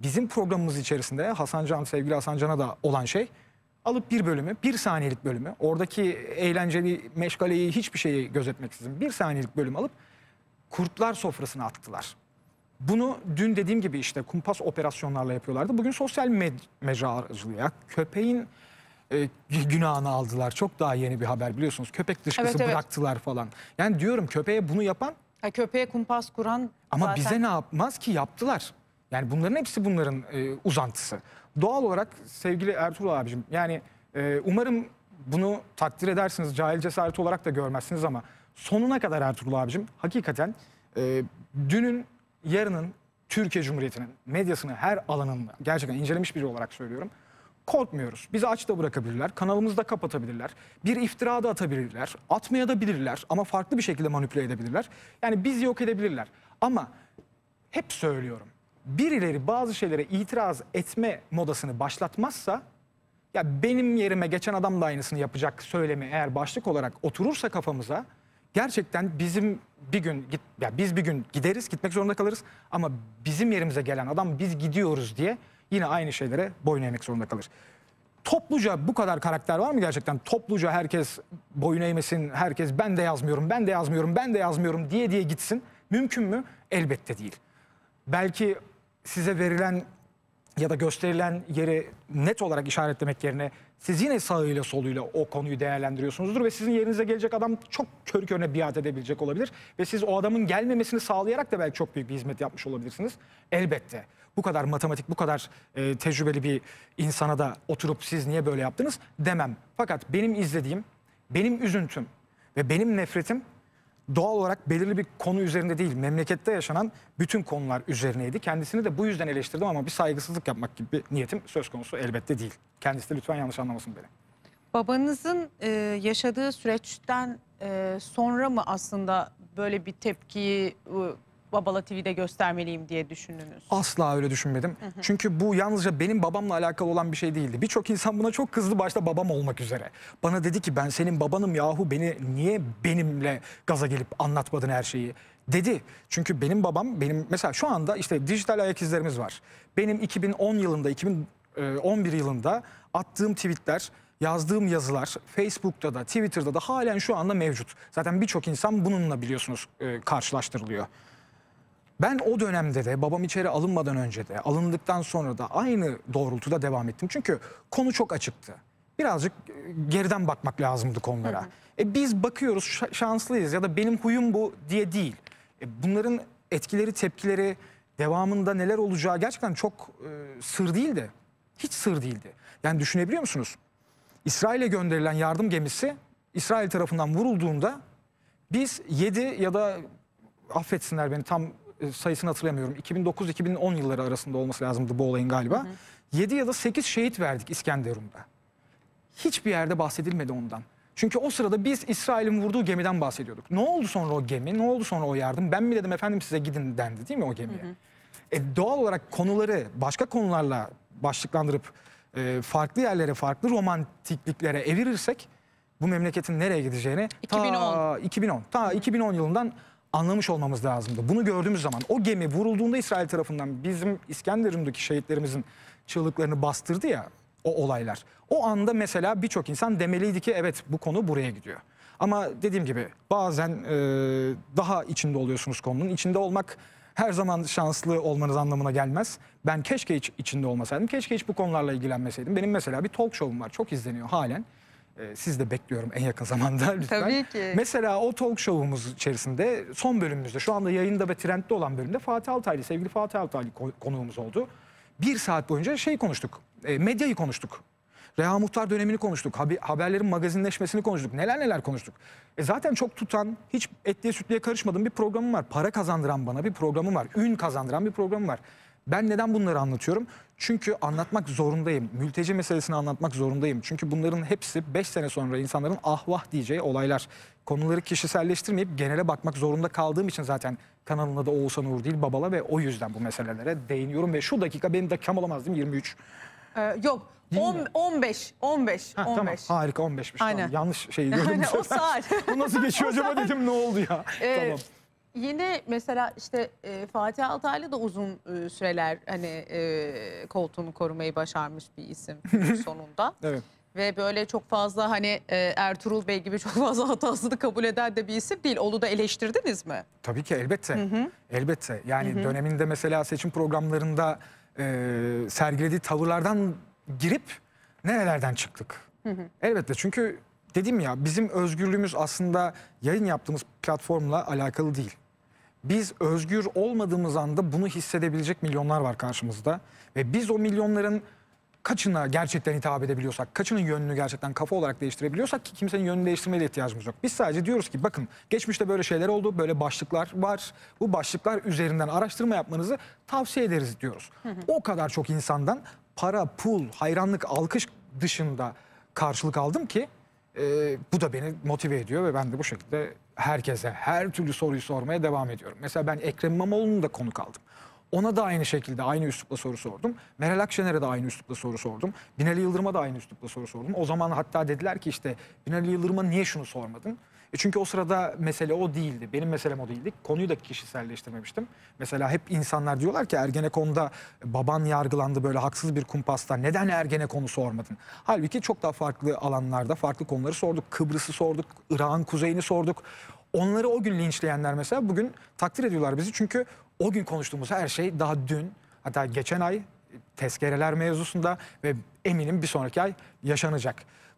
bizim programımız içerisinde Hasan Can, sevgili Hasan Can'a da olan şey alıp bir bölümü, bir saniyelik bölümü, oradaki eğlenceli meşgaleyi hiçbir şeyi gözetmeksizin bir saniyelik bölüm alıp kurtlar sofrasına attılar. Bunu dün dediğim gibi işte kumpas operasyonlarla yapıyorlardı. Bugün sosyal med mecra aracılığıyla köpeğin e, günahını aldılar. Çok daha yeni bir haber biliyorsunuz. Köpek dışkısı evet, evet. bıraktılar falan. Yani diyorum köpeğe bunu yapan... Ha, köpeğe kumpas kuran... Ama zaten... bize ne yapmaz ki yaptılar. Yani bunların hepsi bunların e, uzantısı. Doğal olarak sevgili Ertuğrul abicim yani e, umarım bunu takdir edersiniz. Cahil cesareti olarak da görmezsiniz ama sonuna kadar Ertuğrul abicim hakikaten e, dünün yarının Türkiye Cumhuriyeti'nin medyasını her alanında gerçekten incelemiş biri olarak söylüyorum korkmuyoruz. Bizi aç da bırakabilirler, kanalımızı da kapatabilirler. Bir iftira da atabilirler, atmaya da bilirler ama farklı bir şekilde manipüle edebilirler. Yani bizi yok edebilirler. Ama hep söylüyorum. Birileri bazı şeylere itiraz etme modasını başlatmazsa ya benim yerime geçen adam da aynısını yapacak söylemi eğer başlık olarak oturursa kafamıza gerçekten bizim bir gün git ya biz bir gün gideriz, gitmek zorunda kalırız ama bizim yerimize gelen adam biz gidiyoruz diye yine aynı şeylere boyun eğmek zorunda kalır. Topluca bu kadar karakter var mı gerçekten? Topluca herkes boyun eğmesin, herkes ben de yazmıyorum, ben de yazmıyorum, ben de yazmıyorum diye diye gitsin. Mümkün mü? Elbette değil. Belki size verilen ya da gösterilen yeri net olarak işaretlemek yerine siz yine sağıyla soluyla o konuyu değerlendiriyorsunuzdur ve sizin yerinize gelecek adam çok körü körüne biat edebilecek olabilir ve siz o adamın gelmemesini sağlayarak da belki çok büyük bir hizmet yapmış olabilirsiniz. Elbette bu kadar matematik, bu kadar e, tecrübeli bir insana da oturup siz niye böyle yaptınız demem. Fakat benim izlediğim, benim üzüntüm ve benim nefretim doğal olarak belirli bir konu üzerinde değil, memlekette yaşanan bütün konular üzerineydi. Kendisini de bu yüzden eleştirdim ama bir saygısızlık yapmak gibi bir niyetim söz konusu elbette değil. Kendisi de lütfen yanlış anlamasın beni. Babanızın e, yaşadığı süreçten e, sonra mı aslında böyle bir tepkiyi e, Babala TV'de göstermeliyim diye düşündünüz? Asla öyle düşünmedim. Hı hı. Çünkü bu yalnızca benim babamla alakalı olan bir şey değildi. Birçok insan buna çok kızdı başta babam olmak üzere. Bana dedi ki ben senin babanım yahu beni niye benimle gaza gelip anlatmadın her şeyi? dedi. Çünkü benim babam benim mesela şu anda işte dijital ayak izlerimiz var. Benim 2010 yılında 2011 e, yılında attığım tweetler yazdığım yazılar Facebook'ta da Twitter'da da halen şu anda mevcut. Zaten birçok insan bununla biliyorsunuz e, karşılaştırılıyor. Ben o dönemde de babam içeri alınmadan önce de alındıktan sonra da aynı doğrultuda devam ettim. Çünkü konu çok açıktı. Birazcık e, geriden bakmak lazımdı konulara. E biz bakıyoruz şanslıyız ya da benim huyum bu diye değil. E bunların etkileri tepkileri devamında neler olacağı gerçekten çok e, sır değildi. Hiç sır değildi. Yani düşünebiliyor musunuz? İsrail'e gönderilen yardım gemisi İsrail tarafından vurulduğunda biz 7 ya da affetsinler beni tam e, sayısını hatırlamıyorum. 2009-2010 yılları arasında olması lazımdı bu olayın galiba. Hı hı. 7 ya da 8 şehit verdik İskenderun'da. Hiçbir yerde bahsedilmedi ondan. Çünkü o sırada biz İsrail'in vurduğu gemiden bahsediyorduk. Ne oldu sonra o gemi? Ne oldu sonra o yardım? Ben mi dedim efendim size gidin dendi değil mi o gemiye? Hı hı. E, doğal olarak konuları başka konularla başlıklandırıp e, farklı yerlere, farklı romantikliklere evirirsek bu memleketin nereye gideceğini 2010. ta 2010 ta 2010 yılından anlamış olmamız lazımdı. Bunu gördüğümüz zaman o gemi vurulduğunda İsrail tarafından bizim İskenderun'daki şehitlerimizin çığlıklarını bastırdı ya o olaylar. O anda mesela birçok insan demeliydi ki evet bu konu buraya gidiyor. Ama dediğim gibi bazen e, daha içinde oluyorsunuz konunun. İçinde olmak her zaman şanslı olmanız anlamına gelmez. Ben keşke hiç içinde olmasaydım, keşke hiç bu konularla ilgilenmeseydim. Benim mesela bir talk show'um var, çok izleniyor halen. Ee, siz de bekliyorum en yakın zamanda lütfen. Tabii ki. Mesela o talk show'umuz içerisinde son bölümümüzde şu anda yayında ve trendde olan bölümde Fatih Altaylı, sevgili Fatih Altaylı konuğumuz oldu. Bir saat boyunca şey konuştuk, e, medyayı konuştuk. Reha Muhtar dönemini konuştuk, haberlerin magazinleşmesini konuştuk, neler neler konuştuk. E zaten çok tutan, hiç etliye sütlüye karışmadığım bir programım var. Para kazandıran bana bir programım var, ün kazandıran bir programım var. Ben neden bunları anlatıyorum? Çünkü anlatmak zorundayım. Mülteci meselesini anlatmak zorundayım. Çünkü bunların hepsi 5 sene sonra insanların ahvah diyeceği olaylar. Konuları kişiselleştirmeyip genele bakmak zorunda kaldığım için zaten kanalın da Oğuzhan Uğur değil Babala ve o yüzden bu meselelere değiniyorum. Ve şu dakika benim dakikam olamaz değil mi? 23. Ee, yok. 15, 15, ha, 15. Tamam, harika 15'miş. Aynen. Tamam. Yanlış şeyi gördüm. Aynen, o saat. bu nasıl geçiyor acaba dedim ne oldu ya? Ee, tamam. Yine mesela işte e, Fatih Altaylı da uzun e, süreler hani e, koltuğunu korumayı başarmış bir isim sonunda. Evet. Ve böyle çok fazla hani e, Ertuğrul Bey gibi çok fazla hatasını kabul eden de bir isim değil. Onu da eleştirdiniz mi? Tabii ki elbette. hı. Elbette. Yani Hı hı. döneminde mesela seçim programlarında e, sergilediği tavırlardan girip nerelerden çıktık? Elbette çünkü dedim ya bizim özgürlüğümüz aslında yayın yaptığımız platformla alakalı değil biz özgür olmadığımız anda bunu hissedebilecek milyonlar var karşımızda. Ve biz o milyonların kaçına gerçekten hitap edebiliyorsak, kaçının yönünü gerçekten kafa olarak değiştirebiliyorsak ki kimsenin yönünü değiştirmeye ihtiyacımız yok. Biz sadece diyoruz ki bakın geçmişte böyle şeyler oldu, böyle başlıklar var. Bu başlıklar üzerinden araştırma yapmanızı tavsiye ederiz diyoruz. O kadar çok insandan para, pul, hayranlık, alkış dışında karşılık aldım ki e, bu da beni motive ediyor ve ben de bu şekilde herkese her türlü soruyu sormaya devam ediyorum. Mesela ben Ekrem İmamoğlu'nu da konuk aldım. Ona da aynı şekilde aynı üslupla soru sordum. Meral Akşener'e de aynı üslupla soru sordum. Binali Yıldırım'a da aynı üslupla soru sordum. O zaman hatta dediler ki işte Binali Yıldırım'a niye şunu sormadın? E çünkü o sırada mesele o değildi. Benim meselem o değildi. Konuyu da kişiselleştirmemiştim. Mesela hep insanlar diyorlar ki Ergenekon'da baban yargılandı böyle haksız bir kumpasta. Neden Ergenekon'u sormadın? Halbuki çok daha farklı alanlarda farklı konuları sorduk. Kıbrıs'ı sorduk, Irak'ın kuzeyini sorduk. Onları o gün linçleyenler mesela bugün takdir ediyorlar bizi. Çünkü o gün konuştuğumuz her şey daha dün hatta geçen ay e, tezkereler mevzusunda ve eminim bir sonraki ay yaşanacak.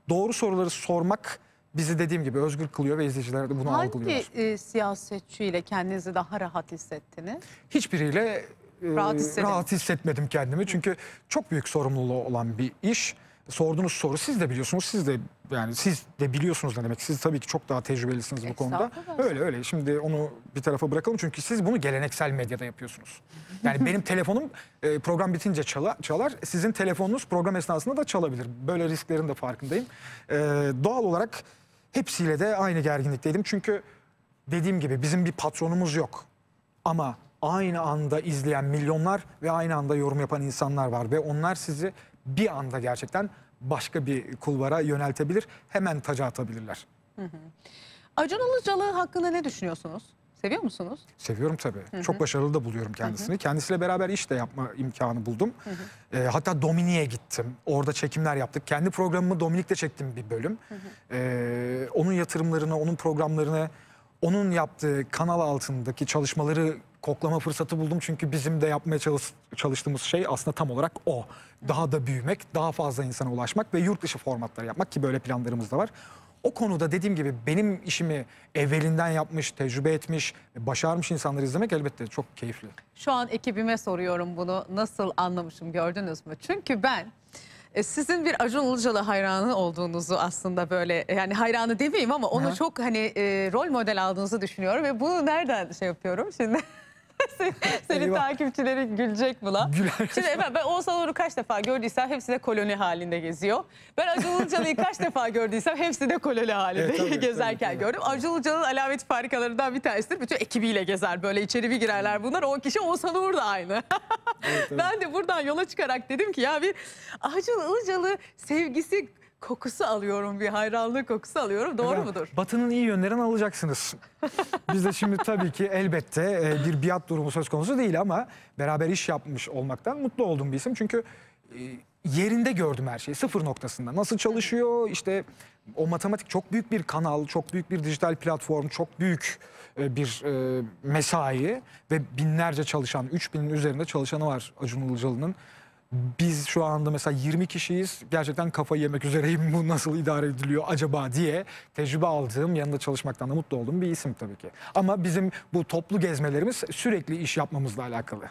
Doğru soruları sormak bizi dediğim gibi özgür kılıyor ve izleyiciler de bunu Hangi, algılıyor. Hangi e, siyasetçiyle kendinizi daha rahat hissettiniz? Hiçbiriyle e, rahat, rahat hissetmedim kendimi. Çünkü çok büyük sorumluluğu olan bir iş. Sorduğunuz soru siz de biliyorsunuz, siz de yani siz de biliyorsunuz ne demek. Siz tabii ki çok daha tecrübelisiniz bu konuda. Öyle öyle. Şimdi onu bir tarafa bırakalım çünkü siz bunu geleneksel medyada yapıyorsunuz. Yani benim telefonum e, program bitince çala, çalar. Sizin telefonunuz program esnasında da çalabilir. Böyle risklerin de farkındayım. E, doğal olarak Hepsiyle de aynı gerginlikteydim. Çünkü dediğim gibi bizim bir patronumuz yok. Ama aynı anda izleyen milyonlar ve aynı anda yorum yapan insanlar var. Ve onlar sizi bir anda gerçekten başka bir kulvara yöneltebilir. Hemen taca atabilirler. Hı hı. Acun Ilıcalı hakkında ne düşünüyorsunuz? Seviyor musunuz? Seviyorum tabii. Hı -hı. Çok başarılı da buluyorum kendisini. Hı -hı. Kendisiyle beraber iş de yapma imkanı buldum. Hı -hı. E, hatta Dominik'e gittim. Orada çekimler yaptık. Kendi programımı Dominik'te çektim bir bölüm. Hı -hı. E, onun yatırımlarını, onun programlarını, onun yaptığı kanal altındaki çalışmaları koklama fırsatı buldum. Çünkü bizim de yapmaya çalış, çalıştığımız şey aslında tam olarak o. Daha da büyümek, daha fazla insana ulaşmak ve yurt dışı formatları yapmak ki böyle planlarımız da var. O konuda dediğim gibi benim işimi evvelinden yapmış, tecrübe etmiş, başarmış insanları izlemek elbette çok keyifli. Şu an ekibime soruyorum bunu nasıl anlamışım gördünüz mü? Çünkü ben e, sizin bir Acun Ilıcalı hayranı olduğunuzu aslında böyle yani hayranı demeyeyim ama onu Hı. çok hani e, rol model aldığınızı düşünüyorum ve bunu nereden şey yapıyorum şimdi? Senin Eyvah. takipçilerin gülecek mi lan? Güler. Şimdi efendim ben Oğuzhan Uğur'u kaç defa gördüysem hepsi de koloni halinde geziyor. Ben Acun Ilıcalı'yı kaç defa gördüysem hepsi de koloni halinde Evet, tabii, gezerken tabii, tabii. gördüm. Acun Ilıcalı'nın alamet farikalarından bir tanesidir. Bütün ekibiyle gezer böyle içeri bir girerler bunlar. 10 kişi Oğuzhan Uğur da aynı. Ben de buradan yola çıkarak dedim ki ya bir Acun Ilıcalı sevgisi kokusu alıyorum, bir hayranlık kokusu alıyorum. Doğru evet, mudur? Batı'nın iyi yönlerini alacaksınız. Biz de şimdi tabii ki elbette e, bir biat durumu söz konusu değil ama beraber iş yapmış olmaktan mutlu oldum bir isim. Çünkü e, yerinde gördüm her şeyi sıfır noktasında. Nasıl çalışıyor işte o matematik çok büyük bir kanal, çok büyük bir dijital platform, çok büyük e, bir mesai ve binlerce çalışan, 3000'in üzerinde çalışanı var Acun Ilıcalı'nın biz şu anda mesela 20 kişiyiz gerçekten kafayı yemek üzereyim bu nasıl idare ediliyor acaba diye tecrübe aldığım yanında çalışmaktan da mutlu olduğum bir isim tabii ki. Ama bizim bu toplu gezmelerimiz sürekli iş yapmamızla alakalı.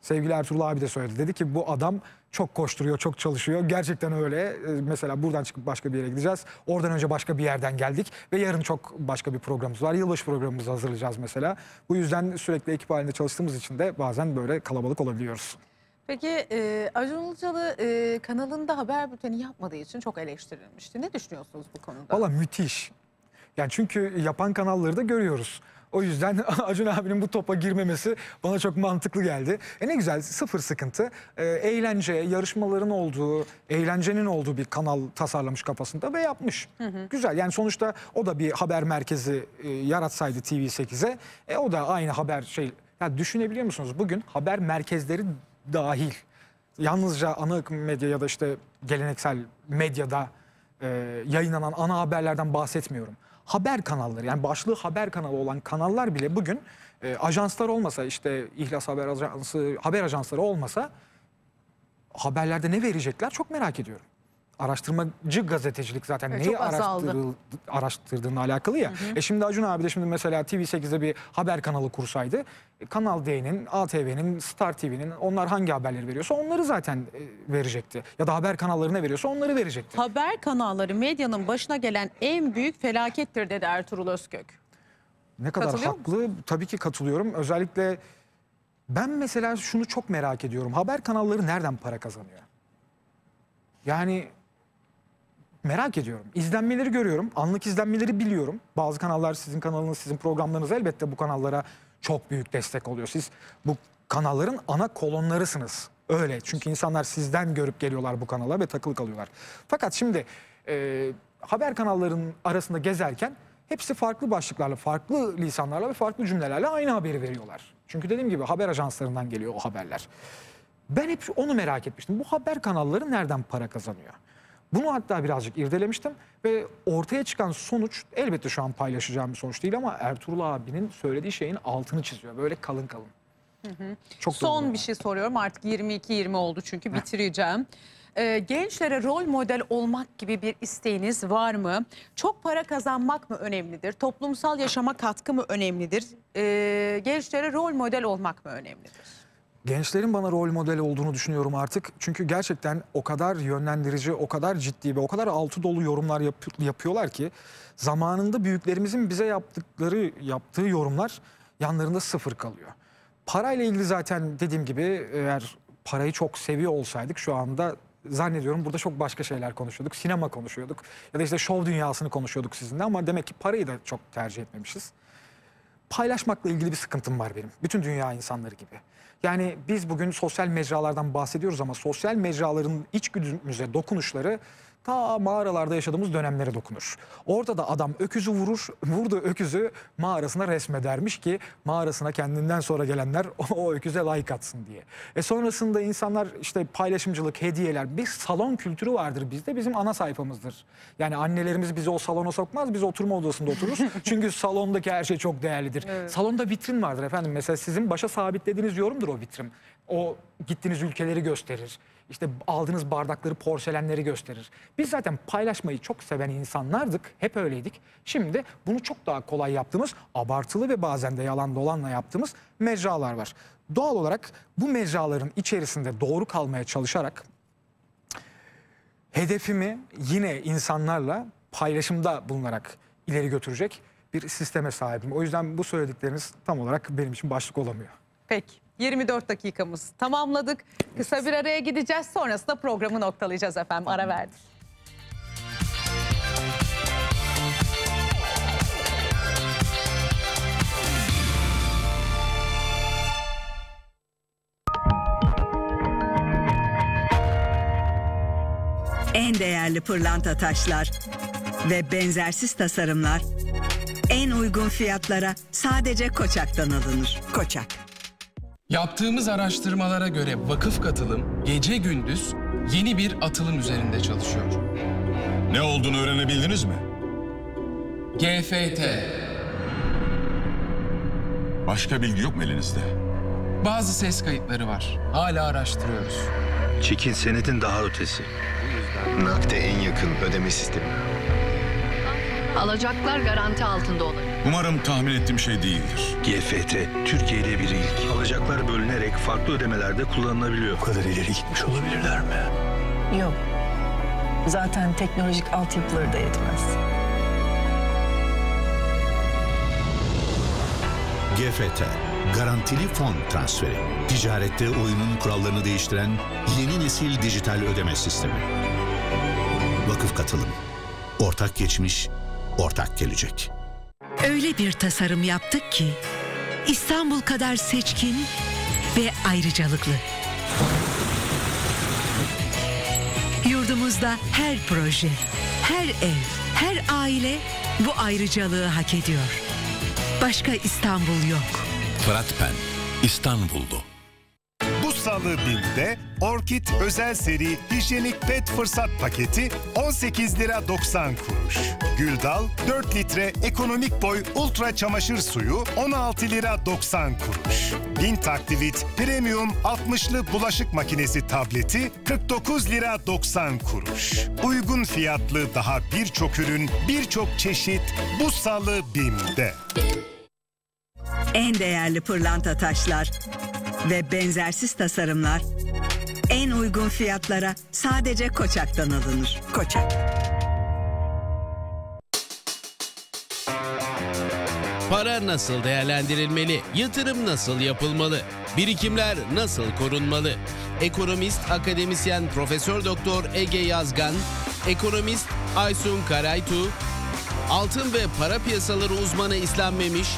Sevgili Ertuğrul abi de söyledi. Dedi ki bu adam çok koşturuyor, çok çalışıyor. Gerçekten öyle. Ee, mesela buradan çıkıp başka bir yere gideceğiz. Oradan önce başka bir yerden geldik. Ve yarın çok başka bir programımız var. Yılbaşı programımızı hazırlayacağız mesela. Bu yüzden sürekli ekip halinde çalıştığımız için de bazen böyle kalabalık olabiliyoruz. Peki e, Acun Ilıcalı e, kanalında haber bülteni yapmadığı için çok eleştirilmişti. Ne düşünüyorsunuz bu konuda? Valla müthiş. Yani çünkü yapan kanalları da görüyoruz. O yüzden Acun abinin bu topa girmemesi bana çok mantıklı geldi. E ne güzel sıfır sıkıntı. E, eğlence, yarışmaların olduğu, eğlencenin olduğu bir kanal tasarlamış kafasında ve yapmış. Hı hı. Güzel yani sonuçta o da bir haber merkezi e, yaratsaydı TV8'e e, o da aynı haber şey... Ya düşünebiliyor musunuz bugün haber merkezleri dahil yalnızca ana akım medya ya da işte geleneksel medyada e, yayınlanan ana haberlerden bahsetmiyorum. Haber kanalları yani başlığı haber kanalı olan kanallar bile bugün e, ajanslar olmasa işte İhlas Haber Ajansı, haber ajansları olmasa haberlerde ne verecekler çok merak ediyorum araştırmacı gazetecilik zaten evet, neyi araştırdığını alakalı ya. Hı hı. E şimdi Acun abi de şimdi mesela TV8'de bir haber kanalı kursaydı e, Kanal D'nin, ATV'nin, Star TV'nin onlar hangi haberleri veriyorsa onları zaten e, verecekti. Ya da haber kanallarına veriyorsa onları verecekti. Haber kanalları medyanın başına gelen en büyük felakettir dedi Ertuğrul Özkök. Ne kadar haklı. Musun? Tabii ki katılıyorum. Özellikle ben mesela şunu çok merak ediyorum. Haber kanalları nereden para kazanıyor? Yani merak ediyorum. İzlenmeleri görüyorum. Anlık izlenmeleri biliyorum. Bazı kanallar sizin kanalınız, sizin programlarınız elbette bu kanallara çok büyük destek oluyor. Siz bu kanalların ana kolonlarısınız. Öyle. Çünkü insanlar sizden görüp geliyorlar bu kanala ve takılı kalıyorlar. Fakat şimdi e, haber kanallarının arasında gezerken hepsi farklı başlıklarla, farklı lisanlarla ve farklı cümlelerle aynı haberi veriyorlar. Çünkü dediğim gibi haber ajanslarından geliyor o haberler. Ben hep onu merak etmiştim. Bu haber kanalları nereden para kazanıyor? Bunu hatta birazcık irdelemiştim ve ortaya çıkan sonuç elbette şu an paylaşacağım bir sonuç değil ama Ertuğrul abinin söylediği şeyin altını çiziyor. Böyle kalın kalın. Hı hı. Çok Son bir şey soruyorum artık 22-20 oldu çünkü bitireceğim. Ee, gençlere rol model olmak gibi bir isteğiniz var mı? Çok para kazanmak mı önemlidir? Toplumsal yaşama katkı mı önemlidir? Ee, gençlere rol model olmak mı önemlidir? gençlerin bana rol model olduğunu düşünüyorum artık. Çünkü gerçekten o kadar yönlendirici, o kadar ciddi ve o kadar altı dolu yorumlar yap yapıyorlar ki zamanında büyüklerimizin bize yaptıkları yaptığı yorumlar yanlarında sıfır kalıyor. Parayla ilgili zaten dediğim gibi eğer parayı çok seviyor olsaydık şu anda zannediyorum burada çok başka şeyler konuşuyorduk. Sinema konuşuyorduk ya da işte şov dünyasını konuşuyorduk sizinle ama demek ki parayı da çok tercih etmemişiz. Paylaşmakla ilgili bir sıkıntım var benim. Bütün dünya insanları gibi. Yani biz bugün sosyal mecralardan bahsediyoruz ama sosyal mecraların içgüdümüze dokunuşları ta mağaralarda yaşadığımız dönemlere dokunur. Orada da adam öküzü vurur, vurdu öküzü mağarasına resmedermiş ki mağarasına kendinden sonra gelenler o, o öküze layık atsın diye. E sonrasında insanlar işte paylaşımcılık, hediyeler, bir salon kültürü vardır bizde bizim ana sayfamızdır. Yani annelerimiz bizi o salona sokmaz, biz oturma odasında otururuz. Çünkü salondaki her şey çok değerlidir. Evet. Salonda vitrin vardır efendim. Mesela sizin başa sabitlediğiniz yorumdur o vitrin. O gittiğiniz ülkeleri gösterir işte aldığınız bardakları, porselenleri gösterir. Biz zaten paylaşmayı çok seven insanlardık. Hep öyleydik. Şimdi bunu çok daha kolay yaptığımız, abartılı ve bazen de yalan dolanla yaptığımız mecralar var. Doğal olarak bu mecraların içerisinde doğru kalmaya çalışarak hedefimi yine insanlarla paylaşımda bulunarak ileri götürecek bir sisteme sahibim. O yüzden bu söyledikleriniz tam olarak benim için başlık olamıyor. Peki. 24 dakikamız tamamladık. Kısa bir araya gideceğiz. Sonrasında programı noktalayacağız efendim. Ara verdik. en değerli pırlanta taşlar ve benzersiz tasarımlar en uygun fiyatlara sadece Koçak'tan alınır. Koçak Yaptığımız araştırmalara göre vakıf katılım gece gündüz yeni bir atılım üzerinde çalışıyor. Ne olduğunu öğrenebildiniz mi? GFT. Başka bilgi yok mu elinizde? Bazı ses kayıtları var. Hala araştırıyoruz. Çekin senetin daha ötesi. Nakde en yakın ödeme sistemi. Alacaklar garanti altında olabilir. Umarım tahmin ettiğim şey değildir. GFT Türkiye'de bir ilk. Alacaklar bölünerek farklı ödemelerde kullanılabiliyor. Bu kadar ileri gitmiş olabilirler mi? Yok. Zaten teknolojik altyapıları da yetmez. GFT Garantili fon transferi. Ticarette oyunun kurallarını değiştiren yeni nesil dijital ödeme sistemi. Vakıf katılım. Ortak geçmiş, ortak gelecek. Öyle bir tasarım yaptık ki İstanbul kadar seçkin ve ayrıcalıklı. Yurdumuzda her proje, her ev, her aile bu ayrıcalığı hak ediyor. Başka İstanbul yok. Fırat Pen, İstanbul'du. Salı binde, Orkid özel seri hijyenik pet fırsat paketi 18 lira 90 kuruş. Güldal 4 litre ekonomik boy ultra çamaşır suyu 16 lira 90 kuruş. Bint Aktivit Premium 60'lı bulaşık makinesi tableti 49 lira 90 kuruş. Uygun fiyatlı daha birçok ürün, birçok çeşit bu Salı BİM'de. En değerli pırlanta taşlar ve benzersiz tasarımlar en uygun fiyatlara sadece Koçak'tan alınır. Koçak. Para nasıl değerlendirilmeli? Yatırım nasıl yapılmalı? Birikimler nasıl korunmalı? Ekonomist, akademisyen Profesör Doktor Ege Yazgan, ekonomist Aysun Karaytu, altın ve para piyasaları uzmanı İslam Memiş,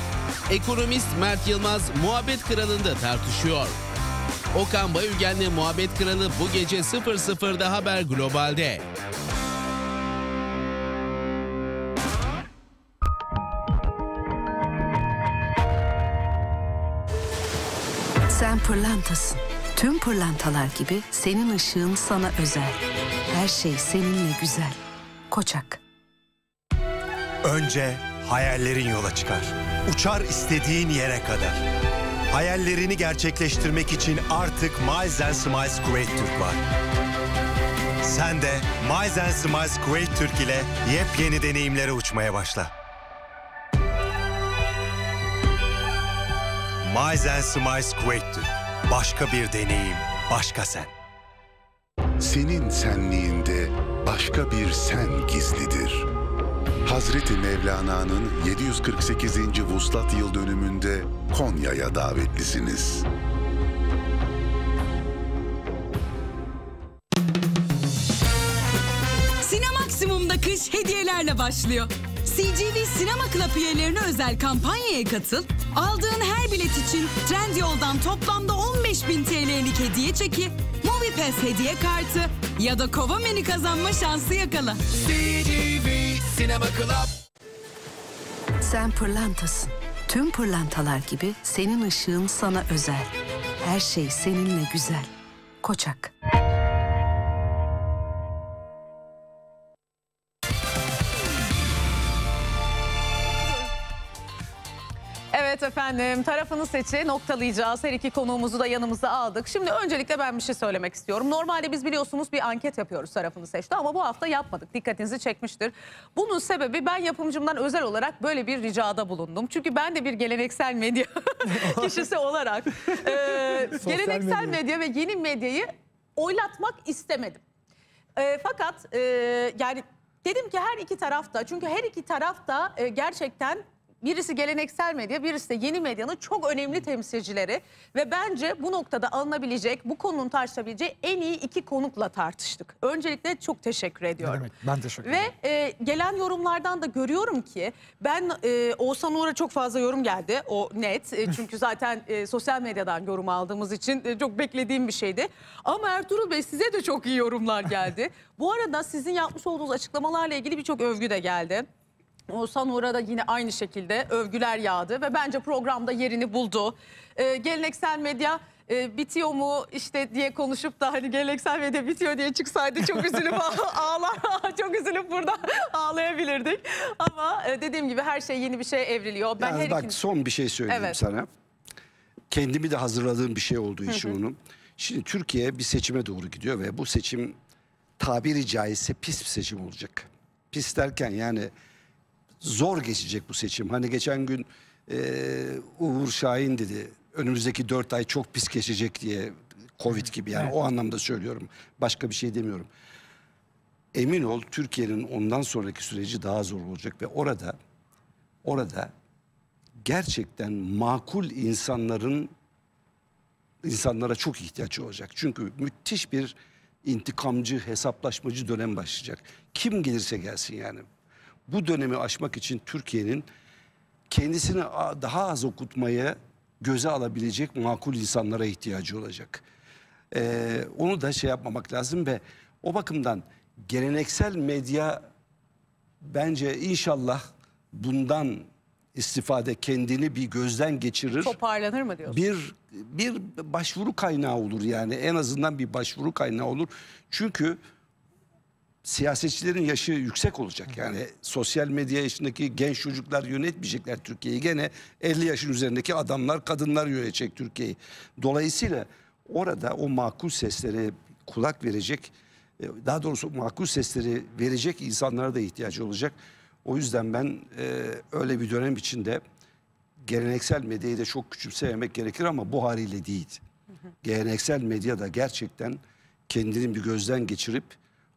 ekonomist Mert Yılmaz muhabbet kralında tartışıyor. Okan Bayülgen'le Muhabbet Kralı bu gece 00'da Haber Global'de. Sen pırlantasın. Tüm pırlantalar gibi senin ışığın sana özel. Her şey seninle güzel. Koçak. Önce hayallerin yola çıkar. Uçar istediğin yere kadar. Hayallerini gerçekleştirmek için artık Miles and Smiles Kuwait Türk var. Sen de Miles and Smiles Kuwait Türk ile yepyeni deneyimlere uçmaya başla. Miles and Smiles Kuwait Türk. Başka bir deneyim, başka sen. Senin senliğinde başka bir sen gizlidir. Hazreti Mevlana'nın 748. Vuslat yıl dönümünde Konya'ya davetlisiniz. Sinemaksimum'da kış hediyelerle başlıyor. CGV Sinema Club üyelerine özel kampanyaya katıl. Aldığın her bilet için Trendyol'dan toplamda 15 bin TL'lik hediye çeki, Movie Pass hediye kartı ya da kova menü kazanma şansı yakala. CGV Sinema Club. Sen pırlantasın. Tüm pırlantalar gibi senin ışığın sana özel. Her şey seninle güzel. Koçak. efendim. Tarafını seçe noktalayacağız. Her iki konuğumuzu da yanımıza aldık. Şimdi öncelikle ben bir şey söylemek istiyorum. Normalde biz biliyorsunuz bir anket yapıyoruz tarafını seçti ama bu hafta yapmadık. Dikkatinizi çekmiştir. Bunun sebebi ben yapımcımdan özel olarak böyle bir ricada bulundum. Çünkü ben de bir geleneksel medya kişisi olarak e, geleneksel medya. medya ve yeni medyayı oylatmak istemedim. E, fakat e, yani dedim ki her iki tarafta çünkü her iki tarafta e, gerçekten birisi geleneksel medya, birisi de yeni medyanın çok önemli temsilcileri ve bence bu noktada alınabilecek, bu konunun tartışabileceği en iyi iki konukla tartıştık. Öncelikle çok teşekkür ediyorum. demek, ben teşekkür ederim. Ve e, gelen yorumlardan da görüyorum ki ben e, Oğuzhan Uğur'a çok fazla yorum geldi. O net. E, çünkü zaten e, sosyal medyadan yorum aldığımız için e, çok beklediğim bir şeydi. Ama Ertuğrul Bey size de çok iyi yorumlar geldi. bu arada sizin yapmış olduğunuz açıklamalarla ilgili birçok övgü de geldi. Oğuzhan Uğur'a da yine aynı şekilde övgüler yağdı ve bence programda yerini buldu. Ee, geleneksel medya e, bitiyor mu işte diye konuşup da hani geleneksel medya bitiyor diye çıksaydı çok üzülüp ağlar çok üzülüp burada ağlayabilirdik. Ama e, dediğim gibi her şey yeni bir şey evriliyor. Ben Yalnız her bak ikini... son bir şey söyleyeyim evet. sana. Kendimi de hazırladığım bir şey olduğu için onun. Şimdi Türkiye bir seçime doğru gidiyor ve bu seçim tabiri caizse pis bir seçim olacak. Pis derken yani zor geçecek bu seçim. Hani geçen gün e, Uğur Şahin dedi önümüzdeki dört ay çok pis geçecek diye Covid gibi yani evet. o anlamda söylüyorum. Başka bir şey demiyorum. Emin ol Türkiye'nin ondan sonraki süreci daha zor olacak ve orada orada gerçekten makul insanların insanlara çok ihtiyaç olacak. Çünkü müthiş bir intikamcı, hesaplaşmacı dönem başlayacak. Kim gelirse gelsin yani bu dönemi aşmak için Türkiye'nin kendisini daha az okutmaya göze alabilecek makul insanlara ihtiyacı olacak. Ee, onu da şey yapmamak lazım ve o bakımdan geleneksel medya bence inşallah bundan istifade kendini bir gözden geçirir. Toparlanır mı diyorsun? Bir bir başvuru kaynağı olur yani en azından bir başvuru kaynağı olur. Çünkü siyasetçilerin yaşı yüksek olacak. Yani sosyal medya yaşındaki genç çocuklar yönetmeyecekler Türkiye'yi. Gene 50 yaşın üzerindeki adamlar, kadınlar yönetecek Türkiye'yi. Dolayısıyla orada o makul seslere kulak verecek, e, daha doğrusu makul sesleri verecek insanlara da ihtiyacı olacak. O yüzden ben e, öyle bir dönem içinde geleneksel medyayı da çok küçümsememek gerekir ama bu haliyle değil. Geleneksel medya da gerçekten kendini bir gözden geçirip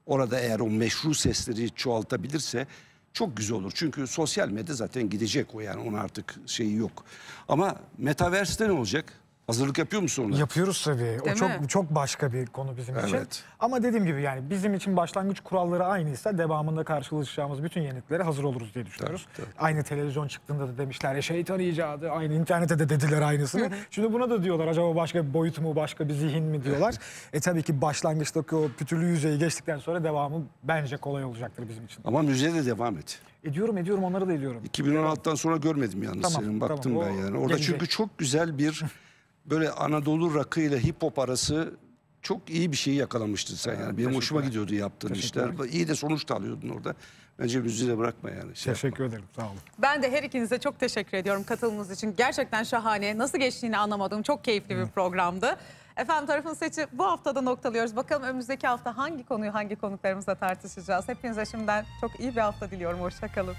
Orada eğer o meşru sesleri çoğaltabilirse çok güzel olur. Çünkü sosyal medya zaten gidecek o yani onun artık şeyi yok. Ama metaverse'de ne olacak? Hazırlık yapıyor musun ona? Yapıyoruz tabii. Değil o mi? çok çok başka bir konu bizim evet. için. Ama dediğim gibi yani bizim için başlangıç kuralları aynıysa devamında karşılaşacağımız bütün yeniliklere hazır oluruz diye düşünüyoruz. Tabii, tabii. Aynı televizyon çıktığında da demişler ya şeytan icadı, aynı internete de dediler aynısını. Şimdi buna da diyorlar acaba başka bir boyut mu, başka bir zihin mi diyorlar. e tabii ki başlangıçtaki o pütürlü yüzeyi geçtikten sonra devamı bence kolay olacaktır bizim için. Ama müziğe de devam et. Ediyorum ediyorum onları da ediyorum. 2016'dan sonra görmedim yalnız tamam, senin baktım tamam, ben yani. Orada gelecek. çünkü çok güzel bir böyle Anadolu rakı ile hip hop arası çok iyi bir şey yakalamıştın sen yani. Benim hoşuma gidiyordu yaptığın işler. İyi de sonuç da alıyordun orada. Bence müziği de bırakma yani. Şey Teşekkür yapma. ederim. Sağ olun. Ben de her ikinize çok teşekkür ediyorum katılımınız için. Gerçekten şahane. Nasıl geçtiğini anlamadım. Çok keyifli bir programdı. Efendim tarafın seçi bu haftada noktalıyoruz. Bakalım önümüzdeki hafta hangi konuyu hangi konuklarımızla tartışacağız. Hepinize şimdiden çok iyi bir hafta diliyorum. Hoşçakalın.